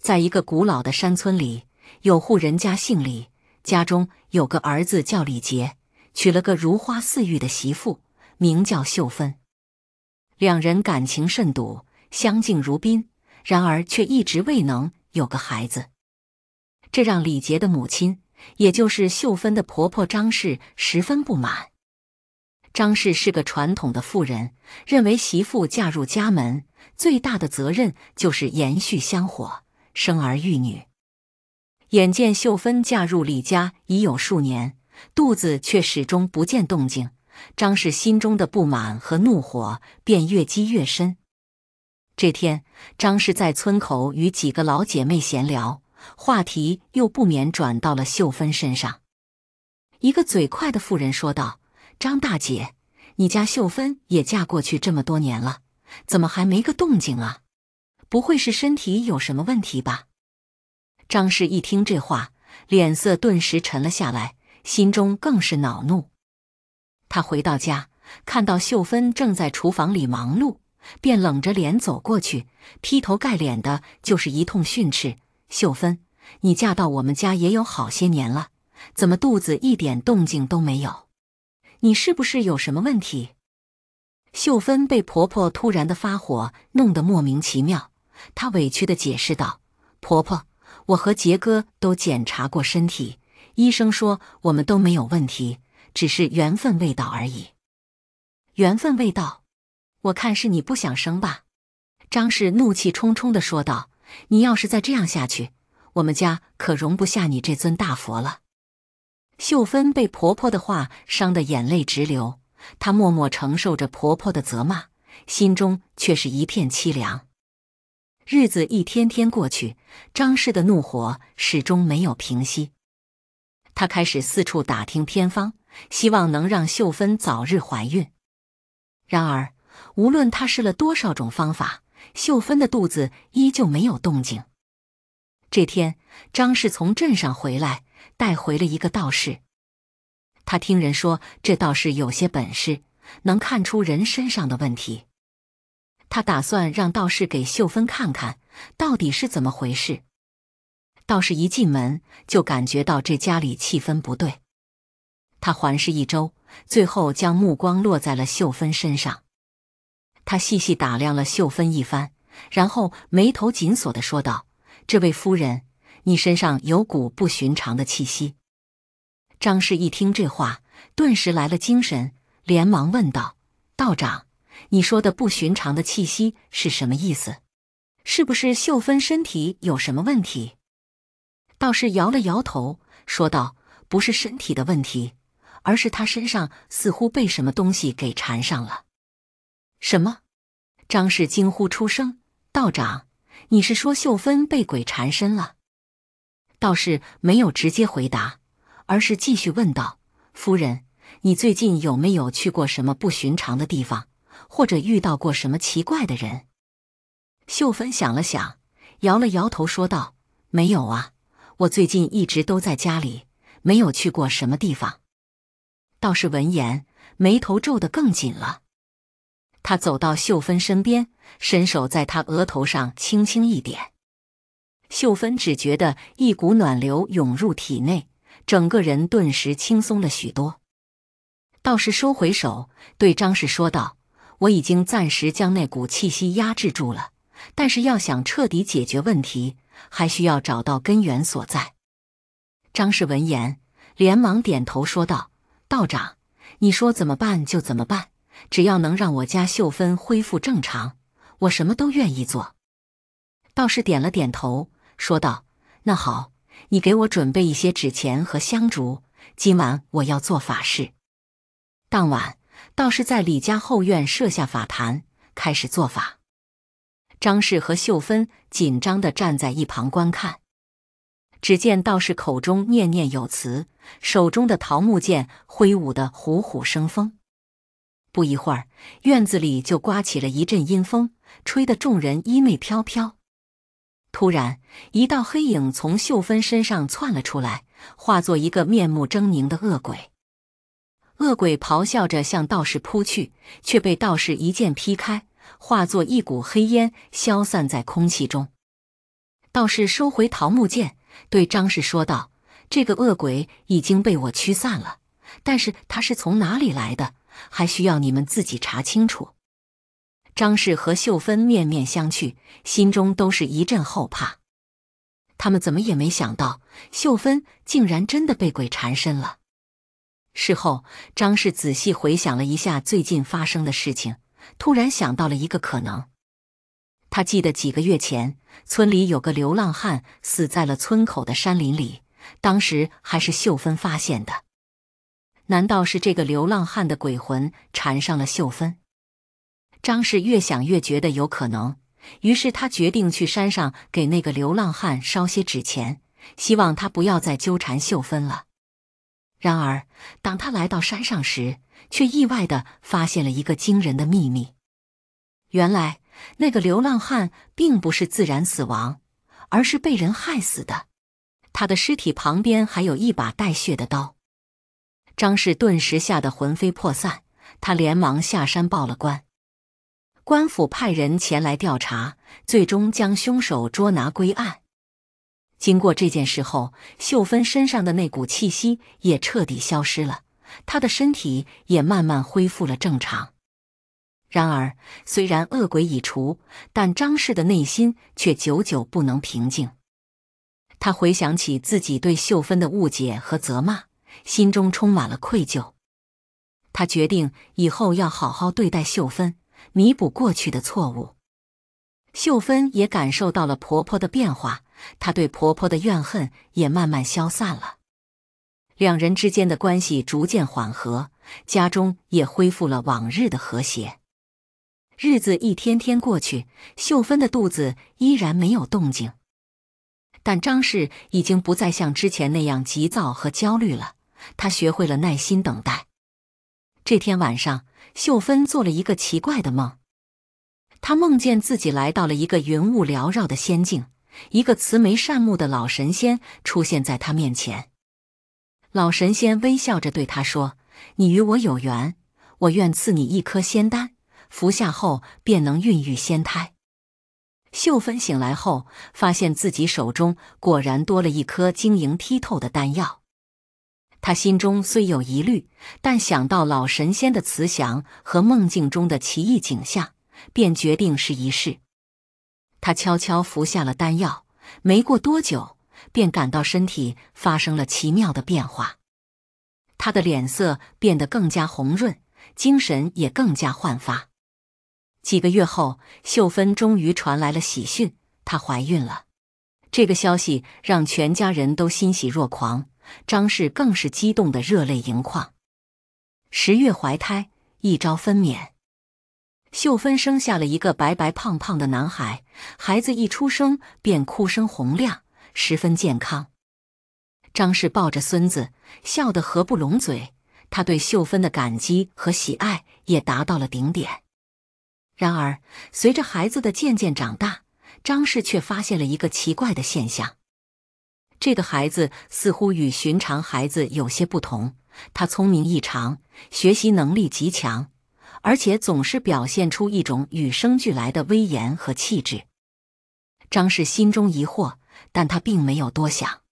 在一个古老的山村里，有户人家姓李，家中有个儿子叫李杰，娶了个如花似玉的媳妇，名叫秀芬。两人感情甚笃，相敬如宾，然而却一直未能有个孩子，这让李杰的母亲，也就是秀芬的婆婆张氏十分不满。张氏是个传统的妇人，认为媳妇嫁入家门，最大的责任就是延续香火。生儿育女，眼见秀芬嫁入李家已有数年，肚子却始终不见动静，张氏心中的不满和怒火便越积越深。这天，张氏在村口与几个老姐妹闲聊，话题又不免转到了秀芬身上。一个嘴快的妇人说道：“张大姐，你家秀芬也嫁过去这么多年了，怎么还没个动静啊？”不会是身体有什么问题吧？张氏一听这话，脸色顿时沉了下来，心中更是恼怒。他回到家，看到秀芬正在厨房里忙碌，便冷着脸走过去，劈头盖脸的就是一通训斥：“秀芬，你嫁到我们家也有好些年了，怎么肚子一点动静都没有？你是不是有什么问题？”秀芬被婆婆突然的发火弄得莫名其妙。她委屈的解释道：“婆婆，我和杰哥都检查过身体，医生说我们都没有问题，只是缘分未到而已。缘分未到，我看是你不想生吧。”张氏怒气冲冲的说道：“你要是再这样下去，我们家可容不下你这尊大佛了。”秀芬被婆婆的话伤得眼泪直流，她默默承受着婆婆的责骂，心中却是一片凄凉。日子一天天过去，张氏的怒火始终没有平息。他开始四处打听偏方，希望能让秀芬早日怀孕。然而，无论他试了多少种方法，秀芬的肚子依旧没有动静。这天，张氏从镇上回来，带回了一个道士。他听人说，这道士有些本事，能看出人身上的问题。他打算让道士给秀芬看看，到底是怎么回事。道士一进门就感觉到这家里气氛不对，他环视一周，最后将目光落在了秀芬身上。他细细打量了秀芬一番，然后眉头紧锁的说道：“这位夫人，你身上有股不寻常的气息。”张氏一听这话，顿时来了精神，连忙问道：“道长。”你说的不寻常的气息是什么意思？是不是秀芬身体有什么问题？道士摇了摇头，说道：“不是身体的问题，而是她身上似乎被什么东西给缠上了。”“什么？”张氏惊呼出声。“道长，你是说秀芬被鬼缠身了？”道士没有直接回答，而是继续问道：“夫人，你最近有没有去过什么不寻常的地方？”或者遇到过什么奇怪的人？秀芬想了想，摇了摇头，说道：“没有啊，我最近一直都在家里，没有去过什么地方。”道士闻言，眉头皱得更紧了。他走到秀芬身边，伸手在她额头上轻轻一点。秀芬只觉得一股暖流涌入体内，整个人顿时轻松了许多。道士收回手，对张氏说道。我已经暂时将那股气息压制住了，但是要想彻底解决问题，还需要找到根源所在。张氏闻言连忙点头说道：“道长，你说怎么办就怎么办，只要能让我家秀芬恢复正常，我什么都愿意做。”道士点了点头说道：“那好，你给我准备一些纸钱和香烛，今晚我要做法事。”当晚。道士在李家后院设下法坛，开始做法。张氏和秀芬紧张的站在一旁观看。只见道士口中念念有词，手中的桃木剑挥舞的虎虎生风。不一会儿，院子里就刮起了一阵阴风，吹得众人衣袂飘飘。突然，一道黑影从秀芬身上窜了出来，化作一个面目狰狞的恶鬼。恶鬼咆哮着向道士扑去，却被道士一剑劈开，化作一股黑烟消散在空气中。道士收回桃木剑，对张氏说道：“这个恶鬼已经被我驱散了，但是他是从哪里来的，还需要你们自己查清楚。”张氏和秀芬面面相觑，心中都是一阵后怕。他们怎么也没想到，秀芬竟然真的被鬼缠身了。事后，张氏仔细回想了一下最近发生的事情，突然想到了一个可能。他记得几个月前，村里有个流浪汉死在了村口的山林里，当时还是秀芬发现的。难道是这个流浪汉的鬼魂缠上了秀芬？张氏越想越觉得有可能，于是他决定去山上给那个流浪汉烧些纸钱，希望他不要再纠缠秀芬了。然而，当他来到山上时，却意外的发现了一个惊人的秘密。原来，那个流浪汉并不是自然死亡，而是被人害死的。他的尸体旁边还有一把带血的刀。张氏顿时吓得魂飞魄散，他连忙下山报了官。官府派人前来调查，最终将凶手捉拿归案。经过这件事后，秀芬身上的那股气息也彻底消失了，她的身体也慢慢恢复了正常。然而，虽然恶鬼已除，但张氏的内心却久久不能平静。他回想起自己对秀芬的误解和责骂，心中充满了愧疚。他决定以后要好好对待秀芬，弥补过去的错误。秀芬也感受到了婆婆的变化。她对婆婆的怨恨也慢慢消散了，两人之间的关系逐渐缓和，家中也恢复了往日的和谐。日子一天天过去，秀芬的肚子依然没有动静，但张氏已经不再像之前那样急躁和焦虑了，她学会了耐心等待。这天晚上，秀芬做了一个奇怪的梦，她梦见自己来到了一个云雾缭绕的仙境。一个慈眉善目的老神仙出现在他面前，老神仙微笑着对他说：“你与我有缘，我愿赐你一颗仙丹，服下后便能孕育仙胎。”秀芬醒来后，发现自己手中果然多了一颗晶莹剔透的丹药。她心中虽有疑虑，但想到老神仙的慈祥和梦境中的奇异景象，便决定试一试。他悄悄服下了丹药，没过多久，便感到身体发生了奇妙的变化。他的脸色变得更加红润，精神也更加焕发。几个月后，秀芬终于传来了喜讯，她怀孕了。这个消息让全家人都欣喜若狂，张氏更是激动的热泪盈眶。十月怀胎，一朝分娩。秀芬生下了一个白白胖胖的男孩，孩子一出生便哭声洪亮，十分健康。张氏抱着孙子，笑得合不拢嘴，他对秀芬的感激和喜爱也达到了顶点。然而，随着孩子的渐渐长大，张氏却发现了一个奇怪的现象：这个孩子似乎与寻常孩子有些不同，他聪明异常，学习能力极强。而且总是表现出一种与生俱来的威严和气质。张氏心中疑惑，但他并没有多想，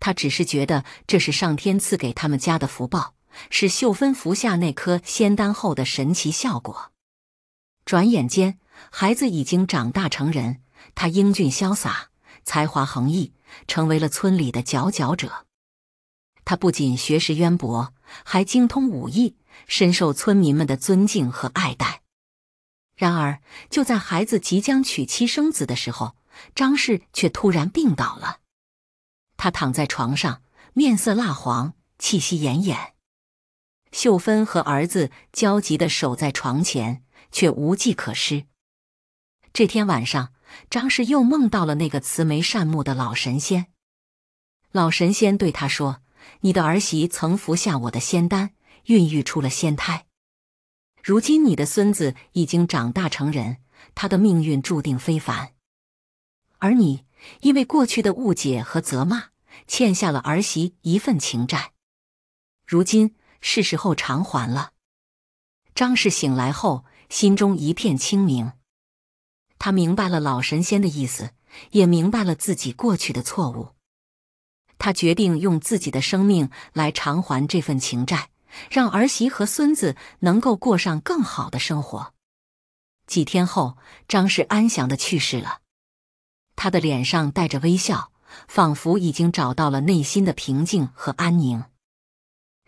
他只是觉得这是上天赐给他们家的福报，是秀芬服下那颗仙丹后的神奇效果。转眼间，孩子已经长大成人，他英俊潇洒，才华横溢，成为了村里的佼佼者。他不仅学识渊博，还精通武艺。深受村民们的尊敬和爱戴。然而，就在孩子即将娶妻生子的时候，张氏却突然病倒了。他躺在床上，面色蜡黄，气息奄奄。秀芬和儿子焦急地守在床前，却无计可施。这天晚上，张氏又梦到了那个慈眉善目的老神仙。老神仙对他说：“你的儿媳曾服下我的仙丹。”孕育出了仙胎，如今你的孙子已经长大成人，他的命运注定非凡。而你因为过去的误解和责骂，欠下了儿媳一份情债，如今是时候偿还了。张氏醒来后，心中一片清明，他明白了老神仙的意思，也明白了自己过去的错误。他决定用自己的生命来偿还这份情债。让儿媳和孙子能够过上更好的生活。几天后，张氏安详的去世了，他的脸上带着微笑，仿佛已经找到了内心的平静和安宁。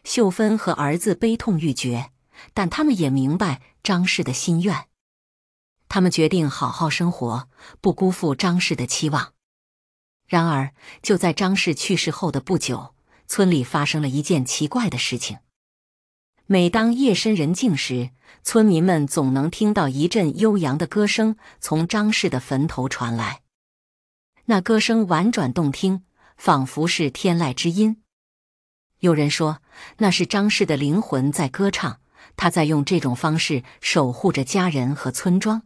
秀芬和儿子悲痛欲绝，但他们也明白张氏的心愿，他们决定好好生活，不辜负张氏的期望。然而，就在张氏去世后的不久，村里发生了一件奇怪的事情。每当夜深人静时，村民们总能听到一阵悠扬的歌声从张氏的坟头传来。那歌声婉转动听，仿佛是天籁之音。有人说那是张氏的灵魂在歌唱，他在用这种方式守护着家人和村庄；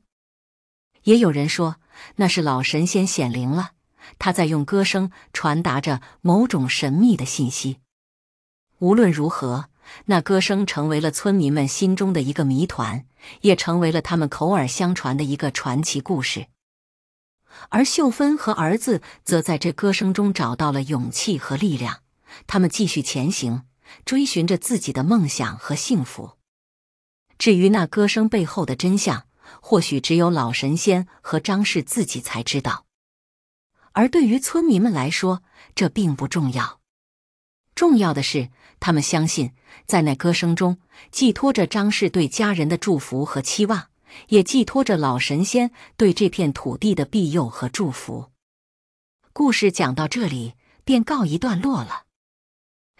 也有人说那是老神仙显灵了，他在用歌声传达着某种神秘的信息。无论如何。那歌声成为了村民们心中的一个谜团，也成为了他们口耳相传的一个传奇故事。而秀芬和儿子则在这歌声中找到了勇气和力量，他们继续前行，追寻着自己的梦想和幸福。至于那歌声背后的真相，或许只有老神仙和张氏自己才知道。而对于村民们来说，这并不重要。重要的是。他们相信，在那歌声中寄托着张氏对家人的祝福和期望，也寄托着老神仙对这片土地的庇佑和祝福。故事讲到这里便告一段落了，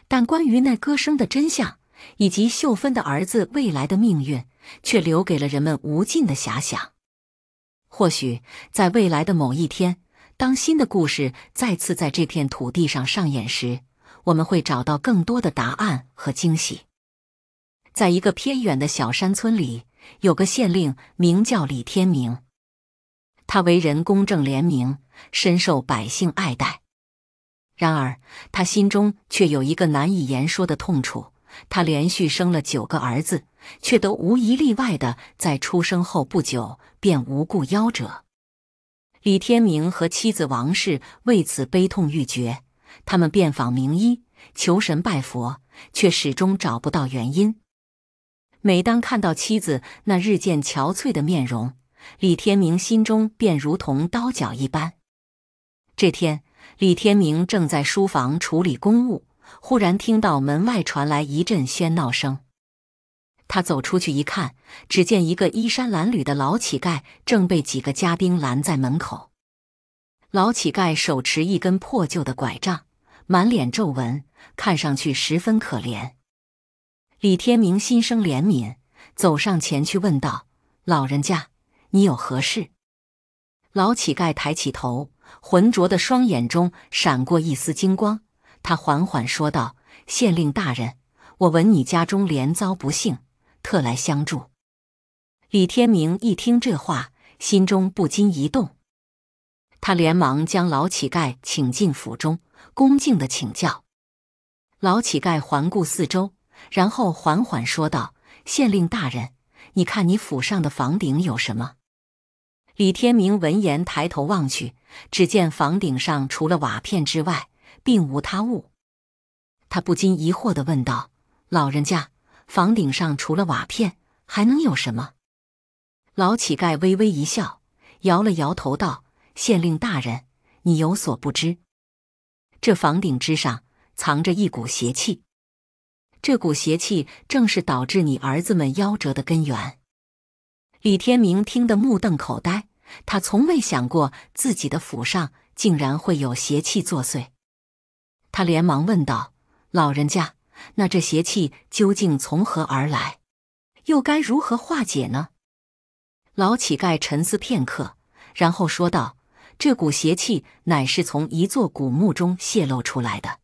但关于那歌声的真相，以及秀芬的儿子未来的命运，却留给了人们无尽的遐想。或许在未来的某一天，当新的故事再次在这片土地上上演时，我们会找到更多的答案和惊喜。在一个偏远的小山村里，有个县令名叫李天明，他为人公正廉明，深受百姓爱戴。然而，他心中却有一个难以言说的痛楚：他连续生了九个儿子，却都无一例外的在出生后不久便无故夭折。李天明和妻子王氏为此悲痛欲绝。他们遍访名医，求神拜佛，却始终找不到原因。每当看到妻子那日渐憔悴的面容，李天明心中便如同刀绞一般。这天，李天明正在书房处理公务，忽然听到门外传来一阵喧闹声。他走出去一看，只见一个衣衫褴褛的老乞丐正被几个家丁拦在门口。老乞丐手持一根破旧的拐杖，满脸皱纹，看上去十分可怜。李天明心生怜悯，走上前去问道：“老人家，你有何事？”老乞丐抬起头，浑浊的双眼中闪过一丝金光，他缓缓说道：“县令大人，我闻你家中连遭不幸，特来相助。”李天明一听这话，心中不禁一动。他连忙将老乞丐请进府中，恭敬的请教。老乞丐环顾四周，然后缓缓说道：“县令大人，你看你府上的房顶有什么？”李天明闻言抬头望去，只见房顶上除了瓦片之外，并无他物。他不禁疑惑的问道：“老人家，房顶上除了瓦片，还能有什么？”老乞丐微微一笑，摇了摇头道。县令大人，你有所不知，这房顶之上藏着一股邪气，这股邪气正是导致你儿子们夭折的根源。李天明听得目瞪口呆，他从未想过自己的府上竟然会有邪气作祟，他连忙问道：“老人家，那这邪气究竟从何而来？又该如何化解呢？”老乞丐沉思片刻，然后说道。这股邪气乃是从一座古墓中泄露出来的。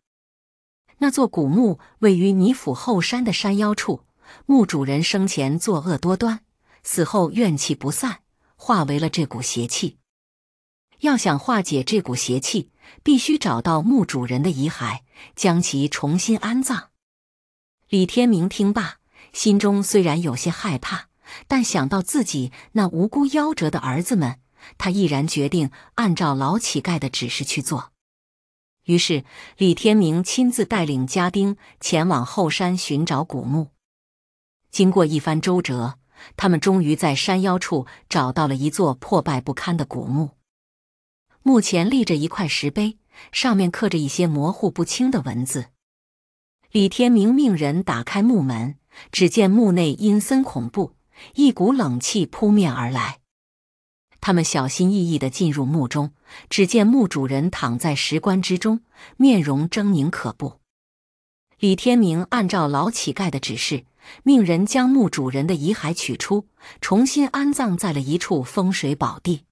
那座古墓位于尼府后山的山腰处，墓主人生前作恶多端，死后怨气不散，化为了这股邪气。要想化解这股邪气，必须找到墓主人的遗骸，将其重新安葬。李天明听罢，心中虽然有些害怕，但想到自己那无辜夭折的儿子们。他毅然决定按照老乞丐的指示去做，于是李天明亲自带领家丁前往后山寻找古墓。经过一番周折，他们终于在山腰处找到了一座破败不堪的古墓。墓前立着一块石碑，上面刻着一些模糊不清的文字。李天明命人打开墓门，只见墓内阴森恐怖，一股冷气扑面而来。他们小心翼翼的进入墓中，只见墓主人躺在石棺之中，面容狰狞可怖。李天明按照老乞丐的指示，命人将墓主人的遗骸取出，重新安葬在了一处风水宝地。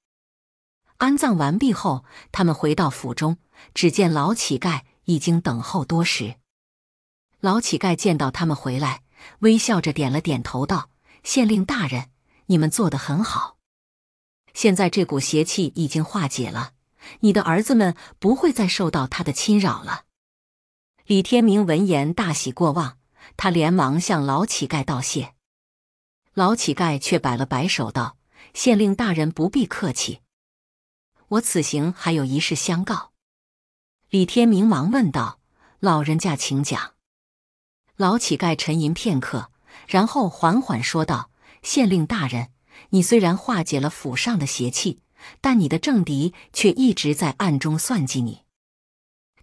安葬完毕后，他们回到府中，只见老乞丐已经等候多时。老乞丐见到他们回来，微笑着点了点头，道：“县令大人，你们做的很好。”现在这股邪气已经化解了，你的儿子们不会再受到他的侵扰了。李天明闻言大喜过望，他连忙向老乞丐道谢。老乞丐却摆了摆手道：“县令大人不必客气，我此行还有一事相告。”李天明忙问道：“老人家，请讲。”老乞丐沉吟片刻，然后缓缓说道：“县令大人。”你虽然化解了府上的邪气，但你的政敌却一直在暗中算计你。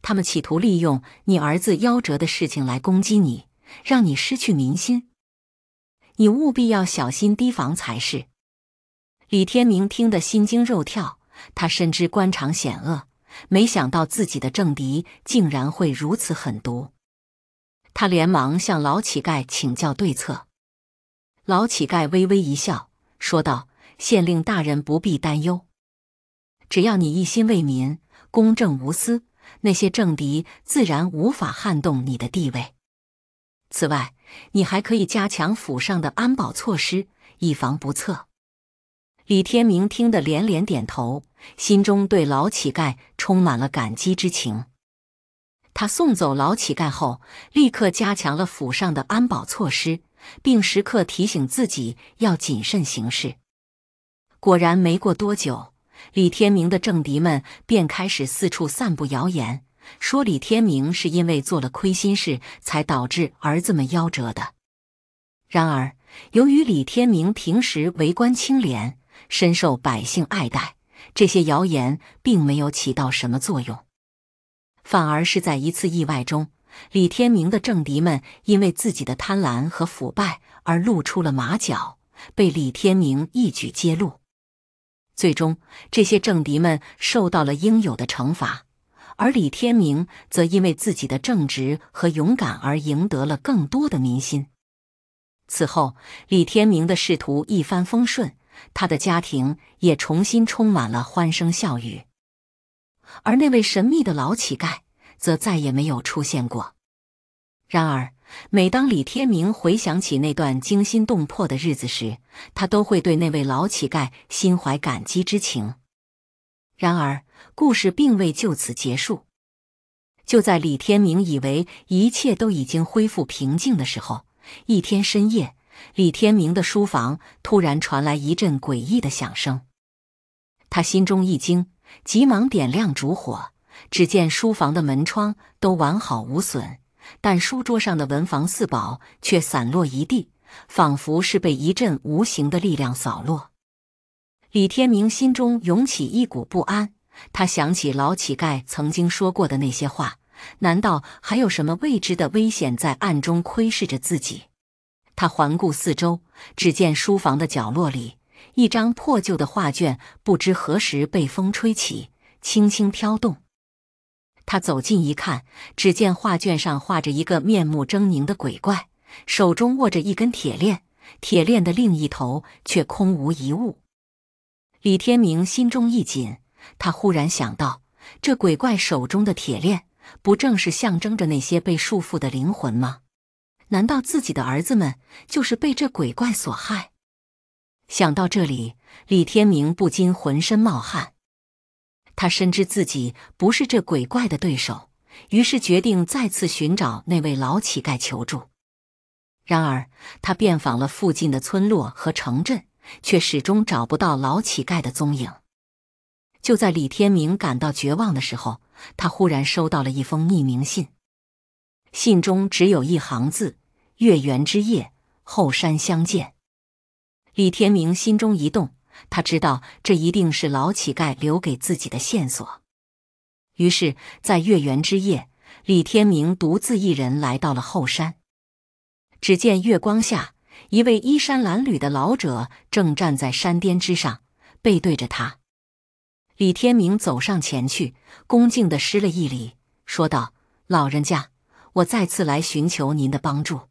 他们企图利用你儿子夭折的事情来攻击你，让你失去民心。你务必要小心提防才是。李天明听得心惊肉跳，他深知官场险恶，没想到自己的政敌竟然会如此狠毒。他连忙向老乞丐请教对策。老乞丐微微一笑。说道：“县令大人不必担忧，只要你一心为民，公正无私，那些政敌自然无法撼动你的地位。此外，你还可以加强府上的安保措施，以防不测。”李天明听得连连点头，心中对老乞丐充满了感激之情。他送走老乞丐后，立刻加强了府上的安保措施。并时刻提醒自己要谨慎行事。果然，没过多久，李天明的政敌们便开始四处散布谣言，说李天明是因为做了亏心事，才导致儿子们夭折的。然而，由于李天明平时为官清廉，深受百姓爱戴，这些谣言并没有起到什么作用，反而是在一次意外中。李天明的政敌们因为自己的贪婪和腐败而露出了马脚，被李天明一举揭露。最终，这些政敌们受到了应有的惩罚，而李天明则因为自己的正直和勇敢而赢得了更多的民心。此后，李天明的仕途一帆风顺，他的家庭也重新充满了欢声笑语。而那位神秘的老乞丐。则再也没有出现过。然而，每当李天明回想起那段惊心动魄的日子时，他都会对那位老乞丐心怀感激之情。然而，故事并未就此结束。就在李天明以为一切都已经恢复平静的时候，一天深夜，李天明的书房突然传来一阵诡异的响声，他心中一惊，急忙点亮烛火。只见书房的门窗都完好无损，但书桌上的文房四宝却散落一地，仿佛是被一阵无形的力量扫落。李天明心中涌起一股不安，他想起老乞丐曾经说过的那些话，难道还有什么未知的危险在暗中窥视着自己？他环顾四周，只见书房的角落里，一张破旧的画卷不知何时被风吹起，轻轻飘动。他走近一看，只见画卷上画着一个面目狰狞的鬼怪，手中握着一根铁链，铁链的另一头却空无一物。李天明心中一紧，他忽然想到，这鬼怪手中的铁链，不正是象征着那些被束缚的灵魂吗？难道自己的儿子们就是被这鬼怪所害？想到这里，李天明不禁浑身冒汗。他深知自己不是这鬼怪的对手，于是决定再次寻找那位老乞丐求助。然而，他遍访了附近的村落和城镇，却始终找不到老乞丐的踪影。就在李天明感到绝望的时候，他忽然收到了一封匿名信，信中只有一行字：“月圆之夜，后山相见。”李天明心中一动。他知道这一定是老乞丐留给自己的线索，于是，在月圆之夜，李天明独自一人来到了后山。只见月光下，一位衣衫褴褛的老者正站在山巅之上，背对着他。李天明走上前去，恭敬的施了一礼，说道：“老人家，我再次来寻求您的帮助。”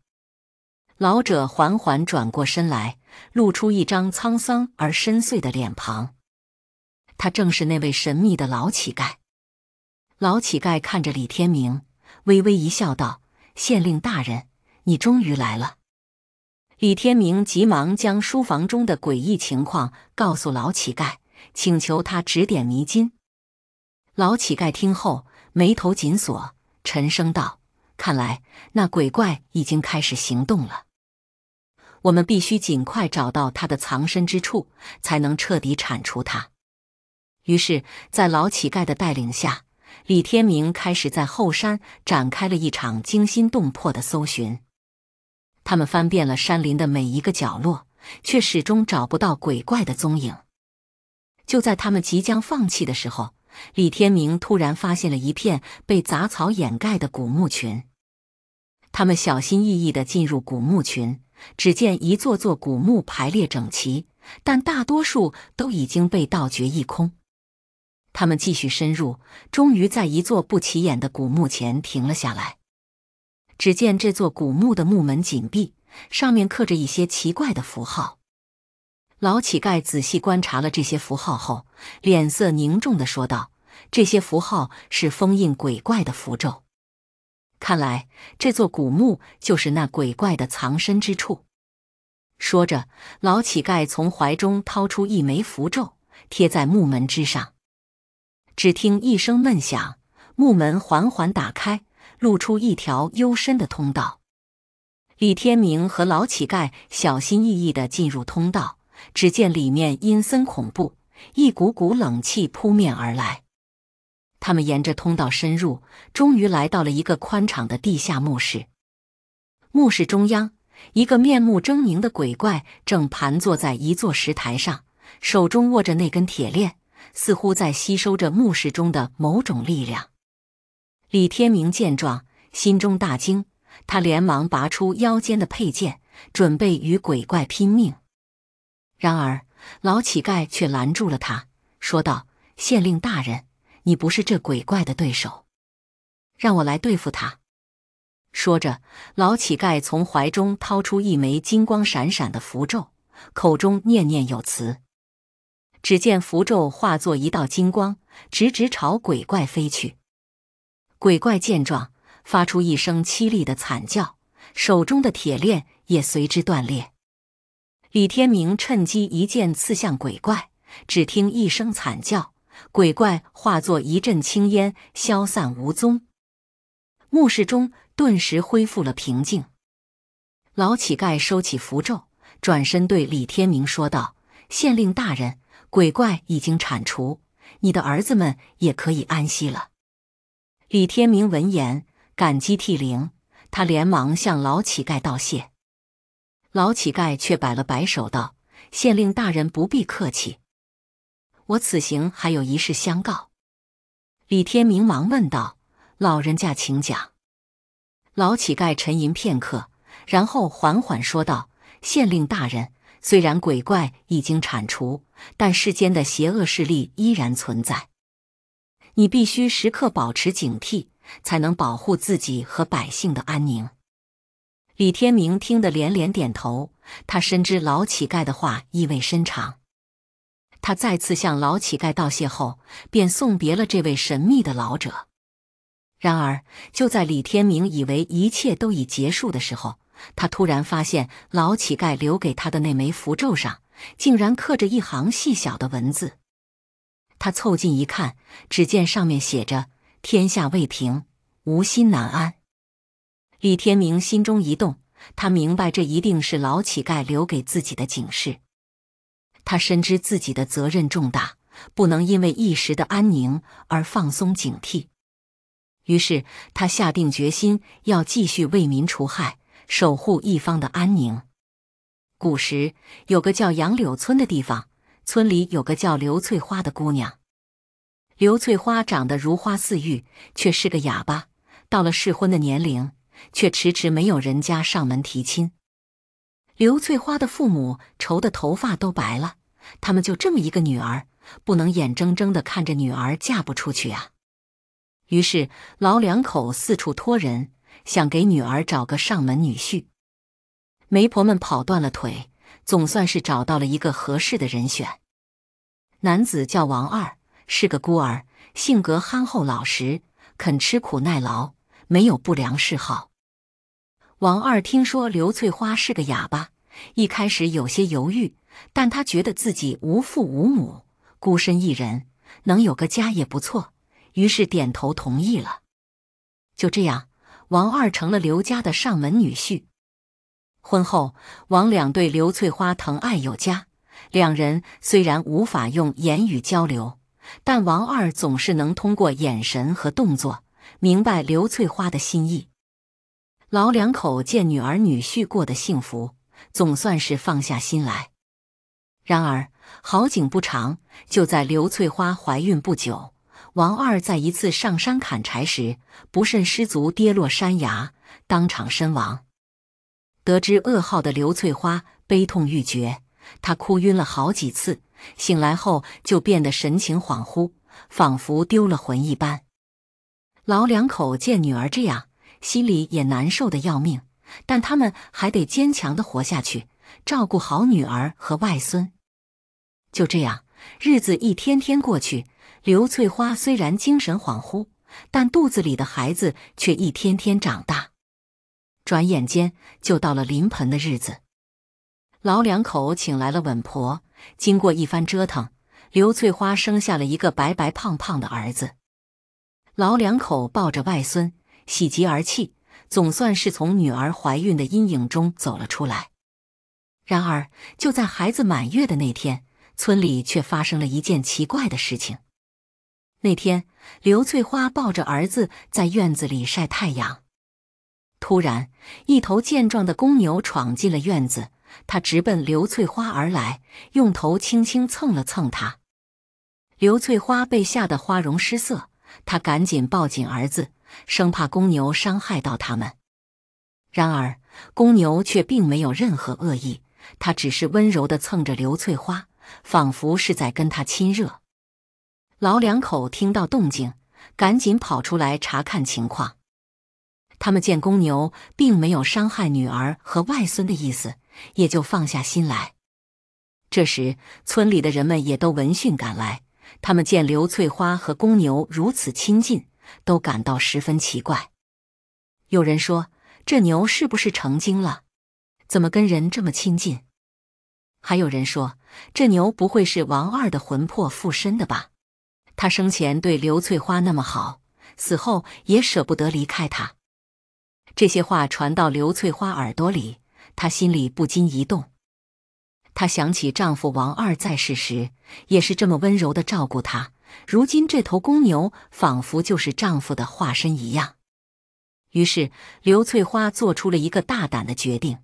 老者缓缓转过身来。露出一张沧桑而深邃的脸庞，他正是那位神秘的老乞丐。老乞丐看着李天明，微微一笑，道：“县令大人，你终于来了。”李天明急忙将书房中的诡异情况告诉老乞丐，请求他指点迷津。老乞丐听后，眉头紧锁，沉声道：“看来那鬼怪已经开始行动了。”我们必须尽快找到他的藏身之处，才能彻底铲除他。于是，在老乞丐的带领下，李天明开始在后山展开了一场惊心动魄的搜寻。他们翻遍了山林的每一个角落，却始终找不到鬼怪的踪影。就在他们即将放弃的时候，李天明突然发现了一片被杂草掩盖的古墓群。他们小心翼翼地进入古墓群。只见一座座古墓排列整齐，但大多数都已经被盗掘一空。他们继续深入，终于在一座不起眼的古墓前停了下来。只见这座古墓的墓门紧闭，上面刻着一些奇怪的符号。老乞丐仔细观察了这些符号后，脸色凝重地说道：“这些符号是封印鬼怪的符咒。”看来这座古墓就是那鬼怪的藏身之处。说着，老乞丐从怀中掏出一枚符咒，贴在木门之上。只听一声闷响，木门缓缓打开，露出一条幽深的通道。李天明和老乞丐小心翼翼地进入通道，只见里面阴森恐怖，一股股冷气扑面而来。他们沿着通道深入，终于来到了一个宽敞的地下墓室。墓室中央，一个面目狰狞的鬼怪正盘坐在一座石台上，手中握着那根铁链，似乎在吸收着墓室中的某种力量。李天明见状，心中大惊，他连忙拔出腰间的佩剑，准备与鬼怪拼命。然而，老乞丐却拦住了他，说道：“县令大人。”你不是这鬼怪的对手，让我来对付他。”说着，老乞丐从怀中掏出一枚金光闪闪的符咒，口中念念有词。只见符咒化作一道金光，直直朝鬼怪飞去。鬼怪见状，发出一声凄厉的惨叫，手中的铁链也随之断裂。李天明趁机一剑刺向鬼怪，只听一声惨叫。鬼怪化作一阵青烟，消散无踪。墓室中顿时恢复了平静。老乞丐收起符咒，转身对李天明说道：“县令大人，鬼怪已经铲除，你的儿子们也可以安息了。”李天明闻言感激涕零，他连忙向老乞丐道谢。老乞丐却摆了摆手，道：“县令大人不必客气。”我此行还有一事相告。”李天明忙问道，“老人家，请讲。”老乞丐沉吟片刻，然后缓缓说道：“县令大人，虽然鬼怪已经铲除，但世间的邪恶势力依然存在。你必须时刻保持警惕，才能保护自己和百姓的安宁。”李天明听得连连点头，他深知老乞丐的话意味深长。他再次向老乞丐道谢后，便送别了这位神秘的老者。然而，就在李天明以为一切都已结束的时候，他突然发现老乞丐留给他的那枚符咒上，竟然刻着一行细小的文字。他凑近一看，只见上面写着：“天下未平，无心难安。”李天明心中一动，他明白这一定是老乞丐留给自己的警示。他深知自己的责任重大，不能因为一时的安宁而放松警惕。于是，他下定决心要继续为民除害，守护一方的安宁。古时有个叫杨柳村的地方，村里有个叫刘翠花的姑娘。刘翠花长得如花似玉，却是个哑巴。到了适婚的年龄，却迟迟没有人家上门提亲。刘翠花的父母愁得头发都白了，他们就这么一个女儿，不能眼睁睁地看着女儿嫁不出去啊！于是老两口四处托人，想给女儿找个上门女婿。媒婆们跑断了腿，总算是找到了一个合适的人选。男子叫王二，是个孤儿，性格憨厚老实，肯吃苦耐劳，没有不良嗜好。王二听说刘翠花是个哑巴。一开始有些犹豫，但他觉得自己无父无母，孤身一人，能有个家也不错，于是点头同意了。就这样，王二成了刘家的上门女婿。婚后，王两对刘翠花疼爱有加。两人虽然无法用言语交流，但王二总是能通过眼神和动作明白刘翠花的心意。老两口见女儿女婿过得幸福。总算是放下心来。然而好景不长，就在刘翠花怀孕不久，王二在一次上山砍柴时不慎失足跌落山崖，当场身亡。得知噩耗的刘翠花悲痛欲绝，她哭晕了好几次，醒来后就变得神情恍惚，仿佛丢了魂一般。老两口见女儿这样，心里也难受的要命。但他们还得坚强的活下去，照顾好女儿和外孙。就这样，日子一天天过去。刘翠花虽然精神恍惚，但肚子里的孩子却一天天长大。转眼间就到了临盆的日子，老两口请来了稳婆。经过一番折腾，刘翠花生下了一个白白胖胖的儿子。老两口抱着外孙，喜极而泣。总算是从女儿怀孕的阴影中走了出来。然而，就在孩子满月的那天，村里却发生了一件奇怪的事情。那天，刘翠花抱着儿子在院子里晒太阳，突然，一头健壮的公牛闯进了院子，它直奔刘翠花而来，用头轻轻蹭了蹭她。刘翠花被吓得花容失色，她赶紧抱紧儿子。生怕公牛伤害到他们，然而公牛却并没有任何恶意，它只是温柔的蹭着刘翠花，仿佛是在跟她亲热。老两口听到动静，赶紧跑出来查看情况。他们见公牛并没有伤害女儿和外孙的意思，也就放下心来。这时，村里的人们也都闻讯赶来，他们见刘翠花和公牛如此亲近。都感到十分奇怪。有人说：“这牛是不是成精了？怎么跟人这么亲近？”还有人说：“这牛不会是王二的魂魄附身的吧？他生前对刘翠花那么好，死后也舍不得离开她。”这些话传到刘翠花耳朵里，她心里不禁一动。她想起丈夫王二在世时，也是这么温柔的照顾她。如今这头公牛仿佛就是丈夫的化身一样，于是刘翠花做出了一个大胆的决定。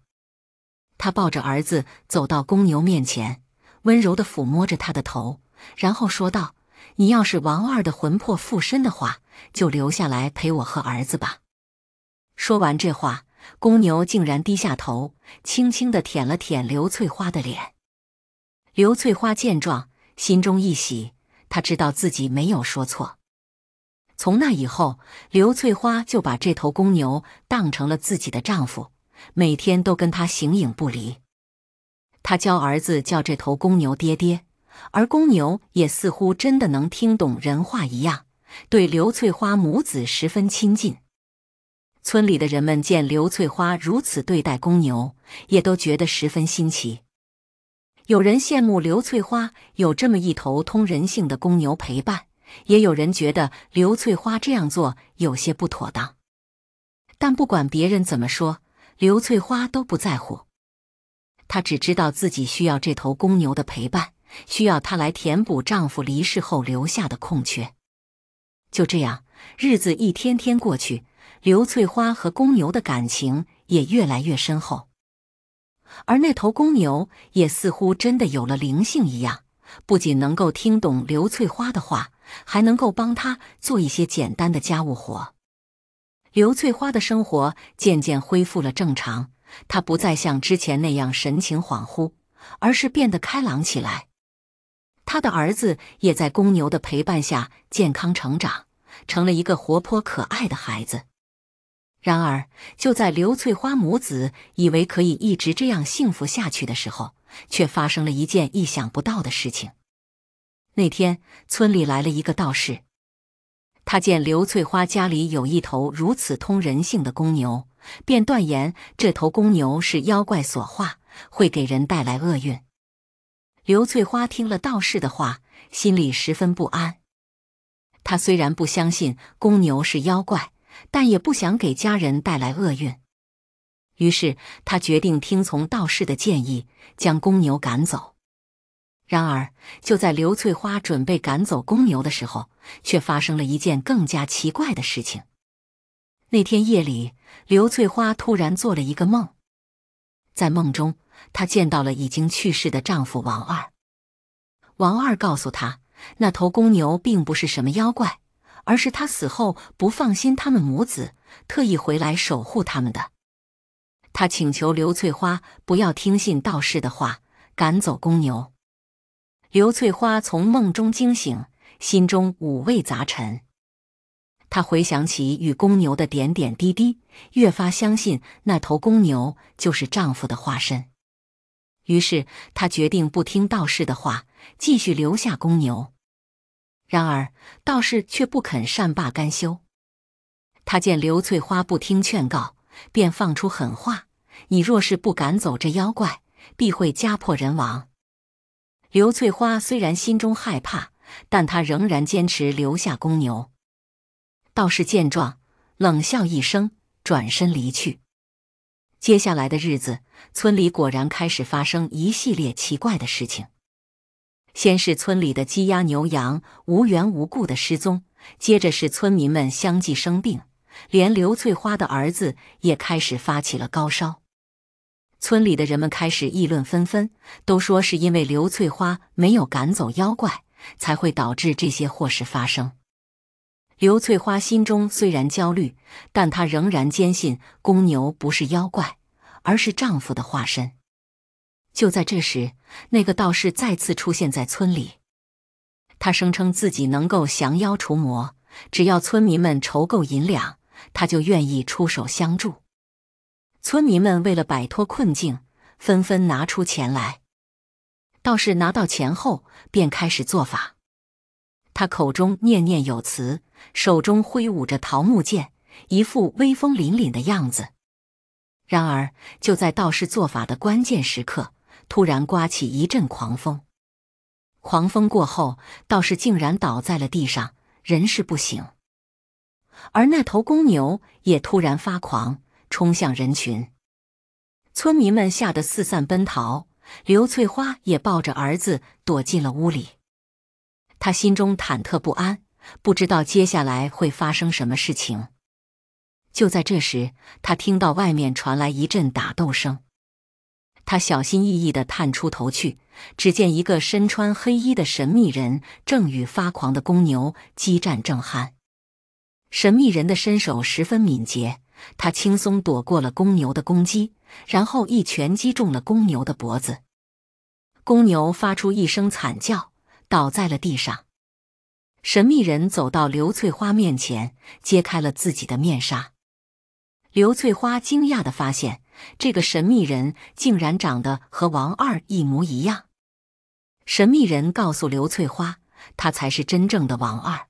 她抱着儿子走到公牛面前，温柔地抚摸着他的头，然后说道：“你要是王二的魂魄附身的话，就留下来陪我和儿子吧。”说完这话，公牛竟然低下头，轻轻地舔了舔刘翠花的脸。刘翠花见状，心中一喜。她知道自己没有说错。从那以后，刘翠花就把这头公牛当成了自己的丈夫，每天都跟他形影不离。她教儿子叫这头公牛“爹爹”，而公牛也似乎真的能听懂人话一样，对刘翠花母子十分亲近。村里的人们见刘翠花如此对待公牛，也都觉得十分新奇。有人羡慕刘翠花有这么一头通人性的公牛陪伴，也有人觉得刘翠花这样做有些不妥当。但不管别人怎么说，刘翠花都不在乎。她只知道自己需要这头公牛的陪伴，需要它来填补丈夫离世后留下的空缺。就这样，日子一天天过去，刘翠花和公牛的感情也越来越深厚。而那头公牛也似乎真的有了灵性一样，不仅能够听懂刘翠花的话，还能够帮她做一些简单的家务活。刘翠花的生活渐渐恢复了正常，她不再像之前那样神情恍惚，而是变得开朗起来。她的儿子也在公牛的陪伴下健康成长，成了一个活泼可爱的孩子。然而，就在刘翠花母子以为可以一直这样幸福下去的时候，却发生了一件意想不到的事情。那天，村里来了一个道士，他见刘翠花家里有一头如此通人性的公牛，便断言这头公牛是妖怪所化，会给人带来厄运。刘翠花听了道士的话，心里十分不安。她虽然不相信公牛是妖怪。但也不想给家人带来厄运，于是他决定听从道士的建议，将公牛赶走。然而，就在刘翠花准备赶走公牛的时候，却发生了一件更加奇怪的事情。那天夜里，刘翠花突然做了一个梦，在梦中她见到了已经去世的丈夫王二。王二告诉她，那头公牛并不是什么妖怪。而是他死后不放心他们母子，特意回来守护他们的。他请求刘翠花不要听信道士的话，赶走公牛。刘翠花从梦中惊醒，心中五味杂陈。她回想起与公牛的点点滴滴，越发相信那头公牛就是丈夫的化身。于是，她决定不听道士的话，继续留下公牛。然而，道士却不肯善罢甘休。他见刘翠花不听劝告，便放出狠话：“你若是不赶走这妖怪，必会家破人亡。”刘翠花虽然心中害怕，但她仍然坚持留下公牛。道士见状，冷笑一声，转身离去。接下来的日子，村里果然开始发生一系列奇怪的事情。先是村里的鸡鸭牛羊无缘无故的失踪，接着是村民们相继生病，连刘翠花的儿子也开始发起了高烧。村里的人们开始议论纷纷，都说是因为刘翠花没有赶走妖怪，才会导致这些祸事发生。刘翠花心中虽然焦虑，但她仍然坚信公牛不是妖怪，而是丈夫的化身。就在这时，那个道士再次出现在村里。他声称自己能够降妖除魔，只要村民们筹够银两，他就愿意出手相助。村民们为了摆脱困境，纷纷拿出钱来。道士拿到钱后，便开始做法。他口中念念有词，手中挥舞着桃木剑，一副威风凛凛的样子。然而，就在道士做法的关键时刻，突然刮起一阵狂风，狂风过后，道士竟然倒在了地上，人事不省。而那头公牛也突然发狂，冲向人群。村民们吓得四散奔逃，刘翠花也抱着儿子躲进了屋里。他心中忐忑不安，不知道接下来会发生什么事情。就在这时，他听到外面传来一阵打斗声。他小心翼翼地探出头去，只见一个身穿黑衣的神秘人正与发狂的公牛激战正酣。神秘人的身手十分敏捷，他轻松躲过了公牛的攻击，然后一拳击中了公牛的脖子。公牛发出一声惨叫，倒在了地上。神秘人走到刘翠花面前，揭开了自己的面纱。刘翠花惊讶地发现。这个神秘人竟然长得和王二一模一样。神秘人告诉刘翠花，他才是真正的王二。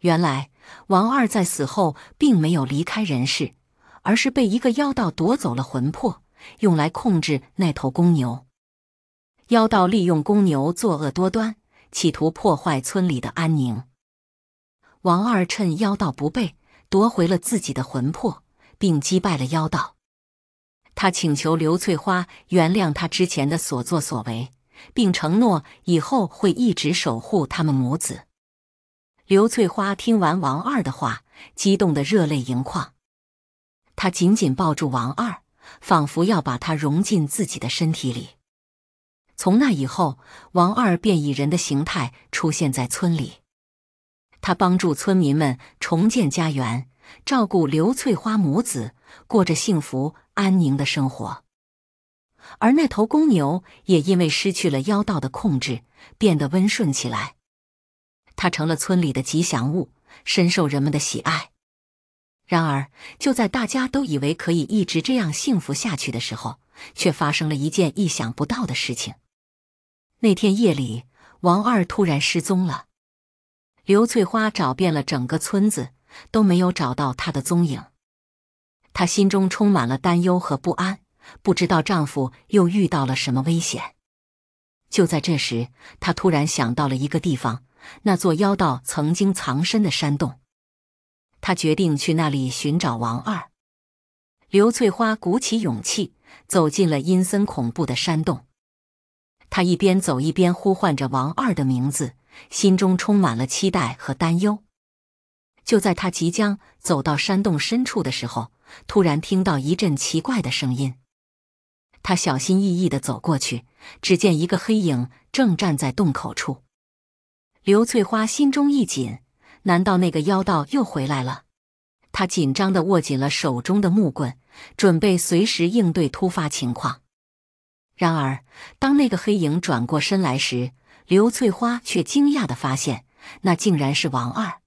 原来，王二在死后并没有离开人世，而是被一个妖道夺走了魂魄，用来控制那头公牛。妖道利用公牛作恶多端，企图破坏村里的安宁。王二趁妖道不备，夺回了自己的魂魄，并击败了妖道。他请求刘翠花原谅他之前的所作所为，并承诺以后会一直守护他们母子。刘翠花听完王二的话，激动的热泪盈眶，她紧紧抱住王二，仿佛要把他融进自己的身体里。从那以后，王二便以人的形态出现在村里，他帮助村民们重建家园，照顾刘翠花母子，过着幸福。安宁的生活，而那头公牛也因为失去了妖道的控制，变得温顺起来。它成了村里的吉祥物，深受人们的喜爱。然而，就在大家都以为可以一直这样幸福下去的时候，却发生了一件意想不到的事情。那天夜里，王二突然失踪了，刘翠花找遍了整个村子，都没有找到他的踪影。她心中充满了担忧和不安，不知道丈夫又遇到了什么危险。就在这时，她突然想到了一个地方——那座妖道曾经藏身的山洞。她决定去那里寻找王二。刘翠花鼓起勇气走进了阴森恐怖的山洞。她一边走一边呼唤着王二的名字，心中充满了期待和担忧。就在她即将走到山洞深处的时候，突然听到一阵奇怪的声音，他小心翼翼地走过去，只见一个黑影正站在洞口处。刘翠花心中一紧，难道那个妖道又回来了？她紧张地握紧了手中的木棍，准备随时应对突发情况。然而，当那个黑影转过身来时，刘翠花却惊讶地发现，那竟然是王二。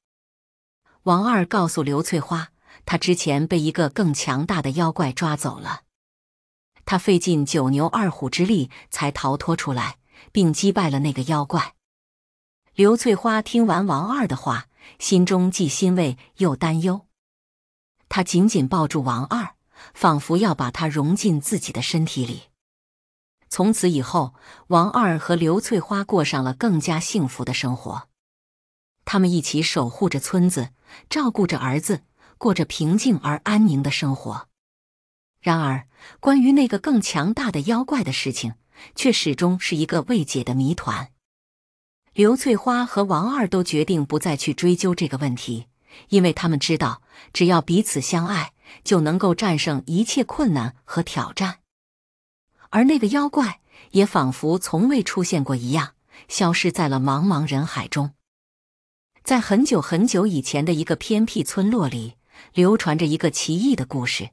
王二告诉刘翠花。他之前被一个更强大的妖怪抓走了，他费尽九牛二虎之力才逃脱出来，并击败了那个妖怪。刘翠花听完王二的话，心中既欣慰又担忧，她紧紧抱住王二，仿佛要把他融进自己的身体里。从此以后，王二和刘翠花过上了更加幸福的生活，他们一起守护着村子，照顾着儿子。过着平静而安宁的生活。然而，关于那个更强大的妖怪的事情，却始终是一个未解的谜团。刘翠花和王二都决定不再去追究这个问题，因为他们知道，只要彼此相爱，就能够战胜一切困难和挑战。而那个妖怪也仿佛从未出现过一样，消失在了茫茫人海中。在很久很久以前的一个偏僻村落里。流传着一个奇异的故事。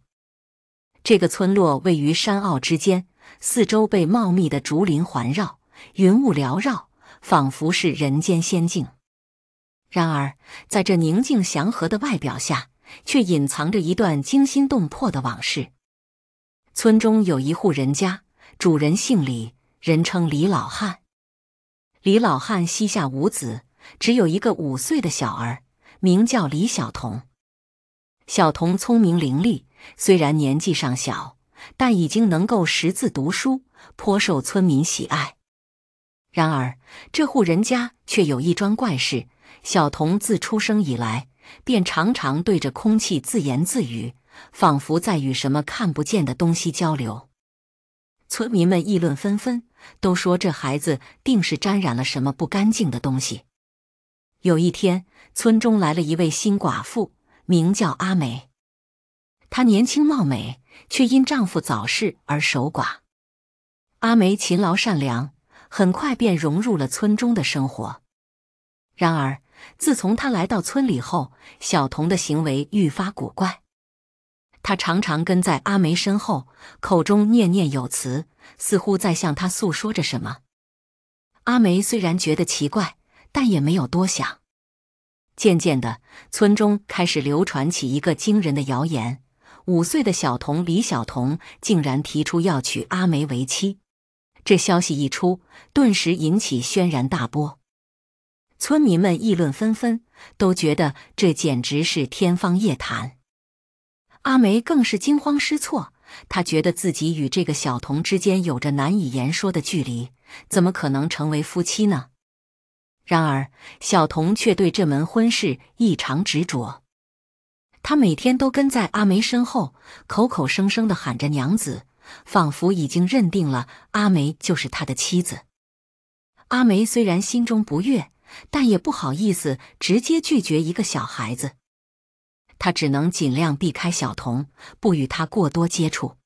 这个村落位于山坳之间，四周被茂密的竹林环绕，云雾缭绕，仿佛是人间仙境。然而，在这宁静祥和的外表下，却隐藏着一段惊心动魄的往事。村中有一户人家，主人姓李，人称李老汉。李老汉膝下无子，只有一个五岁的小儿，名叫李小童。小童聪明伶俐，虽然年纪尚小，但已经能够识字读书，颇受村民喜爱。然而，这户人家却有一桩怪事：小童自出生以来，便常常对着空气自言自语，仿佛在与什么看不见的东西交流。村民们议论纷纷，都说这孩子定是沾染了什么不干净的东西。有一天，村中来了一位新寡妇。名叫阿梅，她年轻貌美，却因丈夫早逝而守寡。阿梅勤劳善良，很快便融入了村中的生活。然而，自从她来到村里后，小童的行为愈发古怪。他常常跟在阿梅身后，口中念念有词，似乎在向她诉说着什么。阿梅虽然觉得奇怪，但也没有多想。渐渐的，村中开始流传起一个惊人的谣言：五岁的小童李小童竟然提出要娶阿梅为妻。这消息一出，顿时引起轩然大波，村民们议论纷纷，都觉得这简直是天方夜谭。阿梅更是惊慌失措，她觉得自己与这个小童之间有着难以言说的距离，怎么可能成为夫妻呢？然而，小童却对这门婚事异常执着。他每天都跟在阿梅身后，口口声声的喊着“娘子”，仿佛已经认定了阿梅就是他的妻子。阿梅虽然心中不悦，但也不好意思直接拒绝一个小孩子，他只能尽量避开小童，不与他过多接触。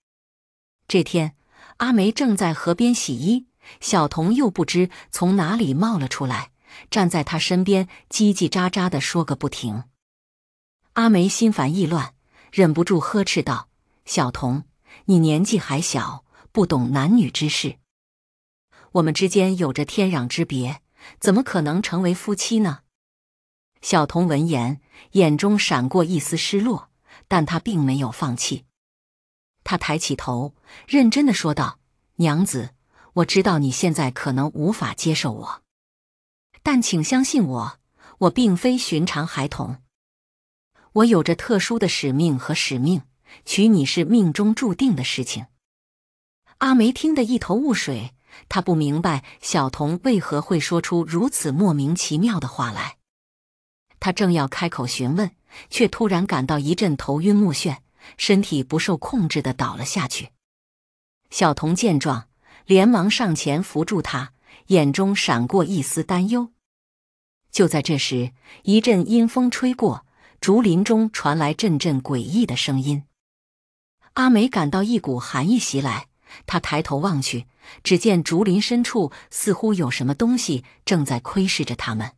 这天，阿梅正在河边洗衣，小童又不知从哪里冒了出来。站在他身边，叽叽喳喳的说个不停。阿梅心烦意乱，忍不住呵斥道：“小童，你年纪还小，不懂男女之事。我们之间有着天壤之别，怎么可能成为夫妻呢？”小童闻言，眼中闪过一丝失落，但他并没有放弃。他抬起头，认真的说道：“娘子，我知道你现在可能无法接受我。”但请相信我，我并非寻常孩童，我有着特殊的使命和使命。娶你是命中注定的事情。阿梅听得一头雾水，她不明白小童为何会说出如此莫名其妙的话来。她正要开口询问，却突然感到一阵头晕目眩，身体不受控制的倒了下去。小童见状，连忙上前扶住她。眼中闪过一丝担忧。就在这时，一阵阴风吹过，竹林中传来阵阵诡异的声音。阿梅感到一股寒意袭来，她抬头望去，只见竹林深处似乎有什么东西正在窥视着他们。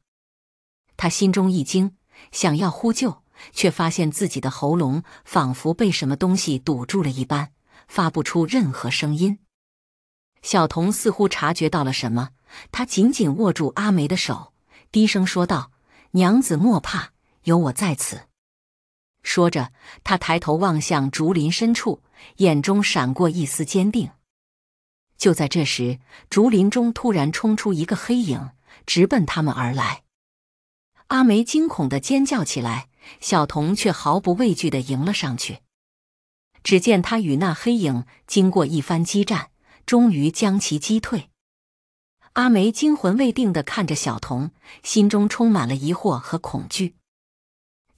她心中一惊，想要呼救，却发现自己的喉咙仿佛被什么东西堵住了一般，发不出任何声音。小童似乎察觉到了什么。他紧紧握住阿梅的手，低声说道：“娘子莫怕，有我在此。”说着，他抬头望向竹林深处，眼中闪过一丝坚定。就在这时，竹林中突然冲出一个黑影，直奔他们而来。阿梅惊恐的尖叫起来，小童却毫不畏惧的迎了上去。只见他与那黑影经过一番激战，终于将其击退。阿梅惊魂未定的看着小童，心中充满了疑惑和恐惧。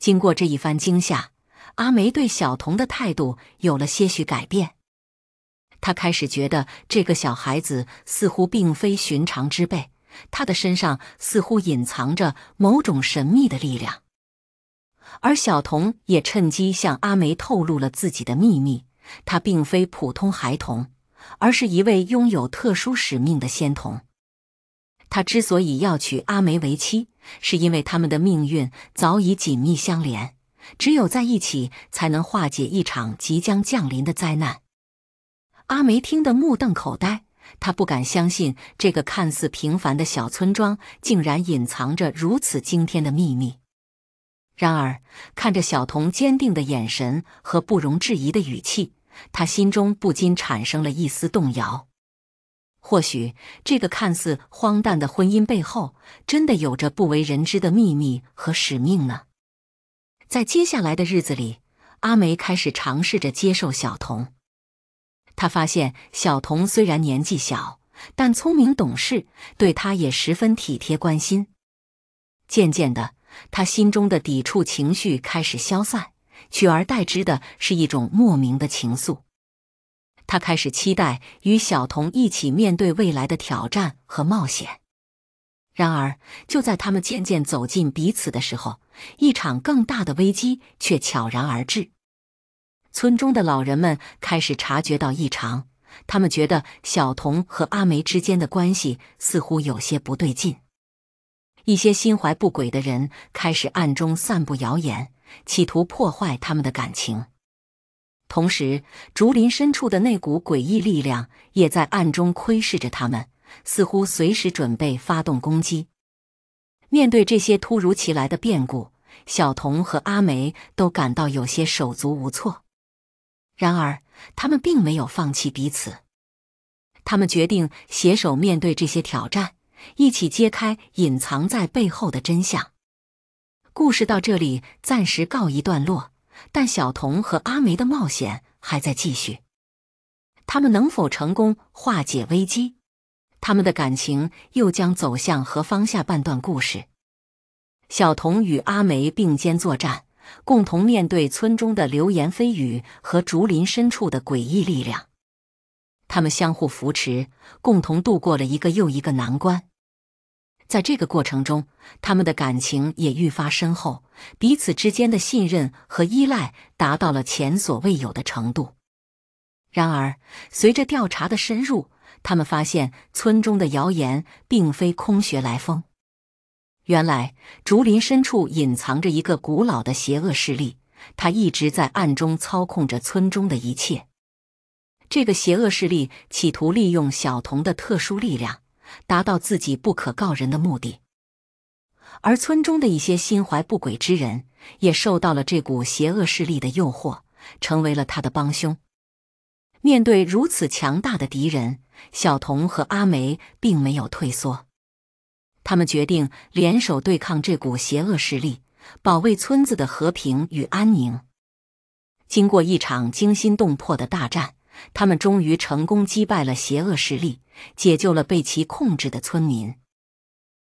经过这一番惊吓，阿梅对小童的态度有了些许改变。她开始觉得这个小孩子似乎并非寻常之辈，他的身上似乎隐藏着某种神秘的力量。而小童也趁机向阿梅透露了自己的秘密：他并非普通孩童，而是一位拥有特殊使命的仙童。他之所以要娶阿梅为妻，是因为他们的命运早已紧密相连，只有在一起才能化解一场即将降临的灾难。阿梅听得目瞪口呆，她不敢相信这个看似平凡的小村庄竟然隐藏着如此惊天的秘密。然而，看着小童坚定的眼神和不容置疑的语气，她心中不禁产生了一丝动摇。或许这个看似荒诞的婚姻背后，真的有着不为人知的秘密和使命呢。在接下来的日子里，阿梅开始尝试着接受小童。她发现小童虽然年纪小，但聪明懂事，对她也十分体贴关心。渐渐的，她心中的抵触情绪开始消散，取而代之的是一种莫名的情愫。他开始期待与小童一起面对未来的挑战和冒险。然而，就在他们渐渐走近彼此的时候，一场更大的危机却悄然而至。村中的老人们开始察觉到异常，他们觉得小童和阿梅之间的关系似乎有些不对劲。一些心怀不轨的人开始暗中散布谣言，企图破坏他们的感情。同时，竹林深处的那股诡异力量也在暗中窥视着他们，似乎随时准备发动攻击。面对这些突如其来的变故，小童和阿梅都感到有些手足无措。然而，他们并没有放弃彼此，他们决定携手面对这些挑战，一起揭开隐藏在背后的真相。故事到这里暂时告一段落。但小童和阿梅的冒险还在继续，他们能否成功化解危机？他们的感情又将走向何方？下半段故事，小童与阿梅并肩作战，共同面对村中的流言蜚语和竹林深处的诡异力量。他们相互扶持，共同度过了一个又一个难关。在这个过程中，他们的感情也愈发深厚，彼此之间的信任和依赖达到了前所未有的程度。然而，随着调查的深入，他们发现村中的谣言并非空穴来风。原来，竹林深处隐藏着一个古老的邪恶势力，他一直在暗中操控着村中的一切。这个邪恶势力企图利用小童的特殊力量。达到自己不可告人的目的，而村中的一些心怀不轨之人也受到了这股邪恶势力的诱惑，成为了他的帮凶。面对如此强大的敌人，小童和阿梅并没有退缩，他们决定联手对抗这股邪恶势力，保卫村子的和平与安宁。经过一场惊心动魄的大战。他们终于成功击败了邪恶势力，解救了被其控制的村民。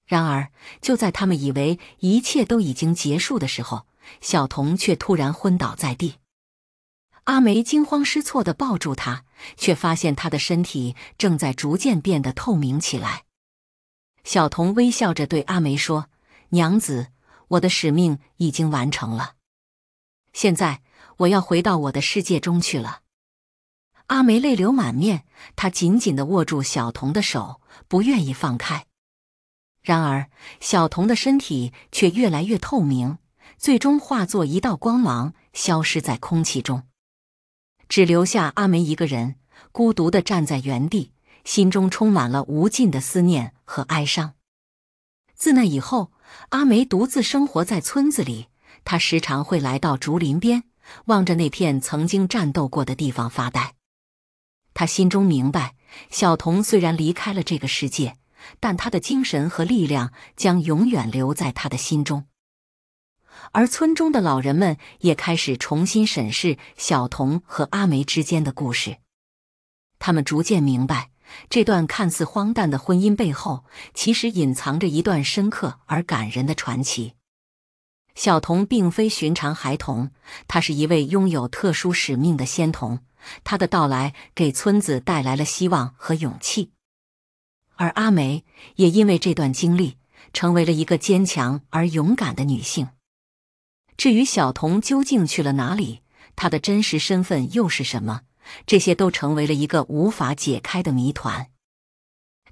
然而，就在他们以为一切都已经结束的时候，小童却突然昏倒在地。阿梅惊慌失措地抱住他，却发现他的身体正在逐渐变得透明起来。小童微笑着对阿梅说：“娘子，我的使命已经完成了，现在我要回到我的世界中去了。”阿梅泪流满面，她紧紧地握住小童的手，不愿意放开。然而，小童的身体却越来越透明，最终化作一道光芒，消失在空气中，只留下阿梅一个人，孤独的站在原地，心中充满了无尽的思念和哀伤。自那以后，阿梅独自生活在村子里，她时常会来到竹林边，望着那片曾经战斗过的地方发呆。他心中明白，小童虽然离开了这个世界，但他的精神和力量将永远留在他的心中。而村中的老人们也开始重新审视小童和阿梅之间的故事，他们逐渐明白，这段看似荒诞的婚姻背后，其实隐藏着一段深刻而感人的传奇。小童并非寻常孩童，他是一位拥有特殊使命的仙童。他的到来给村子带来了希望和勇气，而阿梅也因为这段经历成为了一个坚强而勇敢的女性。至于小童究竟去了哪里，他的真实身份又是什么，这些都成为了一个无法解开的谜团。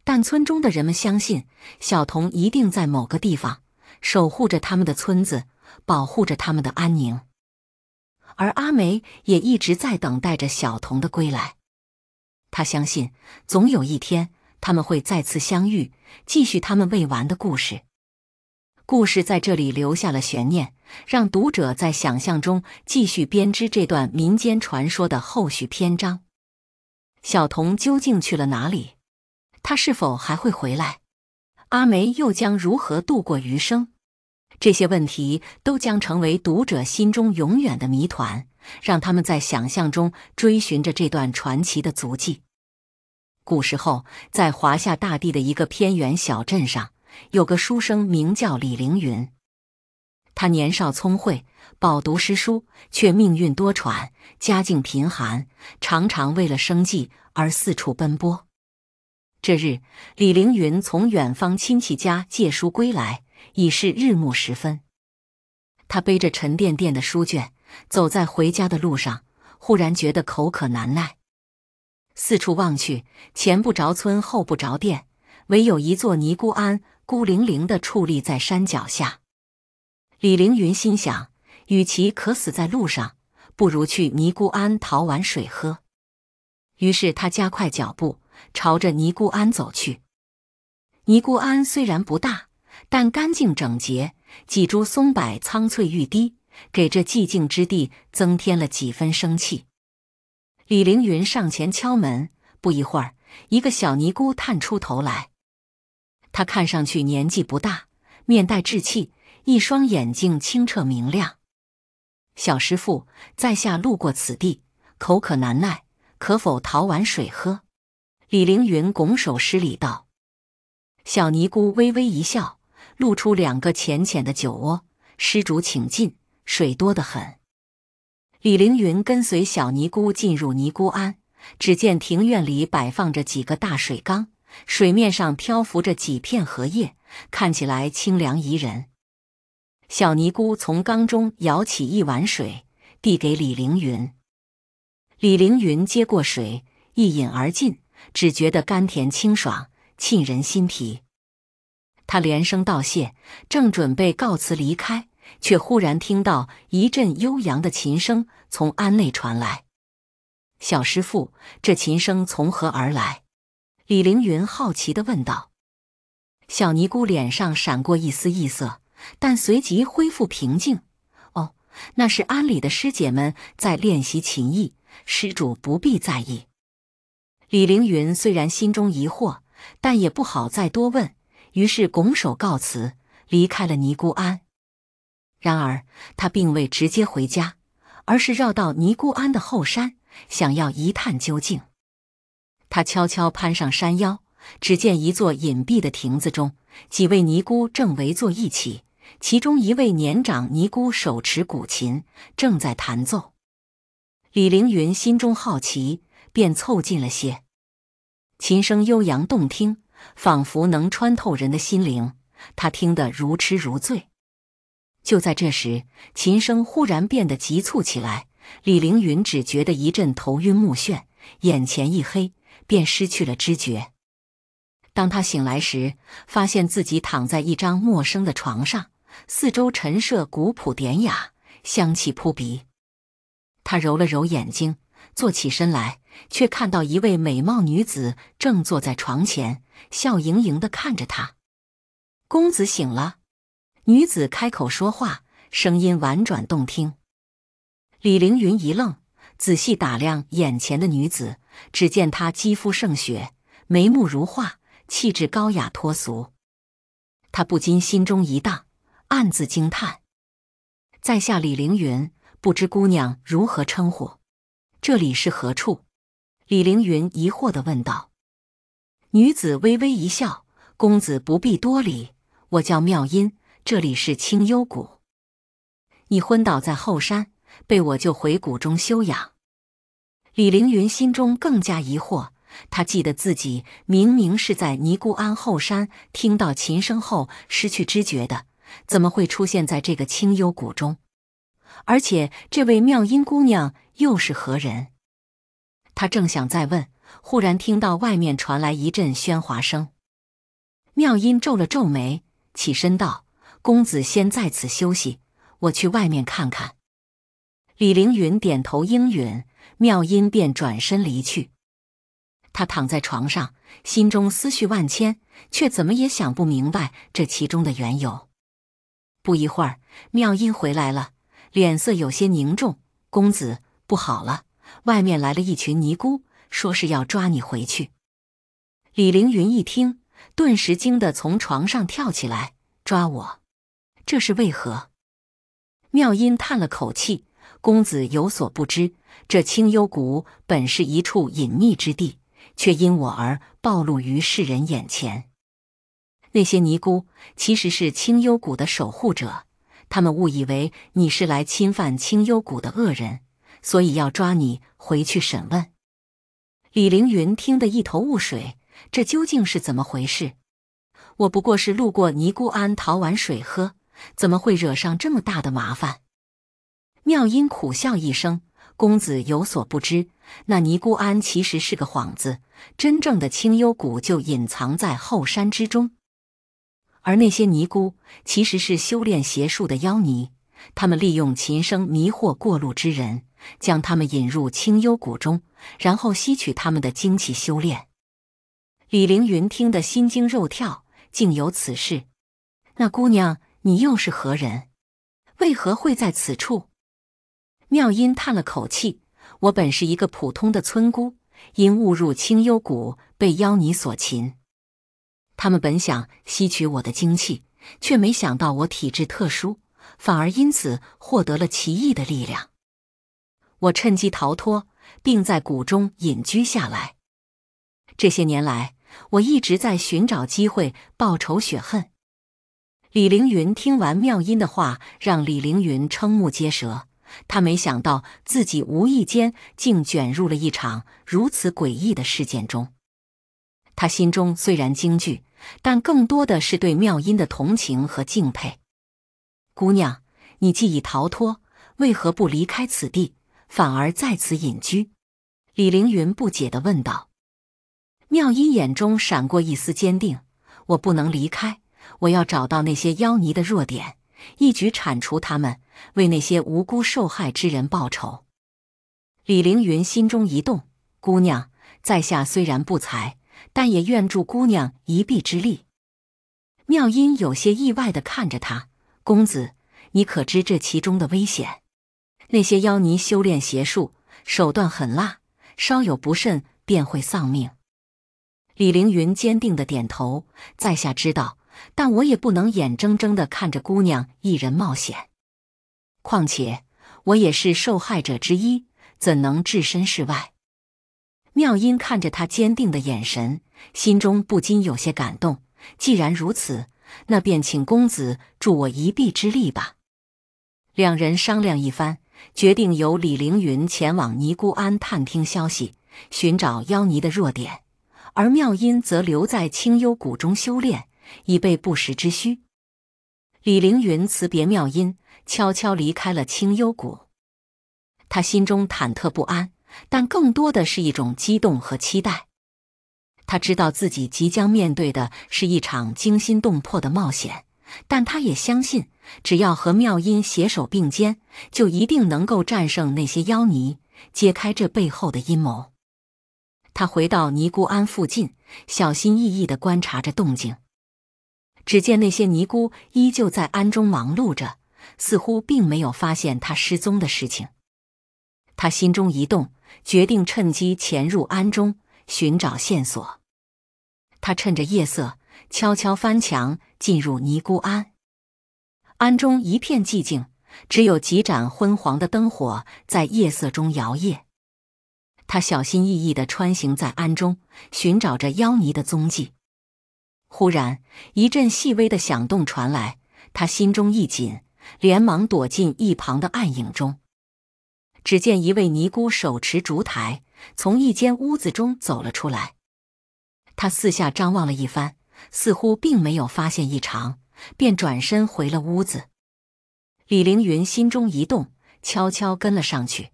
但村中的人们相信，小童一定在某个地方守护着他们的村子，保护着他们的安宁。而阿梅也一直在等待着小童的归来。她相信，总有一天他们会再次相遇，继续他们未完的故事。故事在这里留下了悬念，让读者在想象中继续编织这段民间传说的后续篇章。小童究竟去了哪里？他是否还会回来？阿梅又将如何度过余生？这些问题都将成为读者心中永远的谜团，让他们在想象中追寻着这段传奇的足迹。古时候，在华夏大地的一个偏远小镇上，有个书生名叫李凌云。他年少聪慧，饱读诗书，却命运多舛，家境贫寒，常常为了生计而四处奔波。这日，李凌云从远方亲戚家借书归来。已是日暮时分，他背着沉甸甸的书卷，走在回家的路上，忽然觉得口渴难耐。四处望去，前不着村，后不着店，唯有一座尼姑庵孤零零的矗立在山脚下。李凌云心想，与其渴死在路上，不如去尼姑庵讨碗水喝。于是他加快脚步，朝着尼姑庵走去。尼姑庵虽然不大。但干净整洁，几株松柏苍翠欲滴，给这寂静之地增添了几分生气。李凌云上前敲门，不一会儿，一个小尼姑探出头来。他看上去年纪不大，面带稚气，一双眼睛清澈明亮。小师傅，在下路过此地，口渴难耐，可否讨碗水喝？李凌云拱手施礼道。小尼姑微微一笑。露出两个浅浅的酒窝，施主请进。水多得很。李凌云跟随小尼姑进入尼姑庵，只见庭院里摆放着几个大水缸，水面上漂浮着几片荷叶，看起来清凉宜人。小尼姑从缸中舀起一碗水，递给李凌云。李凌云接过水，一饮而尽，只觉得甘甜清爽，沁人心脾。他连声道谢，正准备告辞离开，却忽然听到一阵悠扬的琴声从庵内传来。“小师傅，这琴声从何而来？”李凌云好奇地问道。小尼姑脸上闪过一丝异色，但随即恢复平静。“哦，那是庵里的师姐们在练习琴艺，施主不必在意。”李凌云虽然心中疑惑，但也不好再多问。于是拱手告辞，离开了尼姑庵。然而他并未直接回家，而是绕到尼姑庵的后山，想要一探究竟。他悄悄攀上山腰，只见一座隐蔽的亭子中，几位尼姑正围坐一起。其中一位年长尼姑手持古琴，正在弹奏。李凌云心中好奇，便凑近了些。琴声悠扬动听。仿佛能穿透人的心灵，他听得如痴如醉。就在这时，琴声忽然变得急促起来，李凌云只觉得一阵头晕目眩，眼前一黑，便失去了知觉。当他醒来时，发现自己躺在一张陌生的床上，四周陈设古朴典雅，香气扑鼻。他揉了揉眼睛。坐起身来，却看到一位美貌女子正坐在床前，笑盈盈的看着他。公子醒了，女子开口说话，声音婉转动听。李凌云一愣，仔细打量眼前的女子，只见她肌肤胜雪，眉目如画，气质高雅脱俗。他不禁心中一荡，暗自惊叹：“在下李凌云，不知姑娘如何称呼？”这里是何处？李凌云疑惑的问道。女子微微一笑：“公子不必多礼，我叫妙音，这里是清幽谷。你昏倒在后山，被我救回谷中休养。”李凌云心中更加疑惑，他记得自己明明是在尼姑庵后山听到琴声后失去知觉的，怎么会出现在这个清幽谷中？而且这位妙音姑娘又是何人？他正想再问，忽然听到外面传来一阵喧哗声。妙音皱了皱眉，起身道：“公子先在此休息，我去外面看看。”李凌云点头应允，妙音便转身离去。他躺在床上，心中思绪万千，却怎么也想不明白这其中的缘由。不一会儿，妙音回来了。脸色有些凝重，公子不好了，外面来了一群尼姑，说是要抓你回去。李凌云一听，顿时惊得从床上跳起来：“抓我？这是为何？”妙音叹了口气：“公子有所不知，这清幽谷本是一处隐秘之地，却因我而暴露于世人眼前。那些尼姑其实是清幽谷的守护者。”他们误以为你是来侵犯清幽谷的恶人，所以要抓你回去审问。李凌云听得一头雾水，这究竟是怎么回事？我不过是路过尼姑庵讨碗水喝，怎么会惹上这么大的麻烦？妙音苦笑一声：“公子有所不知，那尼姑庵其实是个幌子，真正的清幽谷就隐藏在后山之中。”而那些尼姑其实是修炼邪术的妖尼，他们利用琴声迷惑过路之人，将他们引入清幽谷中，然后吸取他们的精气修炼。李凌云听得心惊肉跳，竟有此事！那姑娘，你又是何人？为何会在此处？妙音叹了口气：“我本是一个普通的村姑，因误入清幽谷，被妖尼所擒。”他们本想吸取我的精气，却没想到我体质特殊，反而因此获得了奇异的力量。我趁机逃脱，并在谷中隐居下来。这些年来，我一直在寻找机会报仇雪恨。李凌云听完妙音的话，让李凌云瞠目结舌。他没想到自己无意间竟卷入了一场如此诡异的事件中。他心中虽然惊惧，但更多的是对妙音的同情和敬佩。姑娘，你既已逃脱，为何不离开此地，反而在此隐居？李凌云不解的问道。妙音眼中闪过一丝坚定：“我不能离开，我要找到那些妖尼的弱点，一举铲除他们，为那些无辜受害之人报仇。”李凌云心中一动：“姑娘，在下虽然不才。”但也愿助姑娘一臂之力。妙音有些意外的看着他：“公子，你可知这其中的危险？那些妖尼修炼邪术，手段狠辣，稍有不慎便会丧命。”李凌云坚定的点头：“在下知道，但我也不能眼睁睁的看着姑娘一人冒险。况且我也是受害者之一，怎能置身事外？”妙音看着他坚定的眼神，心中不禁有些感动。既然如此，那便请公子助我一臂之力吧。两人商量一番，决定由李凌云前往尼姑庵探听消息，寻找妖尼的弱点，而妙音则留在清幽谷中修炼，以备不时之需。李凌云辞别妙音，悄悄离开了清幽谷。他心中忐忑不安。但更多的是一种激动和期待。他知道自己即将面对的是一场惊心动魄的冒险，但他也相信，只要和妙音携手并肩，就一定能够战胜那些妖泥，揭开这背后的阴谋。他回到尼姑庵附近，小心翼翼地观察着动静。只见那些尼姑依旧在庵中忙碌着，似乎并没有发现他失踪的事情。他心中一动。决定趁机潜入庵中寻找线索。他趁着夜色，悄悄翻墙进入尼姑庵。庵中一片寂静，只有几盏昏黄的灯火在夜色中摇曳。他小心翼翼地穿行在庵中，寻找着妖尼的踪迹。忽然，一阵细微的响动传来，他心中一紧，连忙躲进一旁的暗影中。只见一位尼姑手持烛台，从一间屋子中走了出来。她四下张望了一番，似乎并没有发现异常，便转身回了屋子。李凌云心中一动，悄悄跟了上去。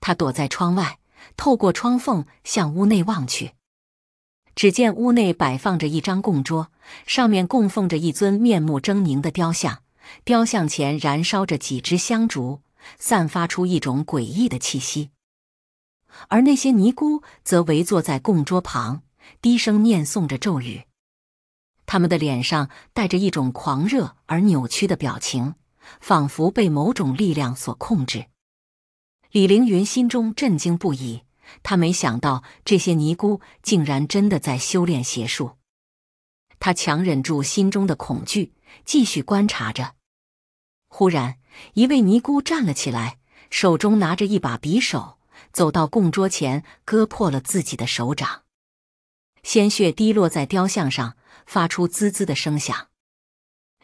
他躲在窗外，透过窗缝向屋内望去。只见屋内摆放着一张供桌，上面供奉着一尊面目狰狞的雕像，雕像前燃烧着几支香烛。散发出一种诡异的气息，而那些尼姑则围坐在供桌旁，低声念诵着咒语。他们的脸上带着一种狂热而扭曲的表情，仿佛被某种力量所控制。李凌云心中震惊不已，他没想到这些尼姑竟然真的在修炼邪术。他强忍住心中的恐惧，继续观察着。忽然。一位尼姑站了起来，手中拿着一把匕首，走到供桌前，割破了自己的手掌，鲜血滴落在雕像上，发出滋滋的声响。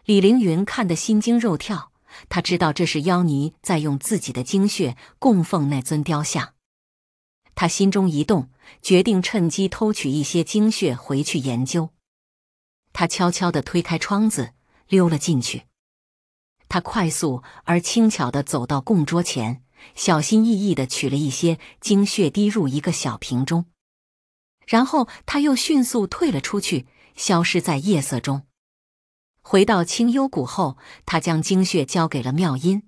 李凌云看得心惊肉跳，他知道这是妖尼在用自己的精血供奉那尊雕像。他心中一动，决定趁机偷取一些精血回去研究。他悄悄地推开窗子，溜了进去。他快速而轻巧地走到供桌前，小心翼翼地取了一些精血滴入一个小瓶中，然后他又迅速退了出去，消失在夜色中。回到清幽谷后，他将精血交给了妙音。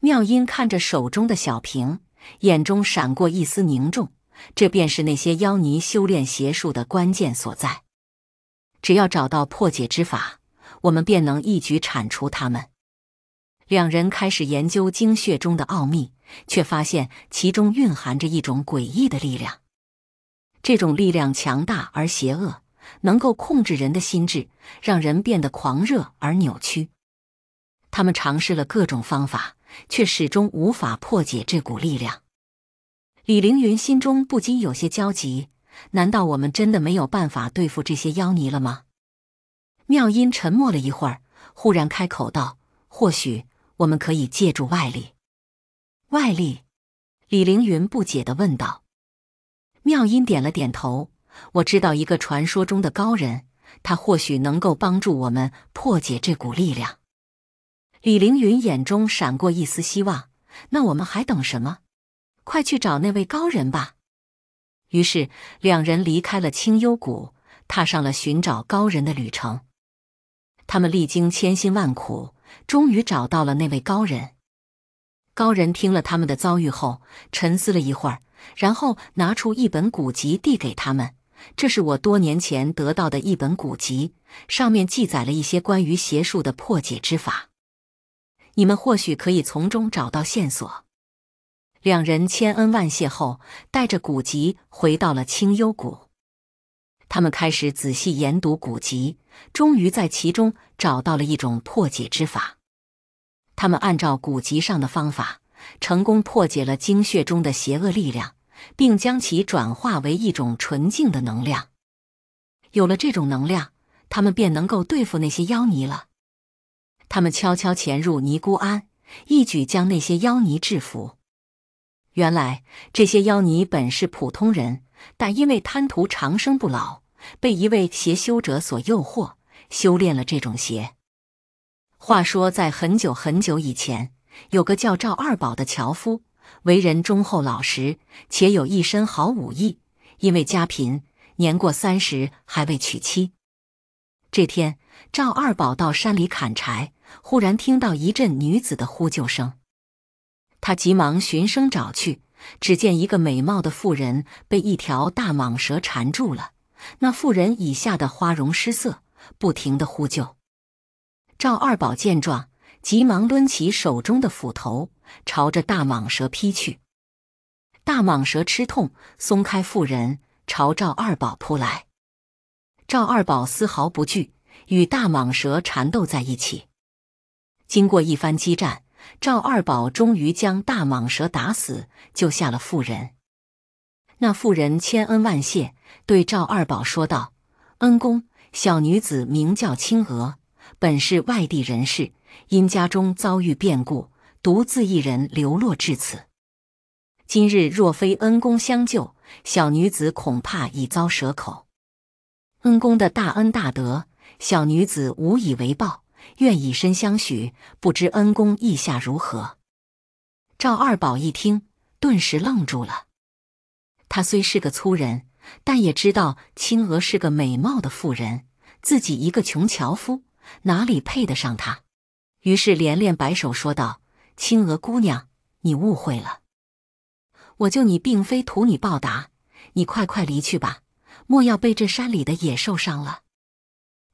妙音看着手中的小瓶，眼中闪过一丝凝重。这便是那些妖尼修炼邪术的关键所在，只要找到破解之法。我们便能一举铲除他们。两人开始研究精血中的奥秘，却发现其中蕴含着一种诡异的力量。这种力量强大而邪恶，能够控制人的心智，让人变得狂热而扭曲。他们尝试了各种方法，却始终无法破解这股力量。李凌云心中不禁有些焦急：难道我们真的没有办法对付这些妖泥了吗？妙音沉默了一会儿，忽然开口道：“或许我们可以借助外力。”外力？李凌云不解的问道。妙音点了点头：“我知道一个传说中的高人，他或许能够帮助我们破解这股力量。”李凌云眼中闪过一丝希望：“那我们还等什么？快去找那位高人吧！”于是，两人离开了清幽谷，踏上了寻找高人的旅程。他们历经千辛万苦，终于找到了那位高人。高人听了他们的遭遇后，沉思了一会儿，然后拿出一本古籍递给他们：“这是我多年前得到的一本古籍，上面记载了一些关于邪术的破解之法，你们或许可以从中找到线索。”两人千恩万谢后，带着古籍回到了清幽谷。他们开始仔细研读古籍。终于在其中找到了一种破解之法。他们按照古籍上的方法，成功破解了精血中的邪恶力量，并将其转化为一种纯净的能量。有了这种能量，他们便能够对付那些妖尼了。他们悄悄潜入尼姑庵，一举将那些妖尼制服。原来，这些妖尼本是普通人，但因为贪图长生不老。被一位邪修者所诱惑，修炼了这种邪。话说，在很久很久以前，有个叫赵二宝的樵夫，为人忠厚老实，且有一身好武艺。因为家贫，年过三十还未娶妻。这天，赵二宝到山里砍柴，忽然听到一阵女子的呼救声。他急忙寻声找去，只见一个美貌的妇人被一条大蟒蛇缠住了。那妇人已吓得花容失色，不停的呼救。赵二宝见状，急忙抡起手中的斧头，朝着大蟒蛇劈去。大蟒蛇吃痛，松开妇人，朝赵二宝扑来。赵二宝丝毫不惧，与大蟒蛇缠斗在一起。经过一番激战，赵二宝终于将大蟒蛇打死，救下了妇人。那妇人千恩万谢，对赵二宝说道：“恩公，小女子名叫青娥，本是外地人士，因家中遭遇变故，独自一人流落至此。今日若非恩公相救，小女子恐怕已遭蛇口。恩公的大恩大德，小女子无以为报，愿以身相许。不知恩公意下如何？”赵二宝一听，顿时愣住了。他虽是个粗人，但也知道青娥是个美貌的妇人，自己一个穷樵夫哪里配得上她？于是连连摆手说道：“青娥姑娘，你误会了，我救你并非图你报答，你快快离去吧，莫要被这山里的野兽伤了。”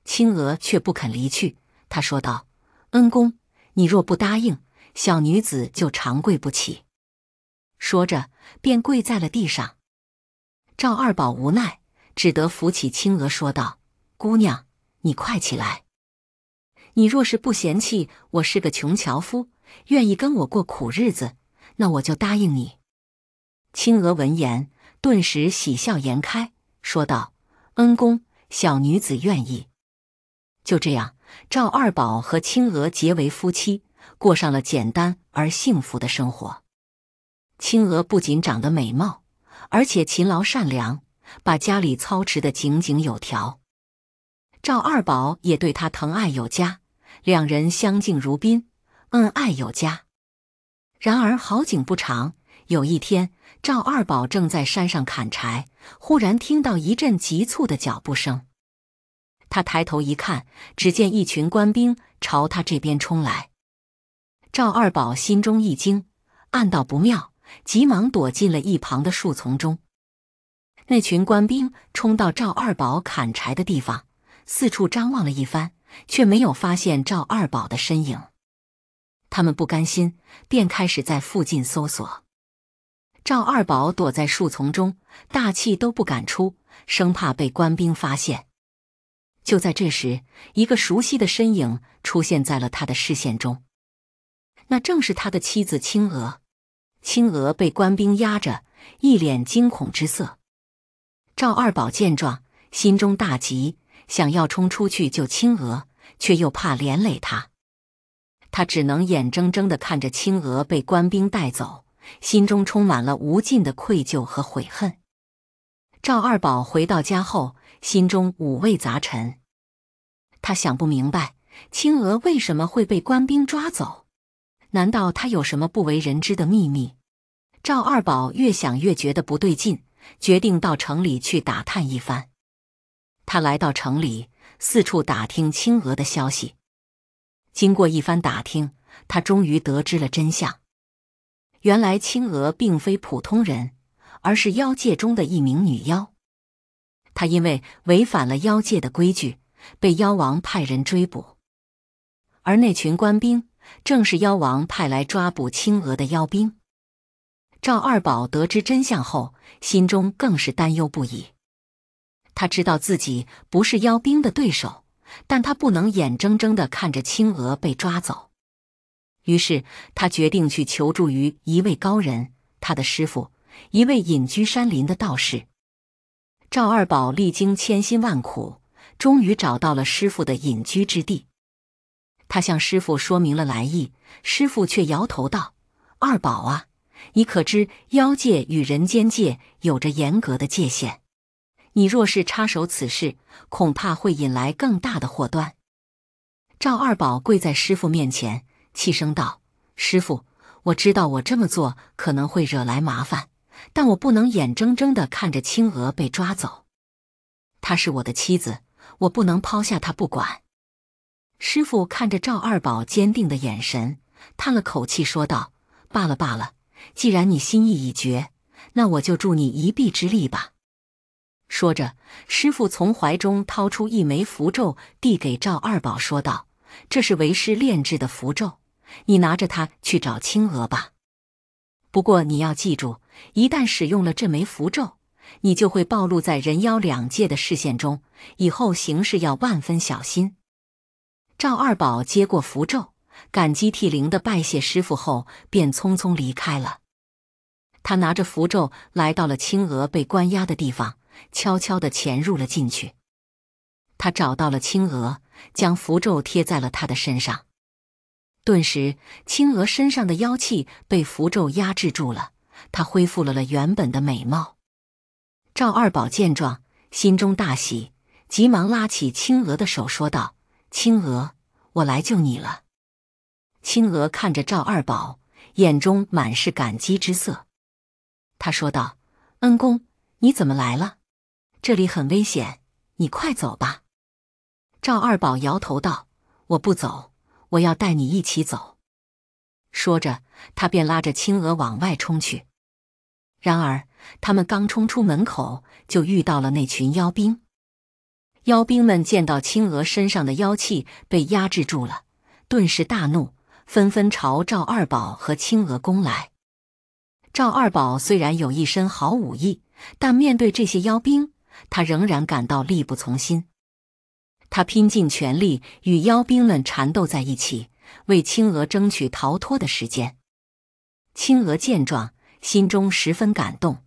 青娥却不肯离去，她说道：“恩公，你若不答应，小女子就长跪不起。”说着，便跪在了地上。赵二宝无奈，只得扶起青娥，说道：“姑娘，你快起来。你若是不嫌弃我是个穷樵夫，愿意跟我过苦日子，那我就答应你。”青娥闻言，顿时喜笑颜开，说道：“恩公，小女子愿意。”就这样，赵二宝和青娥结为夫妻，过上了简单而幸福的生活。青娥不仅长得美貌。而且勤劳善良，把家里操持的井井有条。赵二宝也对他疼爱有加，两人相敬如宾，恩爱有加。然而好景不长，有一天，赵二宝正在山上砍柴，忽然听到一阵急促的脚步声。他抬头一看，只见一群官兵朝他这边冲来。赵二宝心中一惊，暗道不妙。急忙躲进了一旁的树丛中。那群官兵冲到赵二宝砍柴的地方，四处张望了一番，却没有发现赵二宝的身影。他们不甘心，便开始在附近搜索。赵二宝躲在树丛中，大气都不敢出，生怕被官兵发现。就在这时，一个熟悉的身影出现在了他的视线中，那正是他的妻子青娥。青娥被官兵压着，一脸惊恐之色。赵二宝见状，心中大急，想要冲出去救青娥，却又怕连累他，他只能眼睁睁地看着青娥被官兵带走，心中充满了无尽的愧疚和悔恨。赵二宝回到家后，心中五味杂陈，他想不明白青娥为什么会被官兵抓走，难道她有什么不为人知的秘密？赵二宝越想越觉得不对劲，决定到城里去打探一番。他来到城里，四处打听青娥的消息。经过一番打听，他终于得知了真相：原来青娥并非普通人，而是妖界中的一名女妖。她因为违反了妖界的规矩，被妖王派人追捕。而那群官兵正是妖王派来抓捕青娥的妖兵。赵二宝得知真相后，心中更是担忧不已。他知道自己不是妖兵的对手，但他不能眼睁睁地看着青娥被抓走。于是，他决定去求助于一位高人——他的师傅，一位隐居山林的道士。赵二宝历经千辛万苦，终于找到了师傅的隐居之地。他向师傅说明了来意，师傅却摇头道：“二宝啊。”你可知妖界与人间界有着严格的界限？你若是插手此事，恐怕会引来更大的祸端。赵二宝跪在师傅面前，泣声道：“师傅，我知道我这么做可能会惹来麻烦，但我不能眼睁睁地看着青娥被抓走。她是我的妻子，我不能抛下她不管。”师傅看着赵二宝坚定的眼神，叹了口气，说道：“罢了，罢了。”既然你心意已决，那我就助你一臂之力吧。说着，师傅从怀中掏出一枚符咒，递给赵二宝，说道：“这是为师炼制的符咒，你拿着它去找青娥吧。不过你要记住，一旦使用了这枚符咒，你就会暴露在人妖两界的视线中，以后行事要万分小心。”赵二宝接过符咒。感激涕零的拜谢师傅后，便匆匆离开了。他拿着符咒来到了青娥被关押的地方，悄悄的潜入了进去。他找到了青娥，将符咒贴在了她的身上。顿时，青娥身上的妖气被符咒压制住了，她恢复了了原本的美貌。赵二宝见状，心中大喜，急忙拉起青娥的手，说道：“青娥，我来救你了。”青娥看着赵二宝，眼中满是感激之色。他说道：“恩公，你怎么来了？这里很危险，你快走吧。”赵二宝摇头道：“我不走，我要带你一起走。”说着，他便拉着青娥往外冲去。然而，他们刚冲出门口，就遇到了那群妖兵。妖兵们见到青娥身上的妖气被压制住了，顿时大怒。纷纷朝赵二宝和青娥攻来。赵二宝虽然有一身好武艺，但面对这些妖兵，他仍然感到力不从心。他拼尽全力与妖兵们缠斗在一起，为青娥争取逃脱的时间。青娥见状，心中十分感动。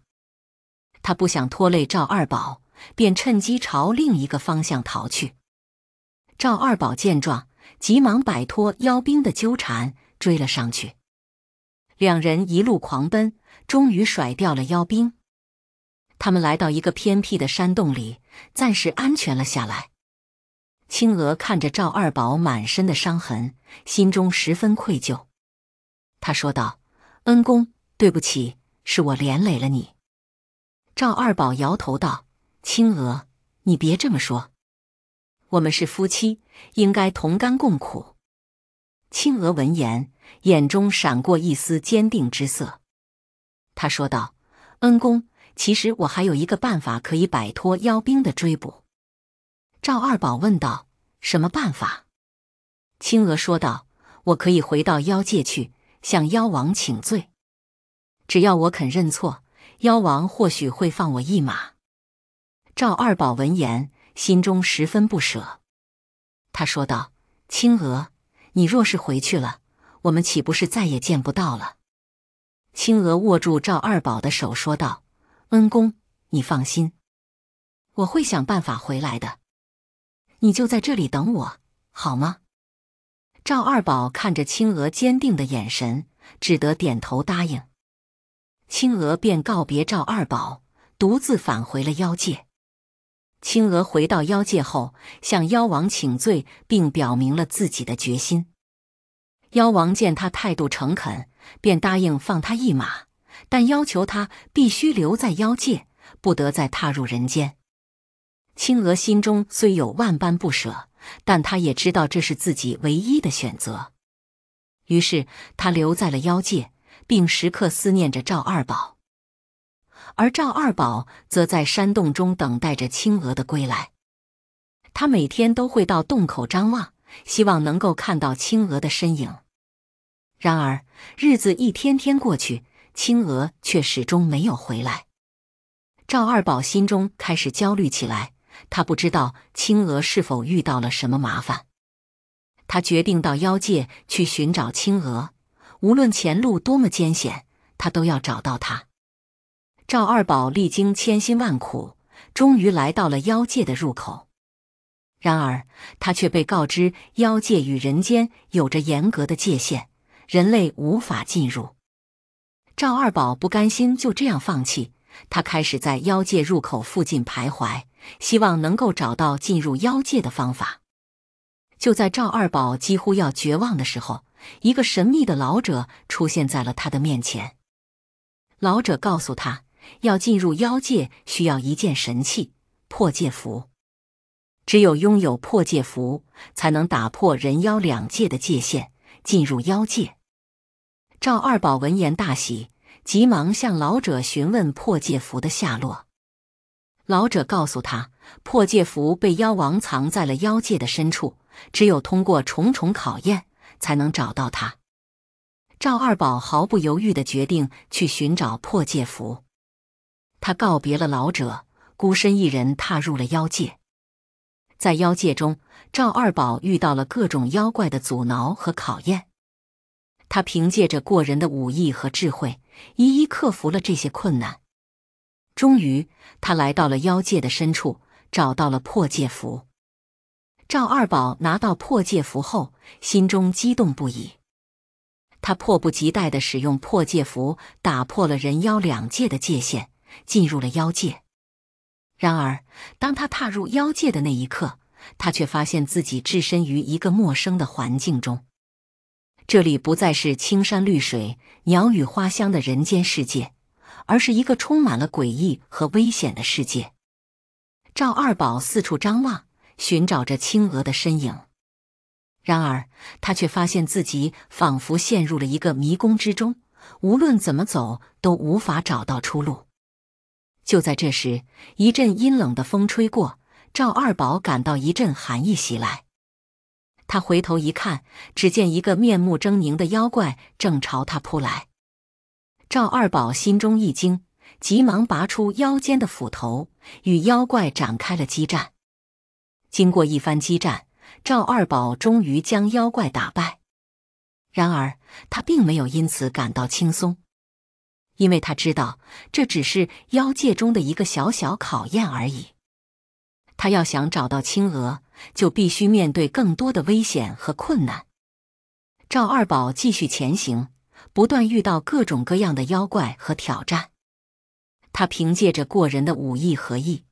他不想拖累赵二宝，便趁机朝另一个方向逃去。赵二宝见状。急忙摆脱妖兵的纠缠，追了上去。两人一路狂奔，终于甩掉了妖兵。他们来到一个偏僻的山洞里，暂时安全了下来。青娥看着赵二宝满身的伤痕，心中十分愧疚。他说道：“恩公，对不起，是我连累了你。”赵二宝摇头道：“青娥，你别这么说。”我们是夫妻，应该同甘共苦。青娥闻言，眼中闪过一丝坚定之色，他说道：“恩公，其实我还有一个办法可以摆脱妖兵的追捕。”赵二宝问道：“什么办法？”青娥说道：“我可以回到妖界去，向妖王请罪。只要我肯认错，妖王或许会放我一马。”赵二宝闻言。心中十分不舍，他说道：“青娥，你若是回去了，我们岂不是再也见不到了？”青娥握住赵二宝的手，说道：“恩公，你放心，我会想办法回来的。你就在这里等我，好吗？”赵二宝看着青娥坚定的眼神，只得点头答应。青娥便告别赵二宝，独自返回了妖界。青娥回到妖界后，向妖王请罪，并表明了自己的决心。妖王见他态度诚恳，便答应放他一马，但要求他必须留在妖界，不得再踏入人间。青娥心中虽有万般不舍，但她也知道这是自己唯一的选择。于是，她留在了妖界，并时刻思念着赵二宝。而赵二宝则在山洞中等待着青娥的归来。他每天都会到洞口张望，希望能够看到青娥的身影。然而，日子一天天过去，青娥却始终没有回来。赵二宝心中开始焦虑起来，他不知道青娥是否遇到了什么麻烦。他决定到妖界去寻找青娥，无论前路多么艰险，他都要找到她。赵二宝历经千辛万苦，终于来到了妖界的入口。然而，他却被告知妖界与人间有着严格的界限，人类无法进入。赵二宝不甘心就这样放弃，他开始在妖界入口附近徘徊，希望能够找到进入妖界的方法。就在赵二宝几乎要绝望的时候，一个神秘的老者出现在了他的面前。老者告诉他。要进入妖界需要一件神器——破戒符。只有拥有破戒符，才能打破人妖两界的界限，进入妖界。赵二宝闻言大喜，急忙向老者询问破戒符的下落。老者告诉他，破戒符被妖王藏在了妖界的深处，只有通过重重考验才能找到他。赵二宝毫不犹豫的决定去寻找破戒符。他告别了老者，孤身一人踏入了妖界。在妖界中，赵二宝遇到了各种妖怪的阻挠和考验。他凭借着过人的武艺和智慧，一一克服了这些困难。终于，他来到了妖界的深处，找到了破戒符。赵二宝拿到破戒符后，心中激动不已。他迫不及待的使用破戒符，打破了人妖两界的界限。进入了妖界。然而，当他踏入妖界的那一刻，他却发现自己置身于一个陌生的环境中。这里不再是青山绿水、鸟语花香的人间世界，而是一个充满了诡异和危险的世界。赵二宝四处张望，寻找着青娥的身影。然而，他却发现自己仿佛陷入了一个迷宫之中，无论怎么走都无法找到出路。就在这时，一阵阴冷的风吹过，赵二宝感到一阵寒意袭来。他回头一看，只见一个面目狰狞的妖怪正朝他扑来。赵二宝心中一惊，急忙拔出腰间的斧头，与妖怪展开了激战。经过一番激战，赵二宝终于将妖怪打败。然而，他并没有因此感到轻松。因为他知道，这只是妖界中的一个小小考验而已。他要想找到青娥，就必须面对更多的危险和困难。赵二宝继续前行，不断遇到各种各样的妖怪和挑战。他凭借着过人的武艺和艺，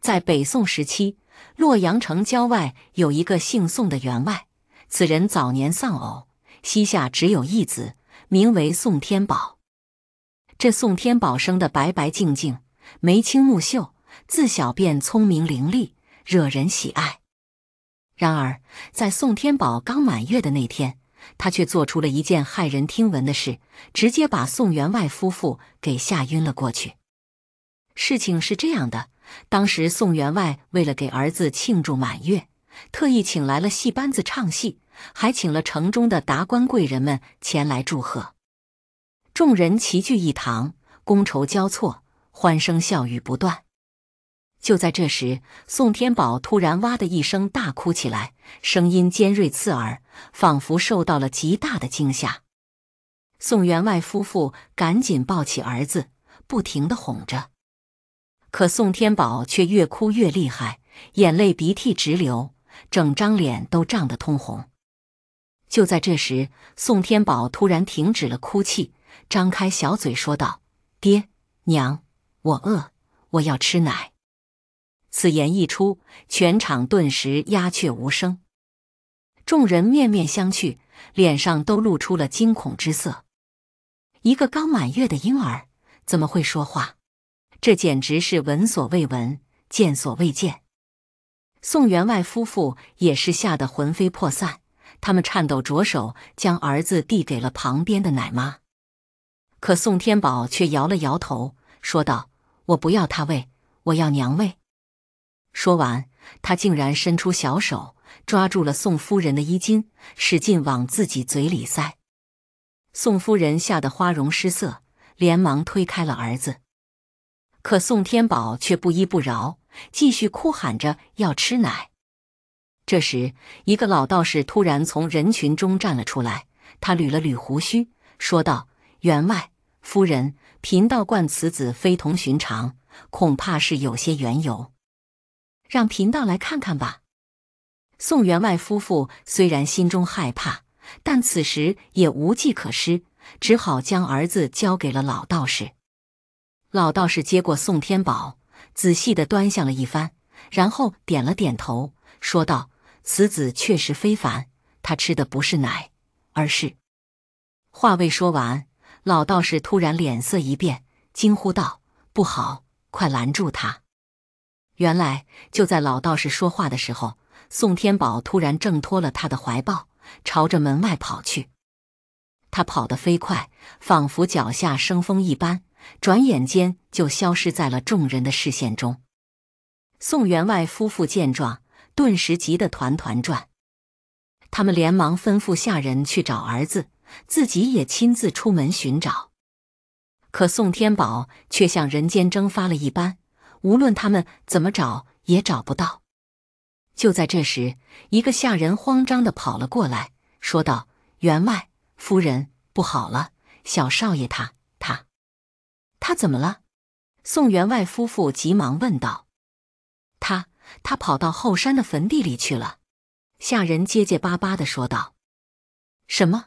在北宋时期，洛阳城郊外有一个姓宋的员外，此人早年丧偶，膝下只有一子，名为宋天宝。这宋天宝生的白白净净，眉清目秀，自小便聪明伶俐，惹人喜爱。然而，在宋天宝刚满月的那天，他却做出了一件骇人听闻的事，直接把宋员外夫妇给吓晕了过去。事情是这样的：当时宋员外为了给儿子庆祝满月，特意请来了戏班子唱戏，还请了城中的达官贵人们前来祝贺。众人齐聚一堂，觥筹交错，欢声笑语不断。就在这时，宋天宝突然哇的一声大哭起来，声音尖锐刺耳，仿佛受到了极大的惊吓。宋员外夫妇赶紧抱起儿子，不停地哄着。可宋天宝却越哭越厉害，眼泪鼻涕直流，整张脸都涨得通红。就在这时，宋天宝突然停止了哭泣。张开小嘴说道：“爹娘，我饿，我要吃奶。”此言一出，全场顿时鸦雀无声，众人面面相觑，脸上都露出了惊恐之色。一个刚满月的婴儿怎么会说话？这简直是闻所未闻，见所未见。宋员外夫妇也是吓得魂飞魄散，他们颤抖着手将儿子递给了旁边的奶妈。可宋天宝却摇了摇头，说道：“我不要他喂，我要娘喂。”说完，他竟然伸出小手，抓住了宋夫人的衣襟，使劲往自己嘴里塞。宋夫人吓得花容失色，连忙推开了儿子。可宋天宝却不依不饶，继续哭喊着要吃奶。这时，一个老道士突然从人群中站了出来，他捋了捋胡须，说道。员外夫人，贫道观此子非同寻常，恐怕是有些缘由，让贫道来看看吧。宋员外夫妇虽然心中害怕，但此时也无计可施，只好将儿子交给了老道士。老道士接过宋天宝，仔细的端详了一番，然后点了点头，说道：“此子确实非凡，他吃的不是奶，而是……”话未说完。老道士突然脸色一变，惊呼道：“不好！快拦住他！”原来就在老道士说话的时候，宋天宝突然挣脱了他的怀抱，朝着门外跑去。他跑得飞快，仿佛脚下生风一般，转眼间就消失在了众人的视线中。宋员外夫妇见状，顿时急得团团转，他们连忙吩咐下人去找儿子。自己也亲自出门寻找，可宋天宝却像人间蒸发了一般，无论他们怎么找也找不到。就在这时，一个下人慌张地跑了过来，说道：“员外夫人不好了，小少爷他他他怎么了？”宋员外夫妇急忙问道：“他他跑到后山的坟地里去了。”下人结结巴巴地说道：“什么？”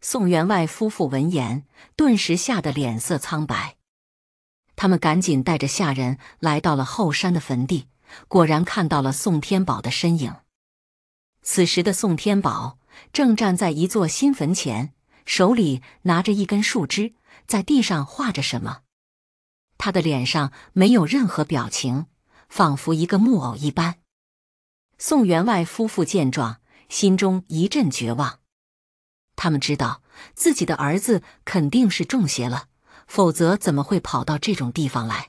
宋员外夫妇闻言，顿时吓得脸色苍白。他们赶紧带着下人来到了后山的坟地，果然看到了宋天宝的身影。此时的宋天宝正站在一座新坟前，手里拿着一根树枝，在地上画着什么。他的脸上没有任何表情，仿佛一个木偶一般。宋员外夫妇见状，心中一阵绝望。他们知道自己的儿子肯定是中邪了，否则怎么会跑到这种地方来？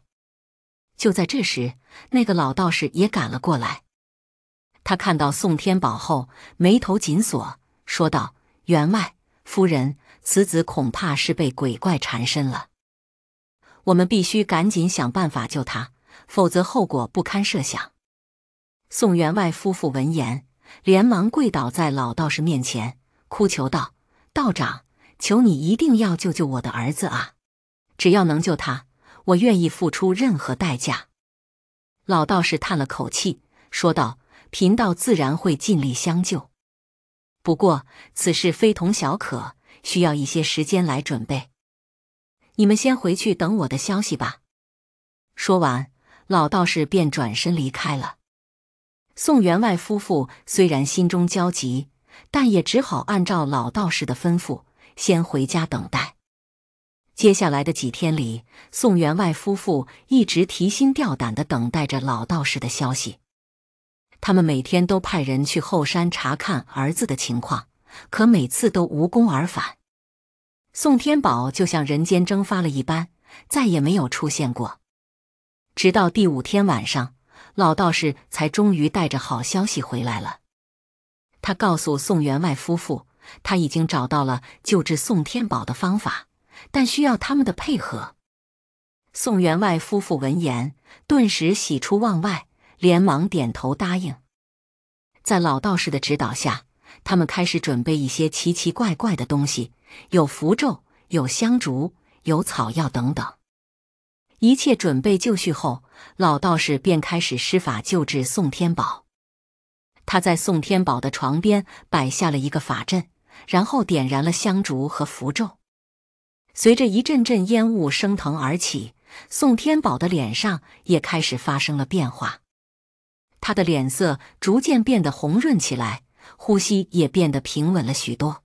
就在这时，那个老道士也赶了过来。他看到宋天宝后，眉头紧锁，说道：“员外、夫人，此子恐怕是被鬼怪缠身了。我们必须赶紧想办法救他，否则后果不堪设想。”宋员外夫妇闻言，连忙跪倒在老道士面前，哭求道。道长，求你一定要救救我的儿子啊！只要能救他，我愿意付出任何代价。老道士叹了口气，说道：“贫道自然会尽力相救，不过此事非同小可，需要一些时间来准备。你们先回去等我的消息吧。”说完，老道士便转身离开了。宋员外夫妇虽然心中焦急。但也只好按照老道士的吩咐，先回家等待。接下来的几天里，宋员外夫妇一直提心吊胆的等待着老道士的消息。他们每天都派人去后山查看儿子的情况，可每次都无功而返。宋天宝就像人间蒸发了一般，再也没有出现过。直到第五天晚上，老道士才终于带着好消息回来了。他告诉宋员外夫妇，他已经找到了救治宋天宝的方法，但需要他们的配合。宋员外夫妇闻言，顿时喜出望外，连忙点头答应。在老道士的指导下，他们开始准备一些奇奇怪怪的东西，有符咒、有香烛、有草药等等。一切准备就绪后，老道士便开始施法救治宋天宝。他在宋天宝的床边摆下了一个法阵，然后点燃了香烛和符咒。随着一阵阵烟雾升腾而起，宋天宝的脸上也开始发生了变化。他的脸色逐渐变得红润起来，呼吸也变得平稳了许多。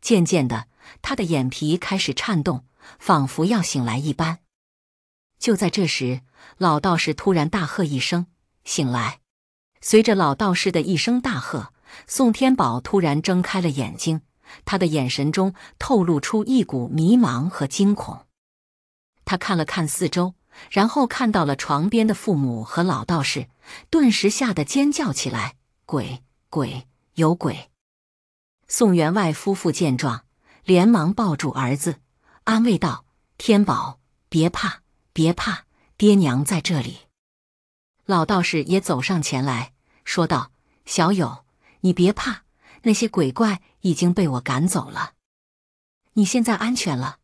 渐渐的，他的眼皮开始颤动，仿佛要醒来一般。就在这时，老道士突然大喝一声：“醒来！”随着老道士的一声大喝，宋天宝突然睁开了眼睛，他的眼神中透露出一股迷茫和惊恐。他看了看四周，然后看到了床边的父母和老道士，顿时吓得尖叫起来：“鬼！鬼！有鬼！”宋员外夫妇见状，连忙抱住儿子，安慰道：“天宝，别怕，别怕，爹娘在这里。”老道士也走上前来，说道：“小友，你别怕，那些鬼怪已经被我赶走了，你现在安全了。”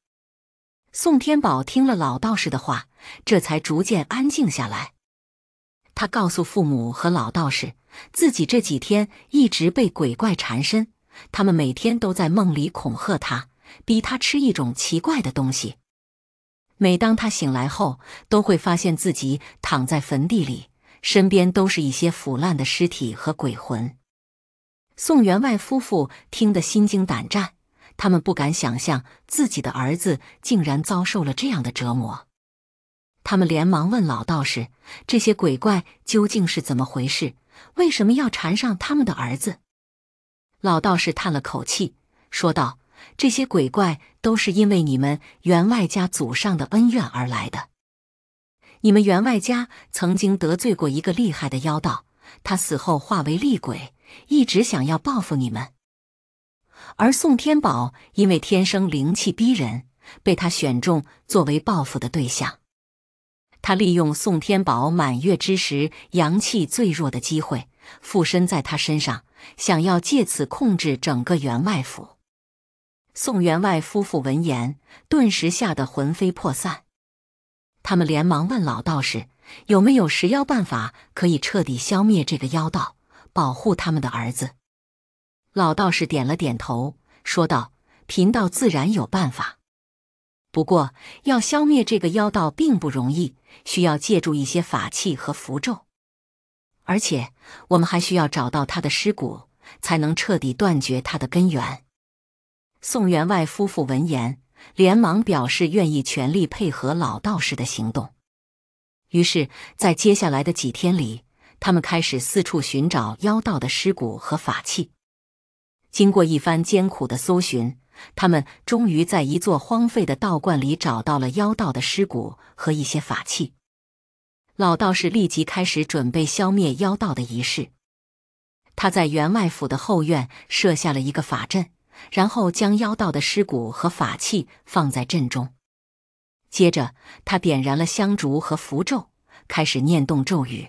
宋天宝听了老道士的话，这才逐渐安静下来。他告诉父母和老道士，自己这几天一直被鬼怪缠身，他们每天都在梦里恐吓他，逼他吃一种奇怪的东西。每当他醒来后，都会发现自己躺在坟地里，身边都是一些腐烂的尸体和鬼魂。宋员外夫妇听得心惊胆战，他们不敢想象自己的儿子竟然遭受了这样的折磨。他们连忙问老道士：“这些鬼怪究竟是怎么回事？为什么要缠上他们的儿子？”老道士叹了口气，说道。这些鬼怪都是因为你们员外家祖上的恩怨而来的。你们员外家曾经得罪过一个厉害的妖道，他死后化为厉鬼，一直想要报复你们。而宋天宝因为天生灵气逼人，被他选中作为报复的对象。他利用宋天宝满月之时阳气最弱的机会，附身在他身上，想要借此控制整个员外府。宋员外夫妇闻言，顿时吓得魂飞魄散。他们连忙问老道士：“有没有食妖办法，可以彻底消灭这个妖道，保护他们的儿子？”老道士点了点头，说道：“贫道自然有办法，不过要消灭这个妖道并不容易，需要借助一些法器和符咒，而且我们还需要找到他的尸骨，才能彻底断绝他的根源。”宋员外夫妇闻言，连忙表示愿意全力配合老道士的行动。于是，在接下来的几天里，他们开始四处寻找妖道的尸骨和法器。经过一番艰苦的搜寻，他们终于在一座荒废的道观里找到了妖道的尸骨和一些法器。老道士立即开始准备消灭妖道的仪式。他在员外府的后院设下了一个法阵。然后将妖道的尸骨和法器放在阵中，接着他点燃了香烛和符咒，开始念动咒语。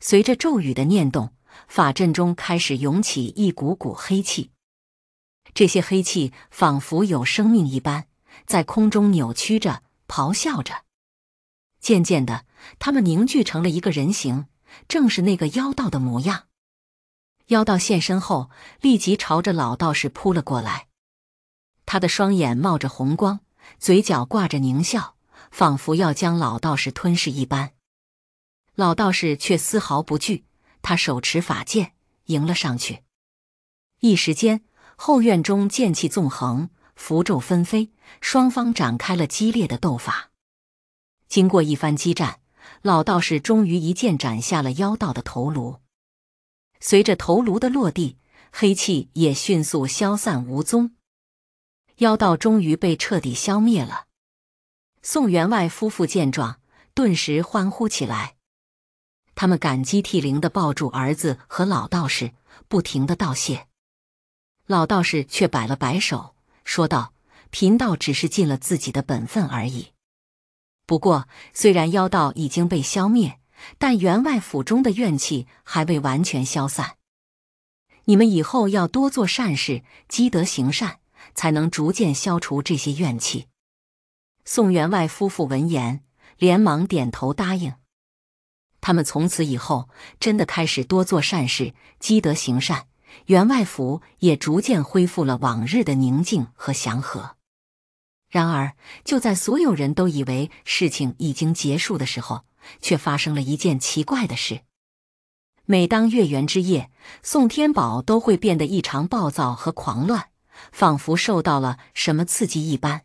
随着咒语的念动，法阵中开始涌起一股股黑气，这些黑气仿佛有生命一般，在空中扭曲着、咆哮着。渐渐的，他们凝聚成了一个人形，正是那个妖道的模样。妖道现身后，立即朝着老道士扑了过来。他的双眼冒着红光，嘴角挂着狞笑，仿佛要将老道士吞噬一般。老道士却丝毫不惧，他手持法剑迎了上去。一时间，后院中剑气纵横，符咒纷飞，双方展开了激烈的斗法。经过一番激战，老道士终于一剑斩下了妖道的头颅。随着头颅的落地，黑气也迅速消散无踪，妖道终于被彻底消灭了。宋员外夫妇见状，顿时欢呼起来，他们感激涕零的抱住儿子和老道士，不停的道谢。老道士却摆了摆手，说道：“贫道只是尽了自己的本分而已。不过，虽然妖道已经被消灭。”但员外府中的怨气还未完全消散，你们以后要多做善事，积德行善，才能逐渐消除这些怨气。宋员外夫妇闻言，连忙点头答应。他们从此以后真的开始多做善事，积德行善，员外府也逐渐恢复了往日的宁静和祥和。然而，就在所有人都以为事情已经结束的时候。却发生了一件奇怪的事。每当月圆之夜，宋天宝都会变得异常暴躁和狂乱，仿佛受到了什么刺激一般。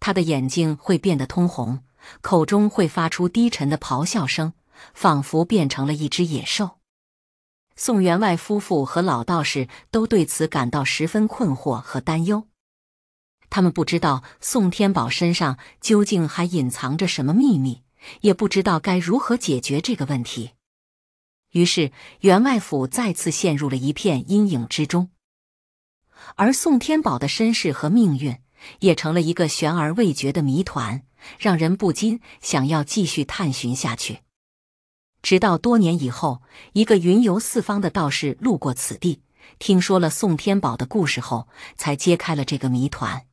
他的眼睛会变得通红，口中会发出低沉的咆哮声，仿佛变成了一只野兽。宋员外夫妇和老道士都对此感到十分困惑和担忧。他们不知道宋天宝身上究竟还隐藏着什么秘密。也不知道该如何解决这个问题，于是员外府再次陷入了一片阴影之中，而宋天宝的身世和命运也成了一个悬而未决的谜团，让人不禁想要继续探寻下去。直到多年以后，一个云游四方的道士路过此地，听说了宋天宝的故事后，才揭开了这个谜团。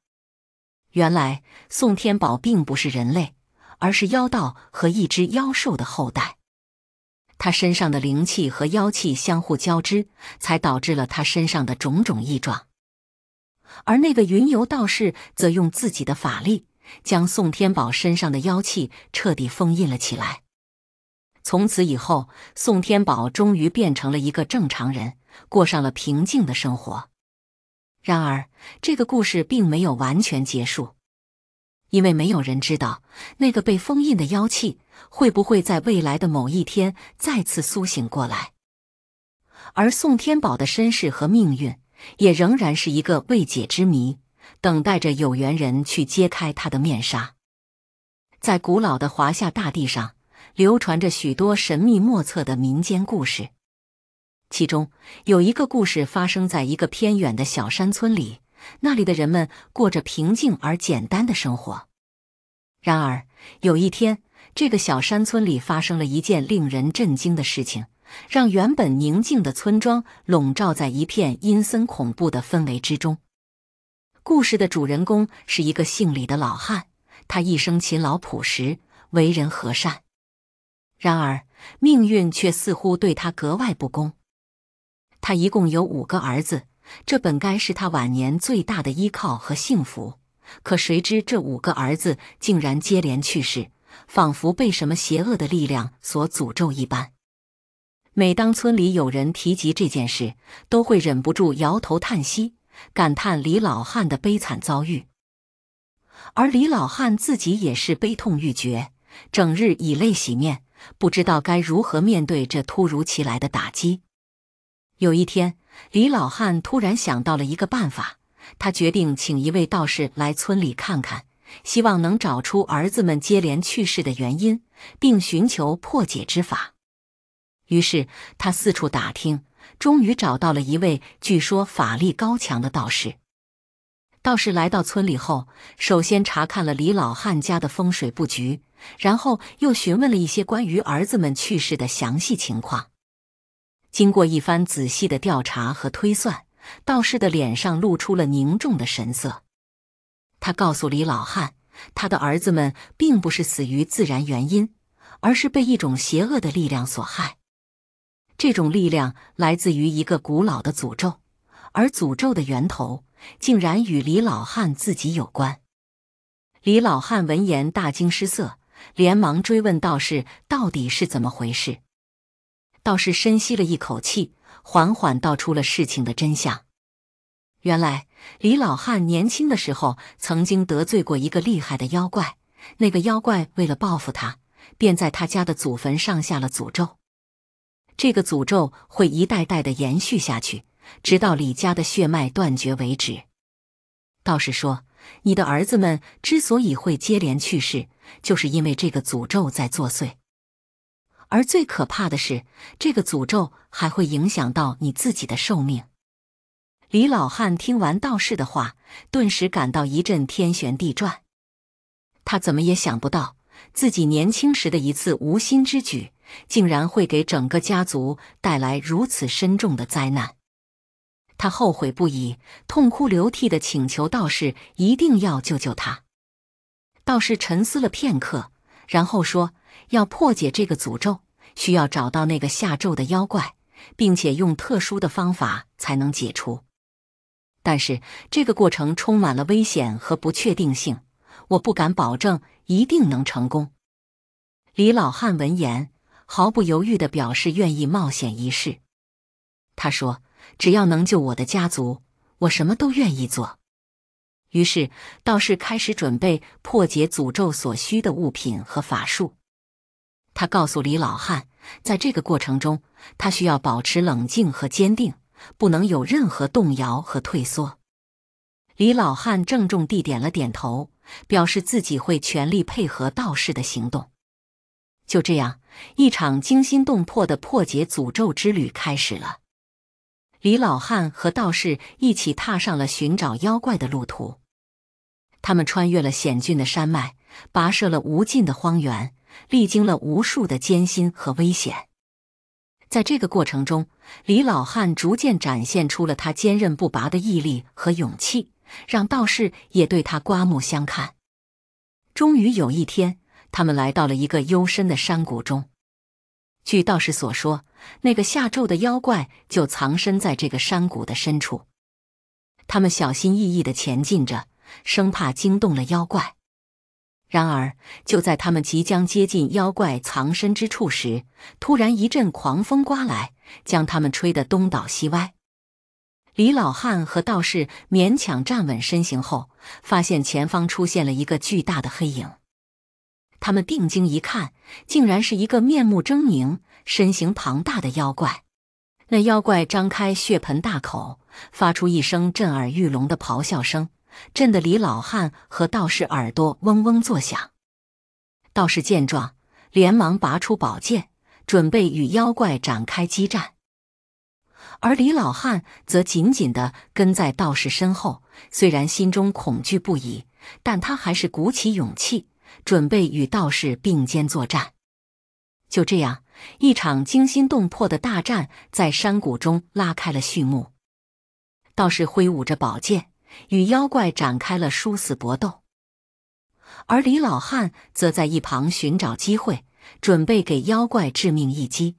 原来，宋天宝并不是人类。而是妖道和一只妖兽的后代，他身上的灵气和妖气相互交织，才导致了他身上的种种异状。而那个云游道士则用自己的法力，将宋天宝身上的妖气彻底封印了起来。从此以后，宋天宝终于变成了一个正常人，过上了平静的生活。然而，这个故事并没有完全结束。因为没有人知道那个被封印的妖气会不会在未来的某一天再次苏醒过来，而宋天宝的身世和命运也仍然是一个未解之谜，等待着有缘人去揭开他的面纱。在古老的华夏大地上，流传着许多神秘莫测的民间故事，其中有一个故事发生在一个偏远的小山村里。那里的人们过着平静而简单的生活。然而，有一天，这个小山村里发生了一件令人震惊的事情，让原本宁静的村庄笼罩在一片阴森恐怖的氛围之中。故事的主人公是一个姓李的老汉，他一生勤劳朴实，为人和善。然而，命运却似乎对他格外不公。他一共有五个儿子。这本该是他晚年最大的依靠和幸福，可谁知这五个儿子竟然接连去世，仿佛被什么邪恶的力量所诅咒一般。每当村里有人提及这件事，都会忍不住摇头叹息，感叹李老汉的悲惨遭遇。而李老汉自己也是悲痛欲绝，整日以泪洗面，不知道该如何面对这突如其来的打击。有一天，李老汉突然想到了一个办法，他决定请一位道士来村里看看，希望能找出儿子们接连去世的原因，并寻求破解之法。于是，他四处打听，终于找到了一位据说法力高强的道士。道士来到村里后，首先查看了李老汉家的风水布局，然后又询问了一些关于儿子们去世的详细情况。经过一番仔细的调查和推算，道士的脸上露出了凝重的神色。他告诉李老汉，他的儿子们并不是死于自然原因，而是被一种邪恶的力量所害。这种力量来自于一个古老的诅咒，而诅咒的源头竟然与李老汉自己有关。李老汉闻言大惊失色，连忙追问道士到底是怎么回事。道士深吸了一口气，缓缓道出了事情的真相。原来，李老汉年轻的时候曾经得罪过一个厉害的妖怪，那个妖怪为了报复他，便在他家的祖坟上下了诅咒。这个诅咒会一代代的延续下去，直到李家的血脉断绝为止。道士说：“你的儿子们之所以会接连去世，就是因为这个诅咒在作祟。”而最可怕的是，这个诅咒还会影响到你自己的寿命。李老汉听完道士的话，顿时感到一阵天旋地转。他怎么也想不到，自己年轻时的一次无心之举，竟然会给整个家族带来如此深重的灾难。他后悔不已，痛哭流涕的请求道士一定要救救他。道士沉思了片刻，然后说。要破解这个诅咒，需要找到那个下咒的妖怪，并且用特殊的方法才能解除。但是这个过程充满了危险和不确定性，我不敢保证一定能成功。李老汉闻言，毫不犹豫的表示愿意冒险一试。他说：“只要能救我的家族，我什么都愿意做。”于是，道士开始准备破解诅咒所需的物品和法术。他告诉李老汉，在这个过程中，他需要保持冷静和坚定，不能有任何动摇和退缩。李老汉郑重地点了点头，表示自己会全力配合道士的行动。就这样，一场惊心动魄的破解诅咒之旅开始了。李老汉和道士一起踏上了寻找妖怪的路途，他们穿越了险峻的山脉，跋涉了无尽的荒原。历经了无数的艰辛和危险，在这个过程中，李老汉逐渐展现出了他坚韧不拔的毅力和勇气，让道士也对他刮目相看。终于有一天，他们来到了一个幽深的山谷中。据道士所说，那个下咒的妖怪就藏身在这个山谷的深处。他们小心翼翼的前进着，生怕惊动了妖怪。然而，就在他们即将接近妖怪藏身之处时，突然一阵狂风刮来，将他们吹得东倒西歪。李老汉和道士勉强站稳身形后，发现前方出现了一个巨大的黑影。他们定睛一看，竟然是一个面目狰狞、身形庞大的妖怪。那妖怪张开血盆大口，发出一声震耳欲聋的咆哮声。震得李老汉和道士耳朵嗡嗡作响。道士见状，连忙拔出宝剑，准备与妖怪展开激战。而李老汉则紧紧的跟在道士身后，虽然心中恐惧不已，但他还是鼓起勇气，准备与道士并肩作战。就这样，一场惊心动魄的大战在山谷中拉开了序幕。道士挥舞着宝剑。与妖怪展开了殊死搏斗，而李老汉则在一旁寻找机会，准备给妖怪致命一击。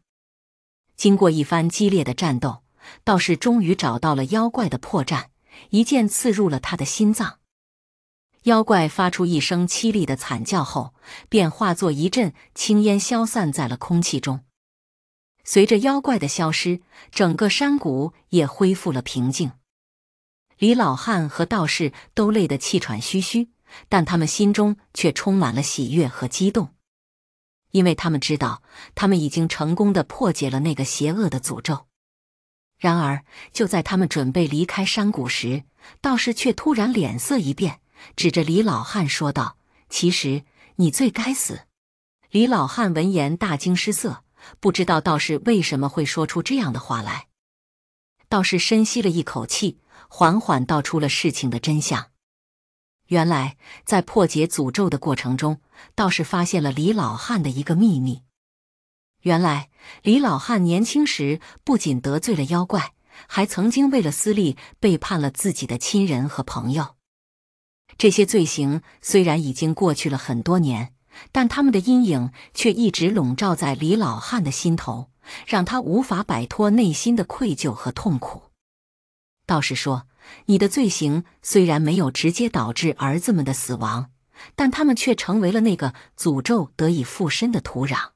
经过一番激烈的战斗，道士终于找到了妖怪的破绽，一剑刺入了他的心脏。妖怪发出一声凄厉的惨叫后，便化作一阵青烟消散在了空气中。随着妖怪的消失，整个山谷也恢复了平静。李老汉和道士都累得气喘吁吁，但他们心中却充满了喜悦和激动，因为他们知道他们已经成功的破解了那个邪恶的诅咒。然而，就在他们准备离开山谷时，道士却突然脸色一变，指着李老汉说道：“其实你最该死。”李老汉闻言大惊失色，不知道道士为什么会说出这样的话来。道士深吸了一口气。缓缓道出了事情的真相。原来，在破解诅咒的过程中，道士发现了李老汉的一个秘密。原来，李老汉年轻时不仅得罪了妖怪，还曾经为了私利背叛了自己的亲人和朋友。这些罪行虽然已经过去了很多年，但他们的阴影却一直笼罩在李老汉的心头，让他无法摆脱内心的愧疚和痛苦。道士说：“你的罪行虽然没有直接导致儿子们的死亡，但他们却成为了那个诅咒得以附身的土壤。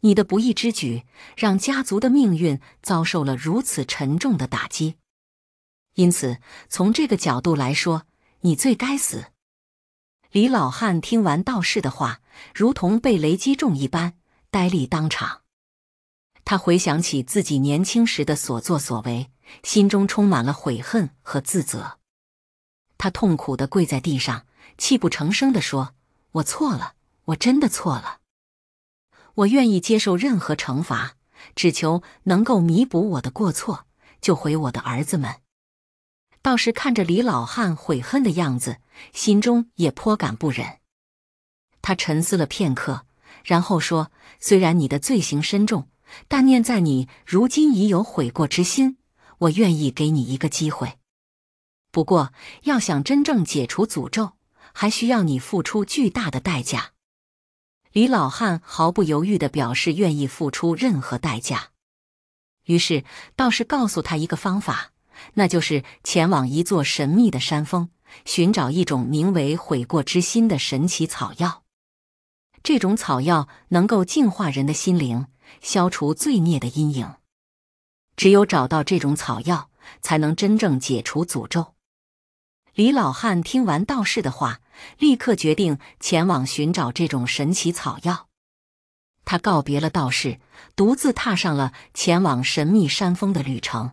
你的不义之举让家族的命运遭受了如此沉重的打击，因此从这个角度来说，你最该死。”李老汉听完道士的话，如同被雷击中一般，呆立当场。他回想起自己年轻时的所作所为。心中充满了悔恨和自责，他痛苦的跪在地上，泣不成声的说：“我错了，我真的错了，我愿意接受任何惩罚，只求能够弥补我的过错，救回我的儿子们。”道士看着李老汉悔恨的样子，心中也颇感不忍。他沉思了片刻，然后说：“虽然你的罪行深重，但念在你如今已有悔过之心。”我愿意给你一个机会，不过要想真正解除诅咒，还需要你付出巨大的代价。李老汉毫不犹豫的表示愿意付出任何代价。于是，道士告诉他一个方法，那就是前往一座神秘的山峰，寻找一种名为“悔过之心”的神奇草药。这种草药能够净化人的心灵，消除罪孽的阴影。只有找到这种草药，才能真正解除诅咒。李老汉听完道士的话，立刻决定前往寻找这种神奇草药。他告别了道士，独自踏上了前往神秘山峰的旅程。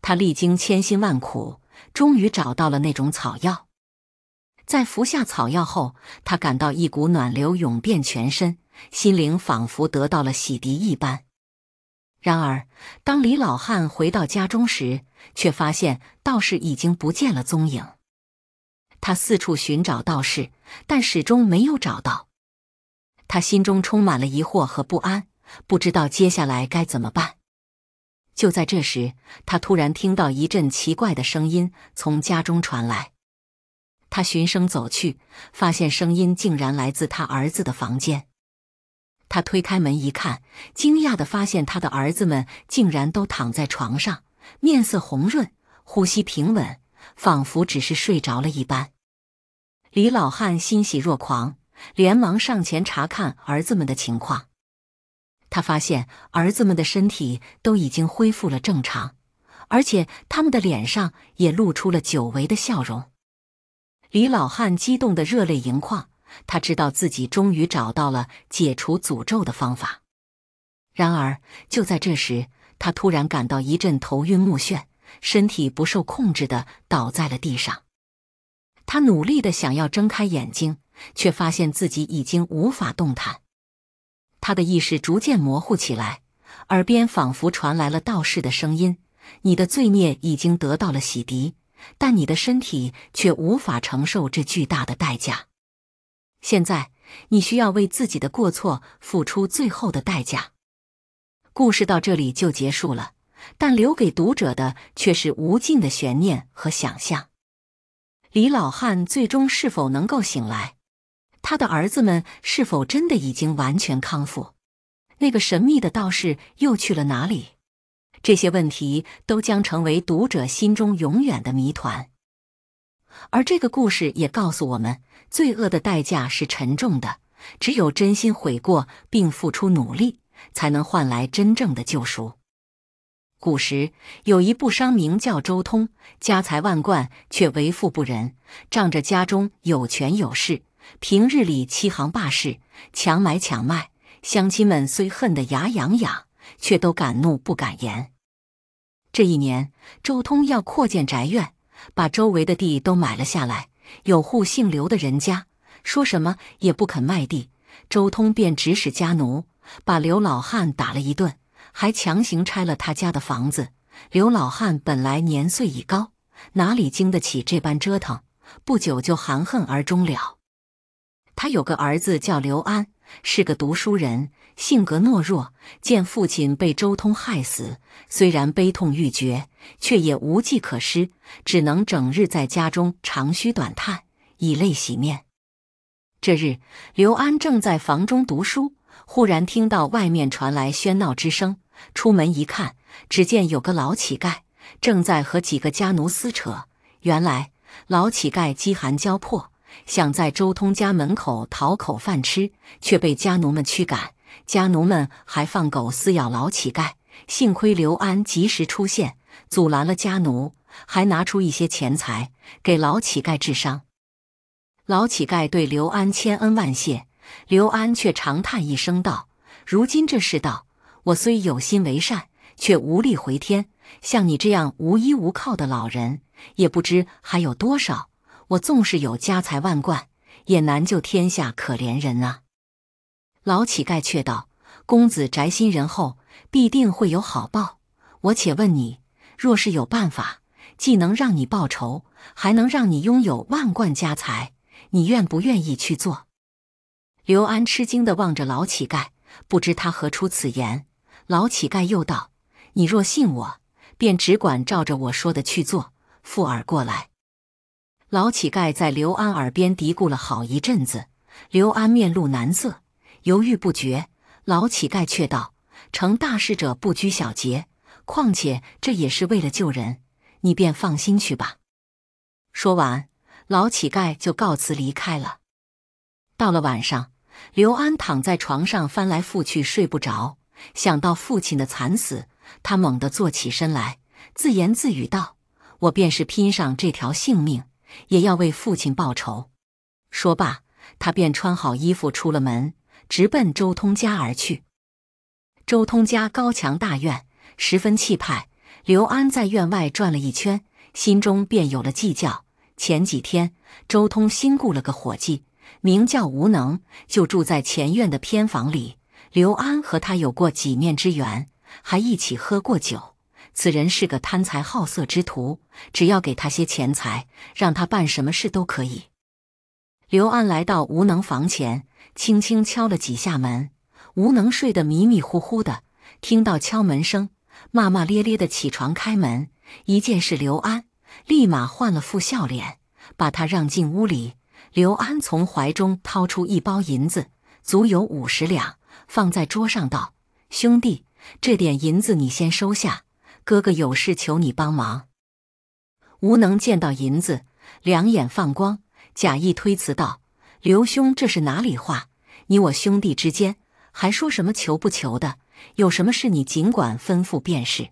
他历经千辛万苦，终于找到了那种草药。在服下草药后，他感到一股暖流涌遍全身，心灵仿佛得到了洗涤一般。然而，当李老汉回到家中时，却发现道士已经不见了踪影。他四处寻找道士，但始终没有找到。他心中充满了疑惑和不安，不知道接下来该怎么办。就在这时，他突然听到一阵奇怪的声音从家中传来。他循声走去，发现声音竟然来自他儿子的房间。他推开门一看，惊讶地发现他的儿子们竟然都躺在床上，面色红润，呼吸平稳，仿佛只是睡着了一般。李老汉欣喜若狂，连忙上前查看儿子们的情况。他发现儿子们的身体都已经恢复了正常，而且他们的脸上也露出了久违的笑容。李老汉激动得热泪盈眶。他知道自己终于找到了解除诅咒的方法，然而就在这时，他突然感到一阵头晕目眩，身体不受控制地倒在了地上。他努力地想要睁开眼睛，却发现自己已经无法动弹。他的意识逐渐模糊起来，耳边仿佛传来了道士的声音：“你的罪孽已经得到了洗涤，但你的身体却无法承受这巨大的代价。”现在，你需要为自己的过错付出最后的代价。故事到这里就结束了，但留给读者的却是无尽的悬念和想象。李老汉最终是否能够醒来？他的儿子们是否真的已经完全康复？那个神秘的道士又去了哪里？这些问题都将成为读者心中永远的谜团。而这个故事也告诉我们。罪恶的代价是沉重的，只有真心悔过并付出努力，才能换来真正的救赎。古时有一部商名叫周通，家财万贯，却为富不仁，仗着家中有权有势，平日里欺行霸市，强买强卖。乡亲们虽恨得牙痒痒，却都敢怒不敢言。这一年，周通要扩建宅院，把周围的地都买了下来。有户姓刘的人家，说什么也不肯卖地。周通便指使家奴把刘老汉打了一顿，还强行拆了他家的房子。刘老汉本来年岁已高，哪里经得起这般折腾？不久就含恨而终了。他有个儿子叫刘安，是个读书人。性格懦弱，见父亲被周通害死，虽然悲痛欲绝，却也无计可施，只能整日在家中长吁短叹，以泪洗面。这日，刘安正在房中读书，忽然听到外面传来喧闹之声，出门一看，只见有个老乞丐正在和几个家奴撕扯。原来，老乞丐饥寒交迫，想在周通家门口讨口饭吃，却被家奴们驱赶。家奴们还放狗撕咬老乞丐，幸亏刘安及时出现，阻拦了家奴，还拿出一些钱财给老乞丐治伤。老乞丐对刘安千恩万谢，刘安却长叹一声道：“如今这世道，我虽有心为善，却无力回天。像你这样无依无靠的老人，也不知还有多少。我纵是有家财万贯，也难救天下可怜人啊。”老乞丐却道：“公子宅心仁厚，必定会有好报。我且问你，若是有办法，既能让你报仇，还能让你拥有万贯家财，你愿不愿意去做？”刘安吃惊地望着老乞丐，不知他何出此言。老乞丐又道：“你若信我，便只管照着我说的去做。”附耳过来，老乞丐在刘安耳边嘀咕了好一阵子。刘安面露难色。犹豫不决，老乞丐却道：“成大事者不拘小节，况且这也是为了救人，你便放心去吧。”说完，老乞丐就告辞离开了。到了晚上，刘安躺在床上翻来覆去睡不着，想到父亲的惨死，他猛地坐起身来，自言自语道：“我便是拼上这条性命，也要为父亲报仇。”说罢，他便穿好衣服出了门。直奔周通家而去。周通家高墙大院，十分气派。刘安在院外转了一圈，心中便有了计较。前几天，周通新雇了个伙计，名叫无能，就住在前院的偏房里。刘安和他有过几面之缘，还一起喝过酒。此人是个贪财好色之徒，只要给他些钱财，让他办什么事都可以。刘安来到无能房前。轻轻敲了几下门，吴能睡得迷迷糊糊的，听到敲门声，骂骂咧咧的起床开门，一见是刘安，立马换了副笑脸，把他让进屋里。刘安从怀中掏出一包银子，足有五十两，放在桌上道：“兄弟，这点银子你先收下，哥哥有事求你帮忙。”吴能见到银子，两眼放光，假意推辞道。刘兄，这是哪里话？你我兄弟之间，还说什么求不求的？有什么事，你尽管吩咐便是。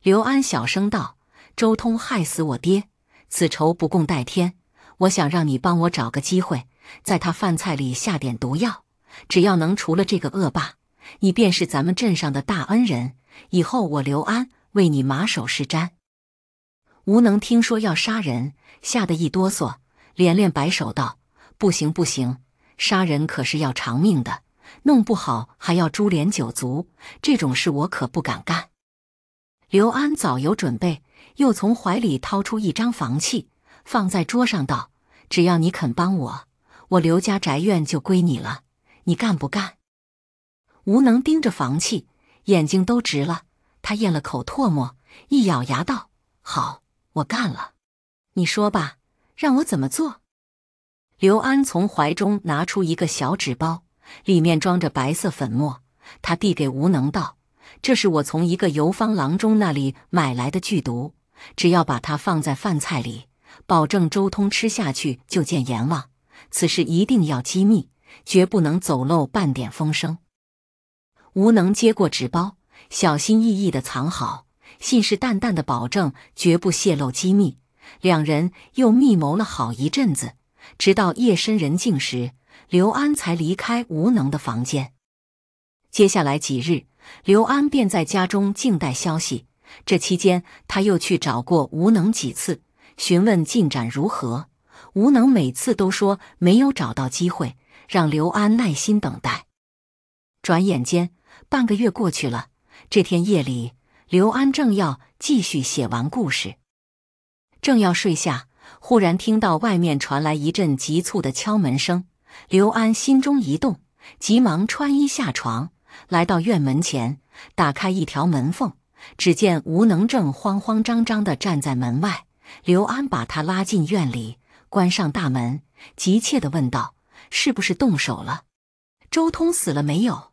刘安小声道：“周通害死我爹，此仇不共戴天。我想让你帮我找个机会，在他饭菜里下点毒药。只要能除了这个恶霸，你便是咱们镇上的大恩人。以后我刘安为你马首是瞻。”吴能听说要杀人，吓得一哆嗦，连连摆手道。不行不行，杀人可是要偿命的，弄不好还要株连九族。这种事我可不敢干。刘安早有准备，又从怀里掏出一张房契，放在桌上，道：“只要你肯帮我，我刘家宅院就归你了。你干不干？”吴能盯着房契，眼睛都直了。他咽了口唾沫，一咬牙，道：“好，我干了。你说吧，让我怎么做。”刘安从怀中拿出一个小纸包，里面装着白色粉末。他递给吴能道：“这是我从一个游方郎中那里买来的剧毒，只要把它放在饭菜里，保证周通吃下去就见阎王。此事一定要机密，绝不能走漏半点风声。”吴能接过纸包，小心翼翼地藏好，信誓旦旦地保证绝不泄露机密。两人又密谋了好一阵子。直到夜深人静时，刘安才离开吴能的房间。接下来几日，刘安便在家中静待消息。这期间，他又去找过吴能几次，询问进展如何。吴能每次都说没有找到机会，让刘安耐心等待。转眼间，半个月过去了。这天夜里，刘安正要继续写完故事，正要睡下。忽然听到外面传来一阵急促的敲门声，刘安心中一动，急忙穿衣下床，来到院门前，打开一条门缝，只见吴能正慌慌张张地站在门外。刘安把他拉进院里，关上大门，急切地问道：“是不是动手了？周通死了没有？”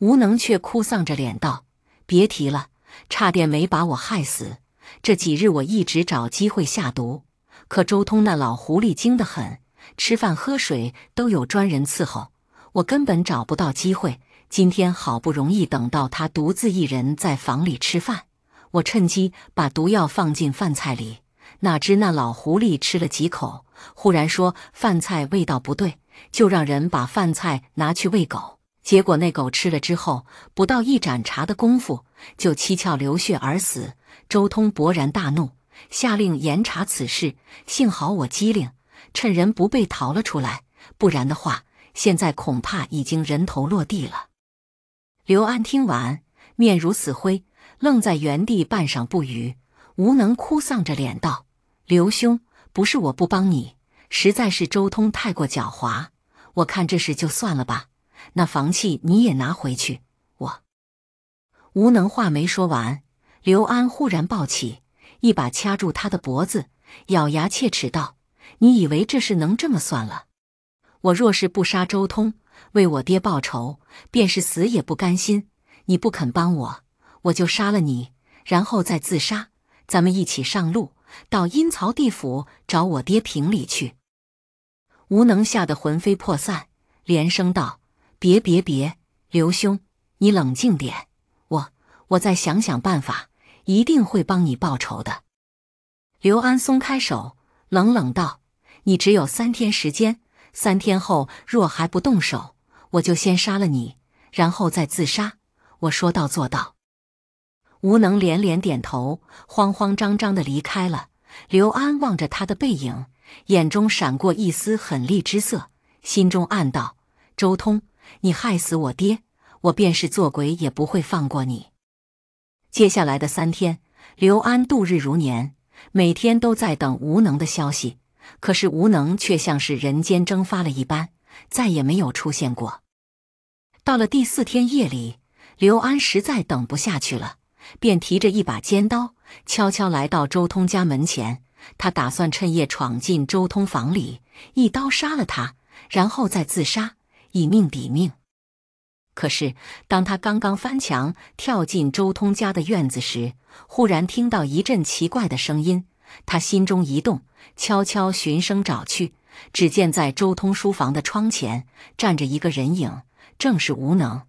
吴能却哭丧着脸道：“别提了，差点没把我害死。这几日我一直找机会下毒。”可周通那老狐狸精的很，吃饭喝水都有专人伺候，我根本找不到机会。今天好不容易等到他独自一人在房里吃饭，我趁机把毒药放进饭菜里。哪知那老狐狸吃了几口，忽然说饭菜味道不对，就让人把饭菜拿去喂狗。结果那狗吃了之后，不到一盏茶的功夫，就七窍流血而死。周通勃然大怒。下令严查此事。幸好我机灵，趁人不备逃了出来，不然的话，现在恐怕已经人头落地了。刘安听完，面如死灰，愣在原地半晌不语。吴能哭丧着脸道：“刘兄，不是我不帮你，实在是周通太过狡猾。我看这事就算了吧。那房契你也拿回去。”我吴能话没说完，刘安忽然抱起。一把掐住他的脖子，咬牙切齿道：“你以为这事能这么算了？我若是不杀周通，为我爹报仇，便是死也不甘心。你不肯帮我，我就杀了你，然后再自杀。咱们一起上路，到阴曹地府找我爹评理去。”吴能吓得魂飞魄散，连声道：“别别别，刘兄，你冷静点，我我再想想办法。”一定会帮你报仇的。刘安松开手，冷冷道：“你只有三天时间，三天后若还不动手，我就先杀了你，然后再自杀。我说到做到。”吴能连连点头，慌慌张张的离开了。刘安望着他的背影，眼中闪过一丝狠厉之色，心中暗道：“周通，你害死我爹，我便是做鬼也不会放过你。”接下来的三天，刘安度日如年，每天都在等吴能的消息。可是吴能却像是人间蒸发了一般，再也没有出现过。到了第四天夜里，刘安实在等不下去了，便提着一把尖刀，悄悄来到周通家门前。他打算趁夜闯进周通房里，一刀杀了他，然后再自杀，以命抵命。可是，当他刚刚翻墙跳进周通家的院子时，忽然听到一阵奇怪的声音，他心中一动，悄悄寻声找去，只见在周通书房的窗前站着一个人影，正是吴能。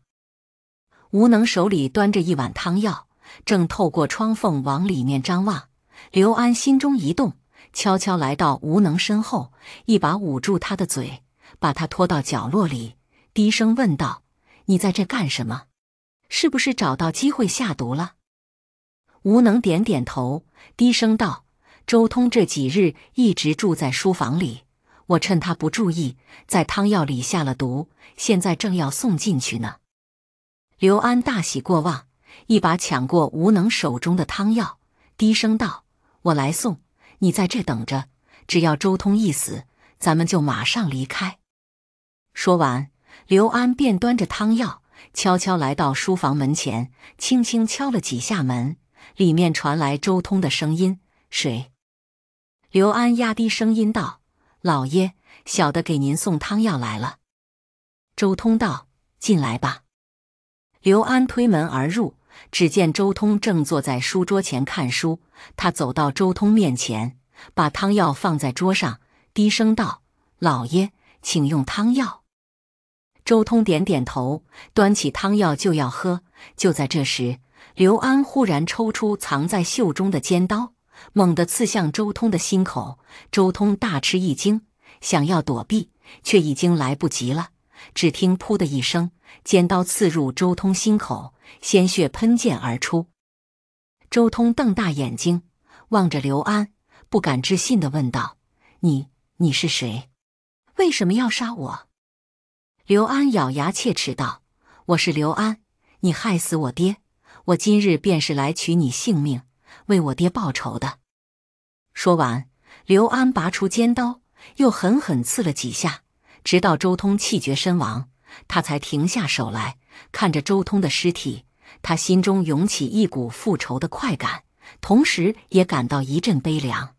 吴能手里端着一碗汤药，正透过窗缝往里面张望。刘安心中一动，悄悄来到吴能身后，一把捂住他的嘴，把他拖到角落里，低声问道。你在这干什么？是不是找到机会下毒了？吴能点点头，低声道：“周通这几日一直住在书房里，我趁他不注意，在汤药里下了毒，现在正要送进去呢。”刘安大喜过望，一把抢过吴能手中的汤药，低声道：“我来送，你在这等着。只要周通一死，咱们就马上离开。”说完。刘安便端着汤药，悄悄来到书房门前，轻轻敲了几下门。里面传来周通的声音：“谁？”刘安压低声音道：“老爷，小的给您送汤药来了。”周通道：“进来吧。”刘安推门而入，只见周通正坐在书桌前看书。他走到周通面前，把汤药放在桌上，低声道：“老爷，请用汤药。”周通点点头，端起汤药就要喝。就在这时，刘安忽然抽出藏在袖中的尖刀，猛地刺向周通的心口。周通大吃一惊，想要躲避，却已经来不及了。只听“噗”的一声，尖刀刺入周通心口，鲜血喷溅而出。周通瞪大眼睛，望着刘安，不敢置信地问道：“你你是谁？为什么要杀我？”刘安咬牙切齿道：“我是刘安，你害死我爹，我今日便是来取你性命，为我爹报仇的。”说完，刘安拔出尖刀，又狠狠刺了几下，直到周通气绝身亡，他才停下手来，看着周通的尸体，他心中涌起一股复仇的快感，同时也感到一阵悲凉。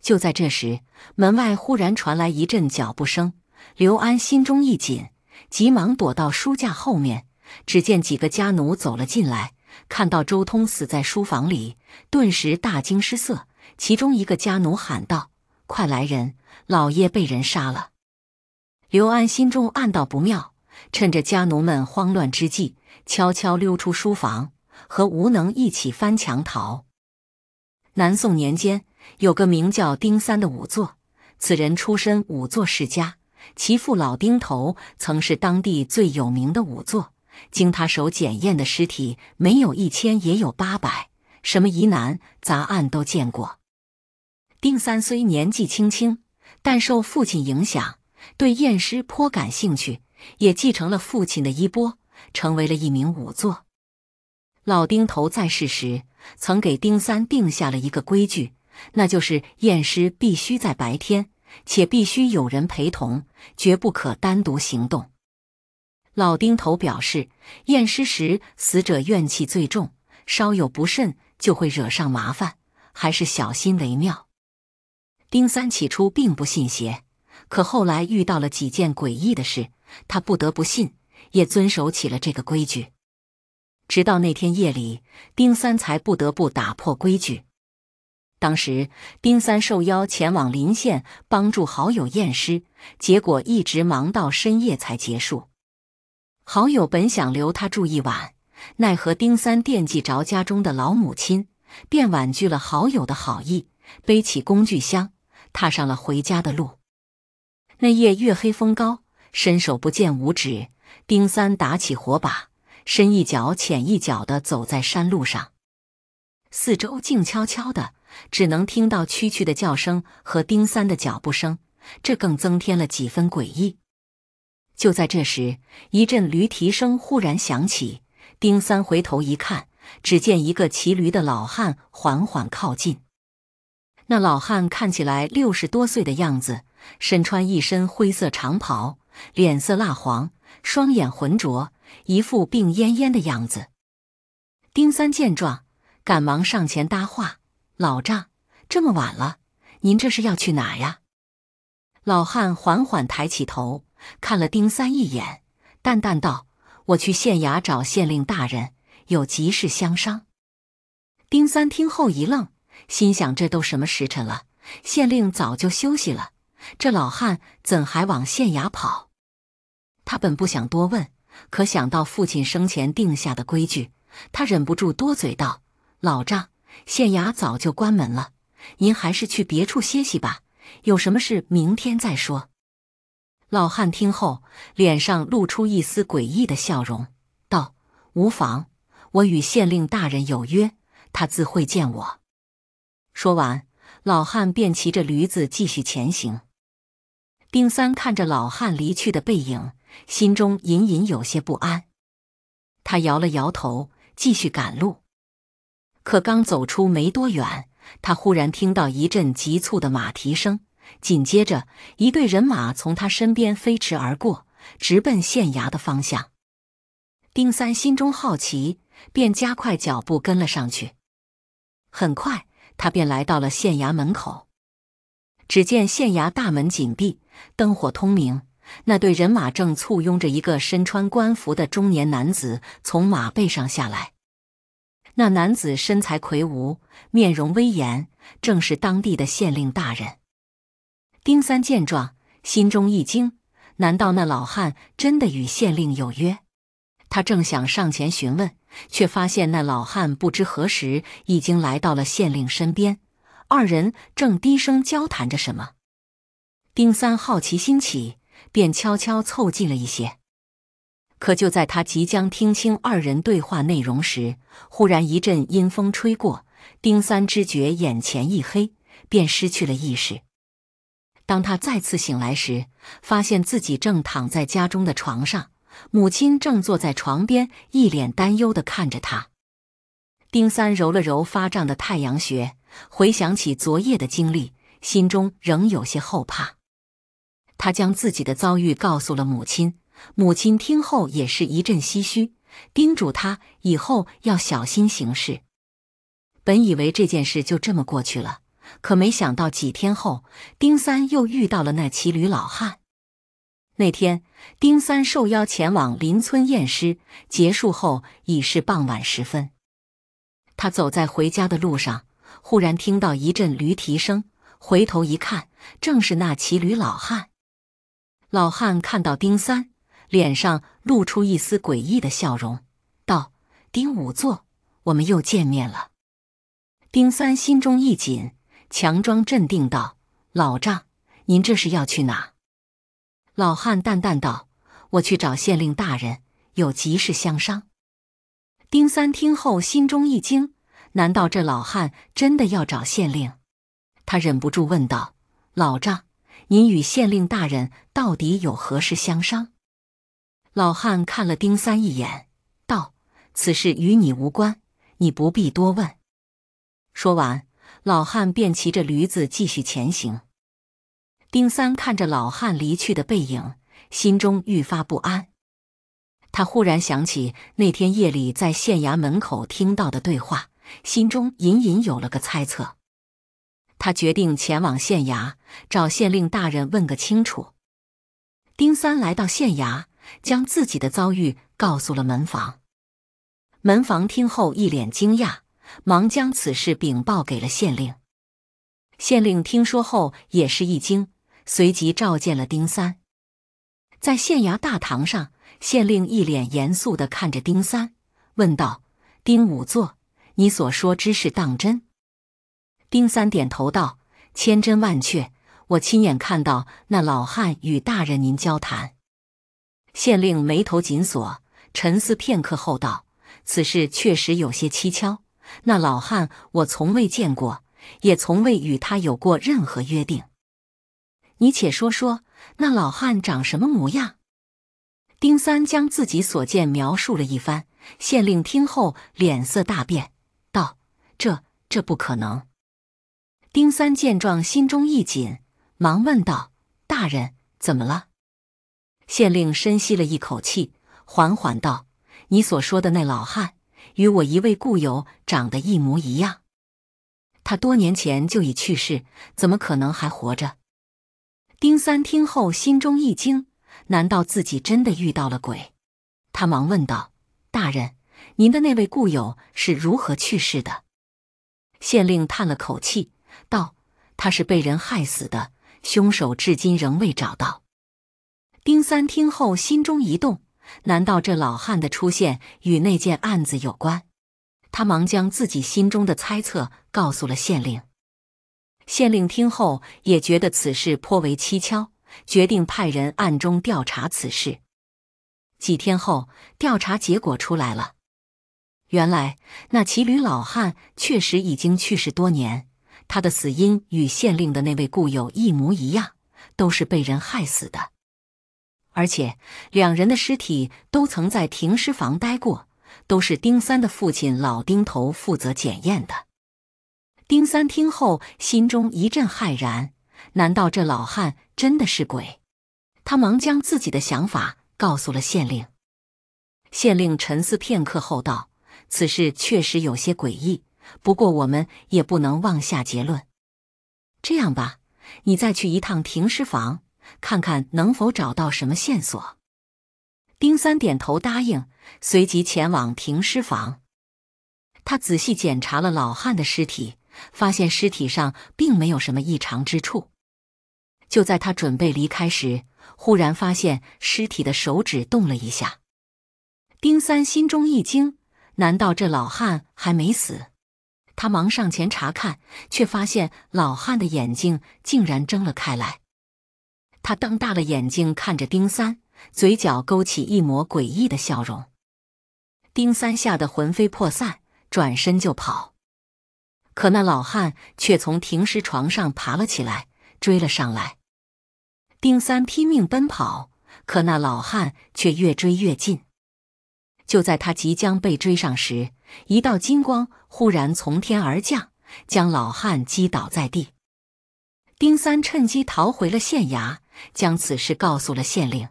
就在这时，门外忽然传来一阵脚步声。刘安心中一紧，急忙躲到书架后面。只见几个家奴走了进来，看到周通死在书房里，顿时大惊失色。其中一个家奴喊道：“快来人！老爷被人杀了！”刘安心中暗道不妙，趁着家奴们慌乱之际，悄悄溜出书房，和吴能一起翻墙逃。南宋年间，有个名叫丁三的仵作，此人出身仵作世家。其父老丁头曾是当地最有名的仵作，经他手检验的尸体没有一千也有八百，什么疑难杂案都见过。丁三虽年纪轻轻，但受父亲影响，对验尸颇感兴趣，也继承了父亲的衣钵，成为了一名仵作。老丁头在世时曾给丁三定下了一个规矩，那就是验尸必须在白天。且必须有人陪同，绝不可单独行动。老丁头表示，验尸时死者怨气最重，稍有不慎就会惹上麻烦，还是小心为妙。丁三起初并不信邪，可后来遇到了几件诡异的事，他不得不信，也遵守起了这个规矩。直到那天夜里，丁三才不得不打破规矩。当时，丁三受邀前往临县帮助好友验尸，结果一直忙到深夜才结束。好友本想留他住一晚，奈何丁三惦记着家中的老母亲，便婉拒了好友的好意，背起工具箱，踏上了回家的路。那夜月黑风高，伸手不见五指，丁三打起火把，深一脚浅一脚的走在山路上，四周静悄悄的。只能听到蛐蛐的叫声和丁三的脚步声，这更增添了几分诡异。就在这时，一阵驴蹄声忽然响起。丁三回头一看，只见一个骑驴的老汉缓缓靠近。那老汉看起来六十多岁的样子，身穿一身灰色长袍，脸色蜡黄，双眼浑浊，一副病恹恹的样子。丁三见状，赶忙上前搭话。老丈，这么晚了，您这是要去哪呀？老汉缓缓抬起头，看了丁三一眼，淡淡道：“我去县衙找县令大人，有急事相商。”丁三听后一愣，心想：这都什么时辰了？县令早就休息了，这老汉怎还往县衙跑？他本不想多问，可想到父亲生前定下的规矩，他忍不住多嘴道：“老丈。”县衙早就关门了，您还是去别处歇息吧。有什么事明天再说。老汉听后，脸上露出一丝诡异的笑容，道：“无妨，我与县令大人有约，他自会见我。”说完，老汉便骑着驴子继续前行。丁三看着老汉离去的背影，心中隐隐有些不安。他摇了摇头，继续赶路。可刚走出没多远，他忽然听到一阵急促的马蹄声，紧接着一队人马从他身边飞驰而过，直奔县衙的方向。丁三心中好奇，便加快脚步跟了上去。很快，他便来到了县衙门口。只见县衙大门紧闭，灯火通明，那队人马正簇拥着一个身穿官服的中年男子从马背上下来。那男子身材魁梧，面容威严，正是当地的县令大人。丁三见状，心中一惊：难道那老汉真的与县令有约？他正想上前询问，却发现那老汉不知何时已经来到了县令身边，二人正低声交谈着什么。丁三好奇心起，便悄悄凑近了一些。可就在他即将听清二人对话内容时，忽然一阵阴风吹过，丁三知觉眼前一黑，便失去了意识。当他再次醒来时，发现自己正躺在家中的床上，母亲正坐在床边，一脸担忧地看着他。丁三揉了揉发胀的太阳穴，回想起昨夜的经历，心中仍有些后怕。他将自己的遭遇告诉了母亲。母亲听后也是一阵唏嘘，叮嘱他以后要小心行事。本以为这件事就这么过去了，可没想到几天后，丁三又遇到了那骑驴老汉。那天，丁三受邀前往邻村验尸，结束后已是傍晚时分。他走在回家的路上，忽然听到一阵驴蹄声，回头一看，正是那骑驴老汉。老汉看到丁三。脸上露出一丝诡异的笑容，道：“丁五座，我们又见面了。”丁三心中一紧，强装镇定道：“老丈，您这是要去哪？”老汉淡淡道：“我去找县令大人，有急事相商。”丁三听后心中一惊，难道这老汉真的要找县令？他忍不住问道：“老丈，您与县令大人到底有何事相商？”老汉看了丁三一眼，道：“此事与你无关，你不必多问。”说完，老汉便骑着驴子继续前行。丁三看着老汉离去的背影，心中愈发不安。他忽然想起那天夜里在县衙门口听到的对话，心中隐隐有了个猜测。他决定前往县衙找县令大人问个清楚。丁三来到县衙。将自己的遭遇告诉了门房，门房听后一脸惊讶，忙将此事禀报给了县令。县令听说后也是一惊，随即召见了丁三。在县衙大堂上，县令一脸严肃地看着丁三，问道：“丁五座，你所说之事当真？”丁三点头道：“千真万确，我亲眼看到那老汉与大人您交谈。”县令眉头紧锁，沉思片刻后道：“此事确实有些蹊跷。那老汉我从未见过，也从未与他有过任何约定。你且说说，那老汉长什么模样？”丁三将自己所见描述了一番，县令听后脸色大变，道：“这这不可能！”丁三见状，心中一紧，忙问道：“大人，怎么了？”县令深吸了一口气，缓缓道：“你所说的那老汉，与我一位故友长得一模一样。他多年前就已去世，怎么可能还活着？”丁三听后心中一惊，难道自己真的遇到了鬼？他忙问道：“大人，您的那位故友是如何去世的？”县令叹了口气，道：“他是被人害死的，凶手至今仍未找到。”丁三听后，心中一动，难道这老汉的出现与那件案子有关？他忙将自己心中的猜测告诉了县令。县令听后也觉得此事颇为蹊跷，决定派人暗中调查此事。几天后，调查结果出来了，原来那骑驴老汉确实已经去世多年，他的死因与县令的那位故友一模一样，都是被人害死的。而且，两人的尸体都曾在停尸房待过，都是丁三的父亲老丁头负责检验的。丁三听后，心中一阵骇然：难道这老汉真的是鬼？他忙将自己的想法告诉了县令。县令沉思片刻后道：“此事确实有些诡异，不过我们也不能妄下结论。这样吧，你再去一趟停尸房。”看看能否找到什么线索。丁三点头答应，随即前往停尸房。他仔细检查了老汉的尸体，发现尸体上并没有什么异常之处。就在他准备离开时，忽然发现尸体的手指动了一下。丁三心中一惊，难道这老汉还没死？他忙上前查看，却发现老汉的眼睛竟然睁了开来。他瞪大了眼睛看着丁三，嘴角勾起一抹诡异的笑容。丁三吓得魂飞魄散，转身就跑。可那老汉却从停尸床上爬了起来，追了上来。丁三拼命奔跑，可那老汉却越追越近。就在他即将被追上时，一道金光忽然从天而降，将老汉击倒在地。丁三趁机逃回了县衙。将此事告诉了县令，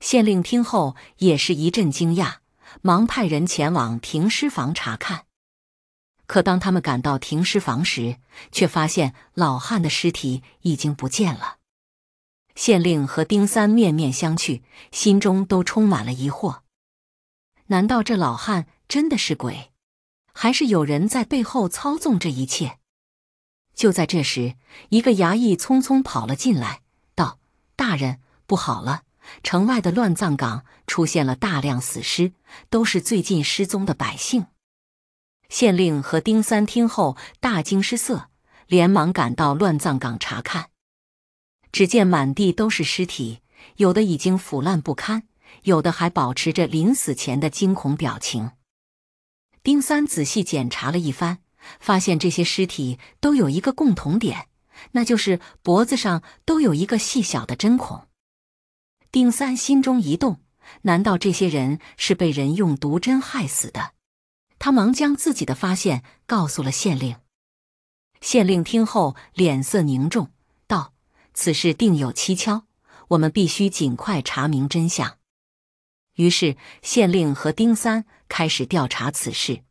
县令听后也是一阵惊讶，忙派人前往停尸房查看。可当他们赶到停尸房时，却发现老汉的尸体已经不见了。县令和丁三面面相觑，心中都充满了疑惑：难道这老汉真的是鬼，还是有人在背后操纵这一切？就在这时，一个衙役匆匆跑了进来。大人，不好了！城外的乱葬岗出现了大量死尸，都是最近失踪的百姓。县令和丁三听后大惊失色，连忙赶到乱葬岗查看。只见满地都是尸体，有的已经腐烂不堪，有的还保持着临死前的惊恐表情。丁三仔细检查了一番，发现这些尸体都有一个共同点。那就是脖子上都有一个细小的针孔。丁三心中一动，难道这些人是被人用毒针害死的？他忙将自己的发现告诉了县令。县令听后脸色凝重，道：“此事定有蹊跷，我们必须尽快查明真相。”于是，县令和丁三开始调查此事。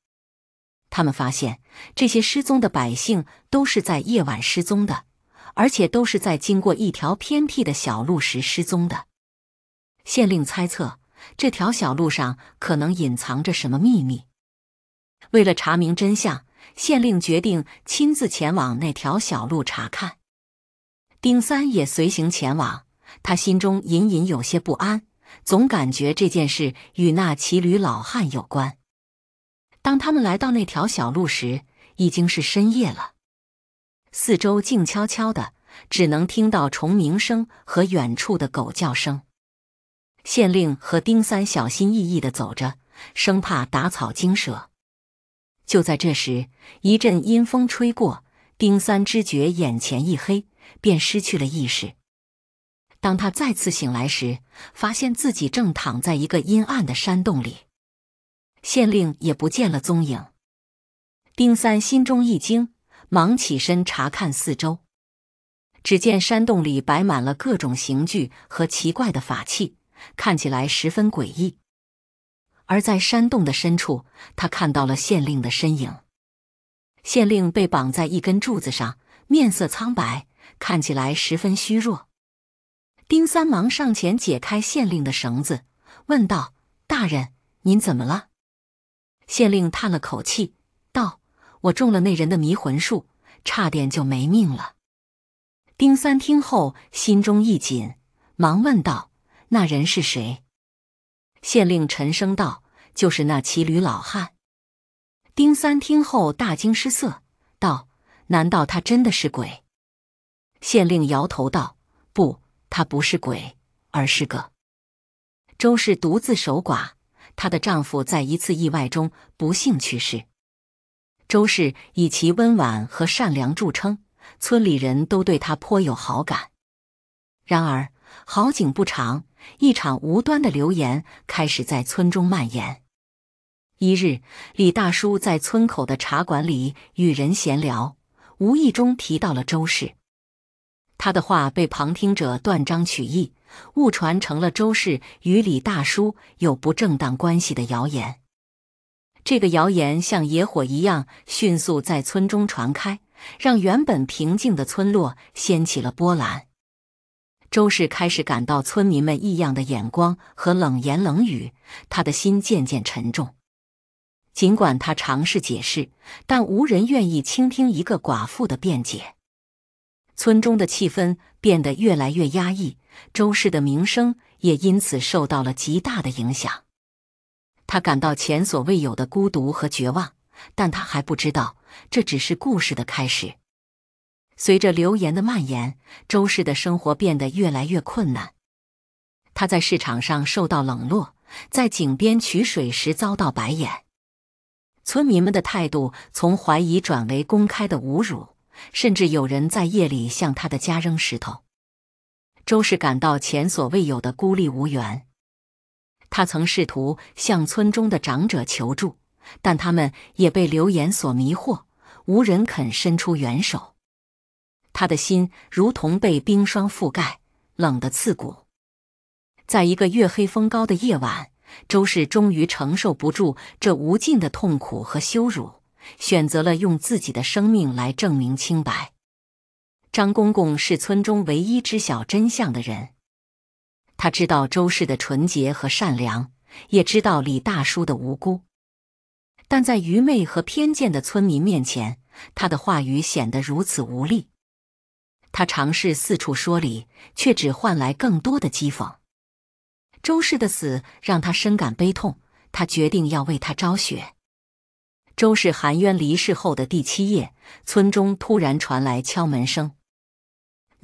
他们发现，这些失踪的百姓都是在夜晚失踪的，而且都是在经过一条偏僻的小路时失踪的。县令猜测，这条小路上可能隐藏着什么秘密。为了查明真相，县令决定亲自前往那条小路查看。丁三也随行前往，他心中隐隐有些不安，总感觉这件事与那骑驴老汉有关。当他们来到那条小路时，已经是深夜了。四周静悄悄的，只能听到虫鸣声和远处的狗叫声。县令和丁三小心翼翼的走着，生怕打草惊蛇。就在这时，一阵阴风吹过，丁三只觉眼前一黑，便失去了意识。当他再次醒来时，发现自己正躺在一个阴暗的山洞里。县令也不见了踪影，丁三心中一惊，忙起身查看四周。只见山洞里摆满了各种刑具和奇怪的法器，看起来十分诡异。而在山洞的深处，他看到了县令的身影。县令被绑在一根柱子上，面色苍白，看起来十分虚弱。丁三忙上前解开县令的绳子，问道：“大人，您怎么了？”县令叹了口气，道：“我中了那人的迷魂术，差点就没命了。”丁三听后心中一紧，忙问道：“那人是谁？”县令沉声道：“就是那骑驴老汉。”丁三听后大惊失色，道：“难道他真的是鬼？”县令摇头道：“不，他不是鬼，而是个周氏独自守寡。”她的丈夫在一次意外中不幸去世。周氏以其温婉和善良著称，村里人都对她颇有好感。然而好景不长，一场无端的流言开始在村中蔓延。一日，李大叔在村口的茶馆里与人闲聊，无意中提到了周氏。他的话被旁听者断章取义。误传成了周氏与李大叔有不正当关系的谣言，这个谣言像野火一样迅速在村中传开，让原本平静的村落掀起了波澜。周氏开始感到村民们异样的眼光和冷言冷语，他的心渐渐沉重。尽管他尝试解释，但无人愿意倾听一个寡妇的辩解。村中的气氛变得越来越压抑。周氏的名声也因此受到了极大的影响，他感到前所未有的孤独和绝望。但他还不知道，这只是故事的开始。随着流言的蔓延，周氏的生活变得越来越困难。他在市场上受到冷落，在井边取水时遭到白眼。村民们的态度从怀疑转为公开的侮辱，甚至有人在夜里向他的家扔石头。周氏感到前所未有的孤立无援。他曾试图向村中的长者求助，但他们也被流言所迷惑，无人肯伸出援手。他的心如同被冰霜覆盖，冷得刺骨。在一个月黑风高的夜晚，周氏终于承受不住这无尽的痛苦和羞辱，选择了用自己的生命来证明清白。张公公是村中唯一知晓真相的人，他知道周氏的纯洁和善良，也知道李大叔的无辜，但在愚昧和偏见的村民面前，他的话语显得如此无力。他尝试四处说理，却只换来更多的讥讽。周氏的死让他深感悲痛，他决定要为他昭雪。周氏含冤离世后的第七夜，村中突然传来敲门声。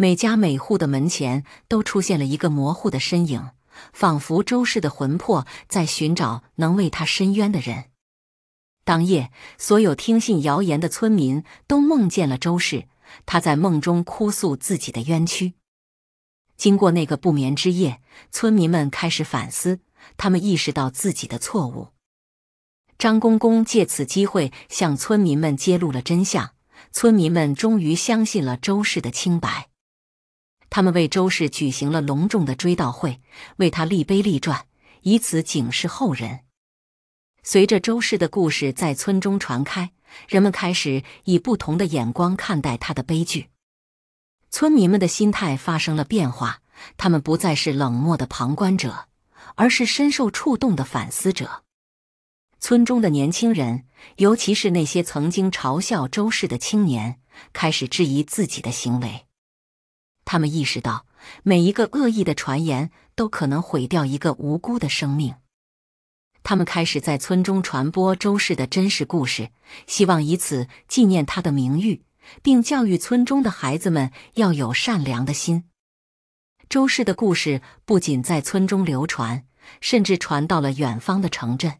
每家每户的门前都出现了一个模糊的身影，仿佛周氏的魂魄在寻找能为他伸冤的人。当夜，所有听信谣言的村民都梦见了周氏，他在梦中哭诉自己的冤屈。经过那个不眠之夜，村民们开始反思，他们意识到自己的错误。张公公借此机会向村民们揭露了真相，村民们终于相信了周氏的清白。他们为周氏举行了隆重的追悼会，为他立碑立传，以此警示后人。随着周氏的故事在村中传开，人们开始以不同的眼光看待他的悲剧。村民们的心态发生了变化，他们不再是冷漠的旁观者，而是深受触动的反思者。村中的年轻人，尤其是那些曾经嘲笑周氏的青年，开始质疑自己的行为。他们意识到，每一个恶意的传言都可能毁掉一个无辜的生命。他们开始在村中传播周氏的真实故事，希望以此纪念他的名誉，并教育村中的孩子们要有善良的心。周氏的故事不仅在村中流传，甚至传到了远方的城镇。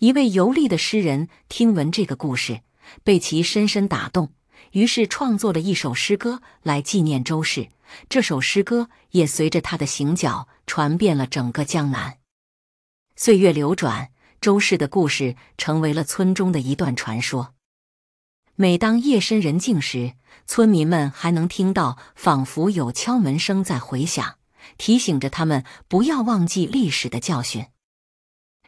一位游历的诗人听闻这个故事，被其深深打动。于是创作了一首诗歌来纪念周氏，这首诗歌也随着他的行脚传遍了整个江南。岁月流转，周氏的故事成为了村中的一段传说。每当夜深人静时，村民们还能听到仿佛有敲门声在回响，提醒着他们不要忘记历史的教训。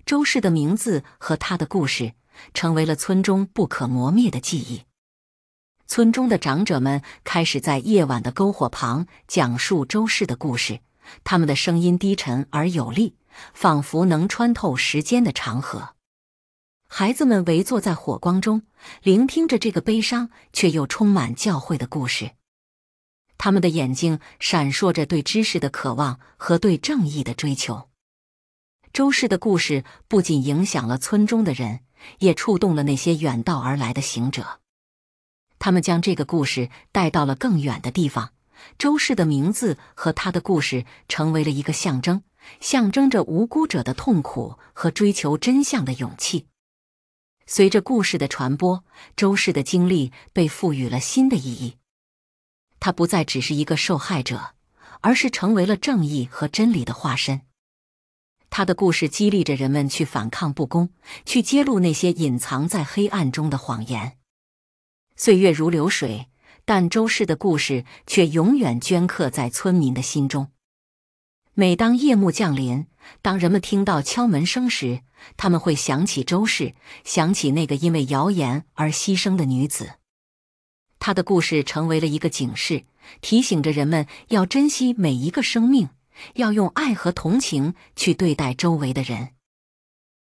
周氏的名字和他的故事成为了村中不可磨灭的记忆。村中的长者们开始在夜晚的篝火旁讲述周氏的故事，他们的声音低沉而有力，仿佛能穿透时间的长河。孩子们围坐在火光中，聆听着这个悲伤却又充满教诲的故事，他们的眼睛闪烁着对知识的渴望和对正义的追求。周氏的故事不仅影响了村中的人，也触动了那些远道而来的行者。他们将这个故事带到了更远的地方。周氏的名字和他的故事成为了一个象征，象征着无辜者的痛苦和追求真相的勇气。随着故事的传播，周氏的经历被赋予了新的意义。他不再只是一个受害者，而是成为了正义和真理的化身。他的故事激励着人们去反抗不公，去揭露那些隐藏在黑暗中的谎言。岁月如流水，但周氏的故事却永远镌刻在村民的心中。每当夜幕降临，当人们听到敲门声时，他们会想起周氏，想起那个因为谣言而牺牲的女子。她的故事成为了一个警示，提醒着人们要珍惜每一个生命，要用爱和同情去对待周围的人。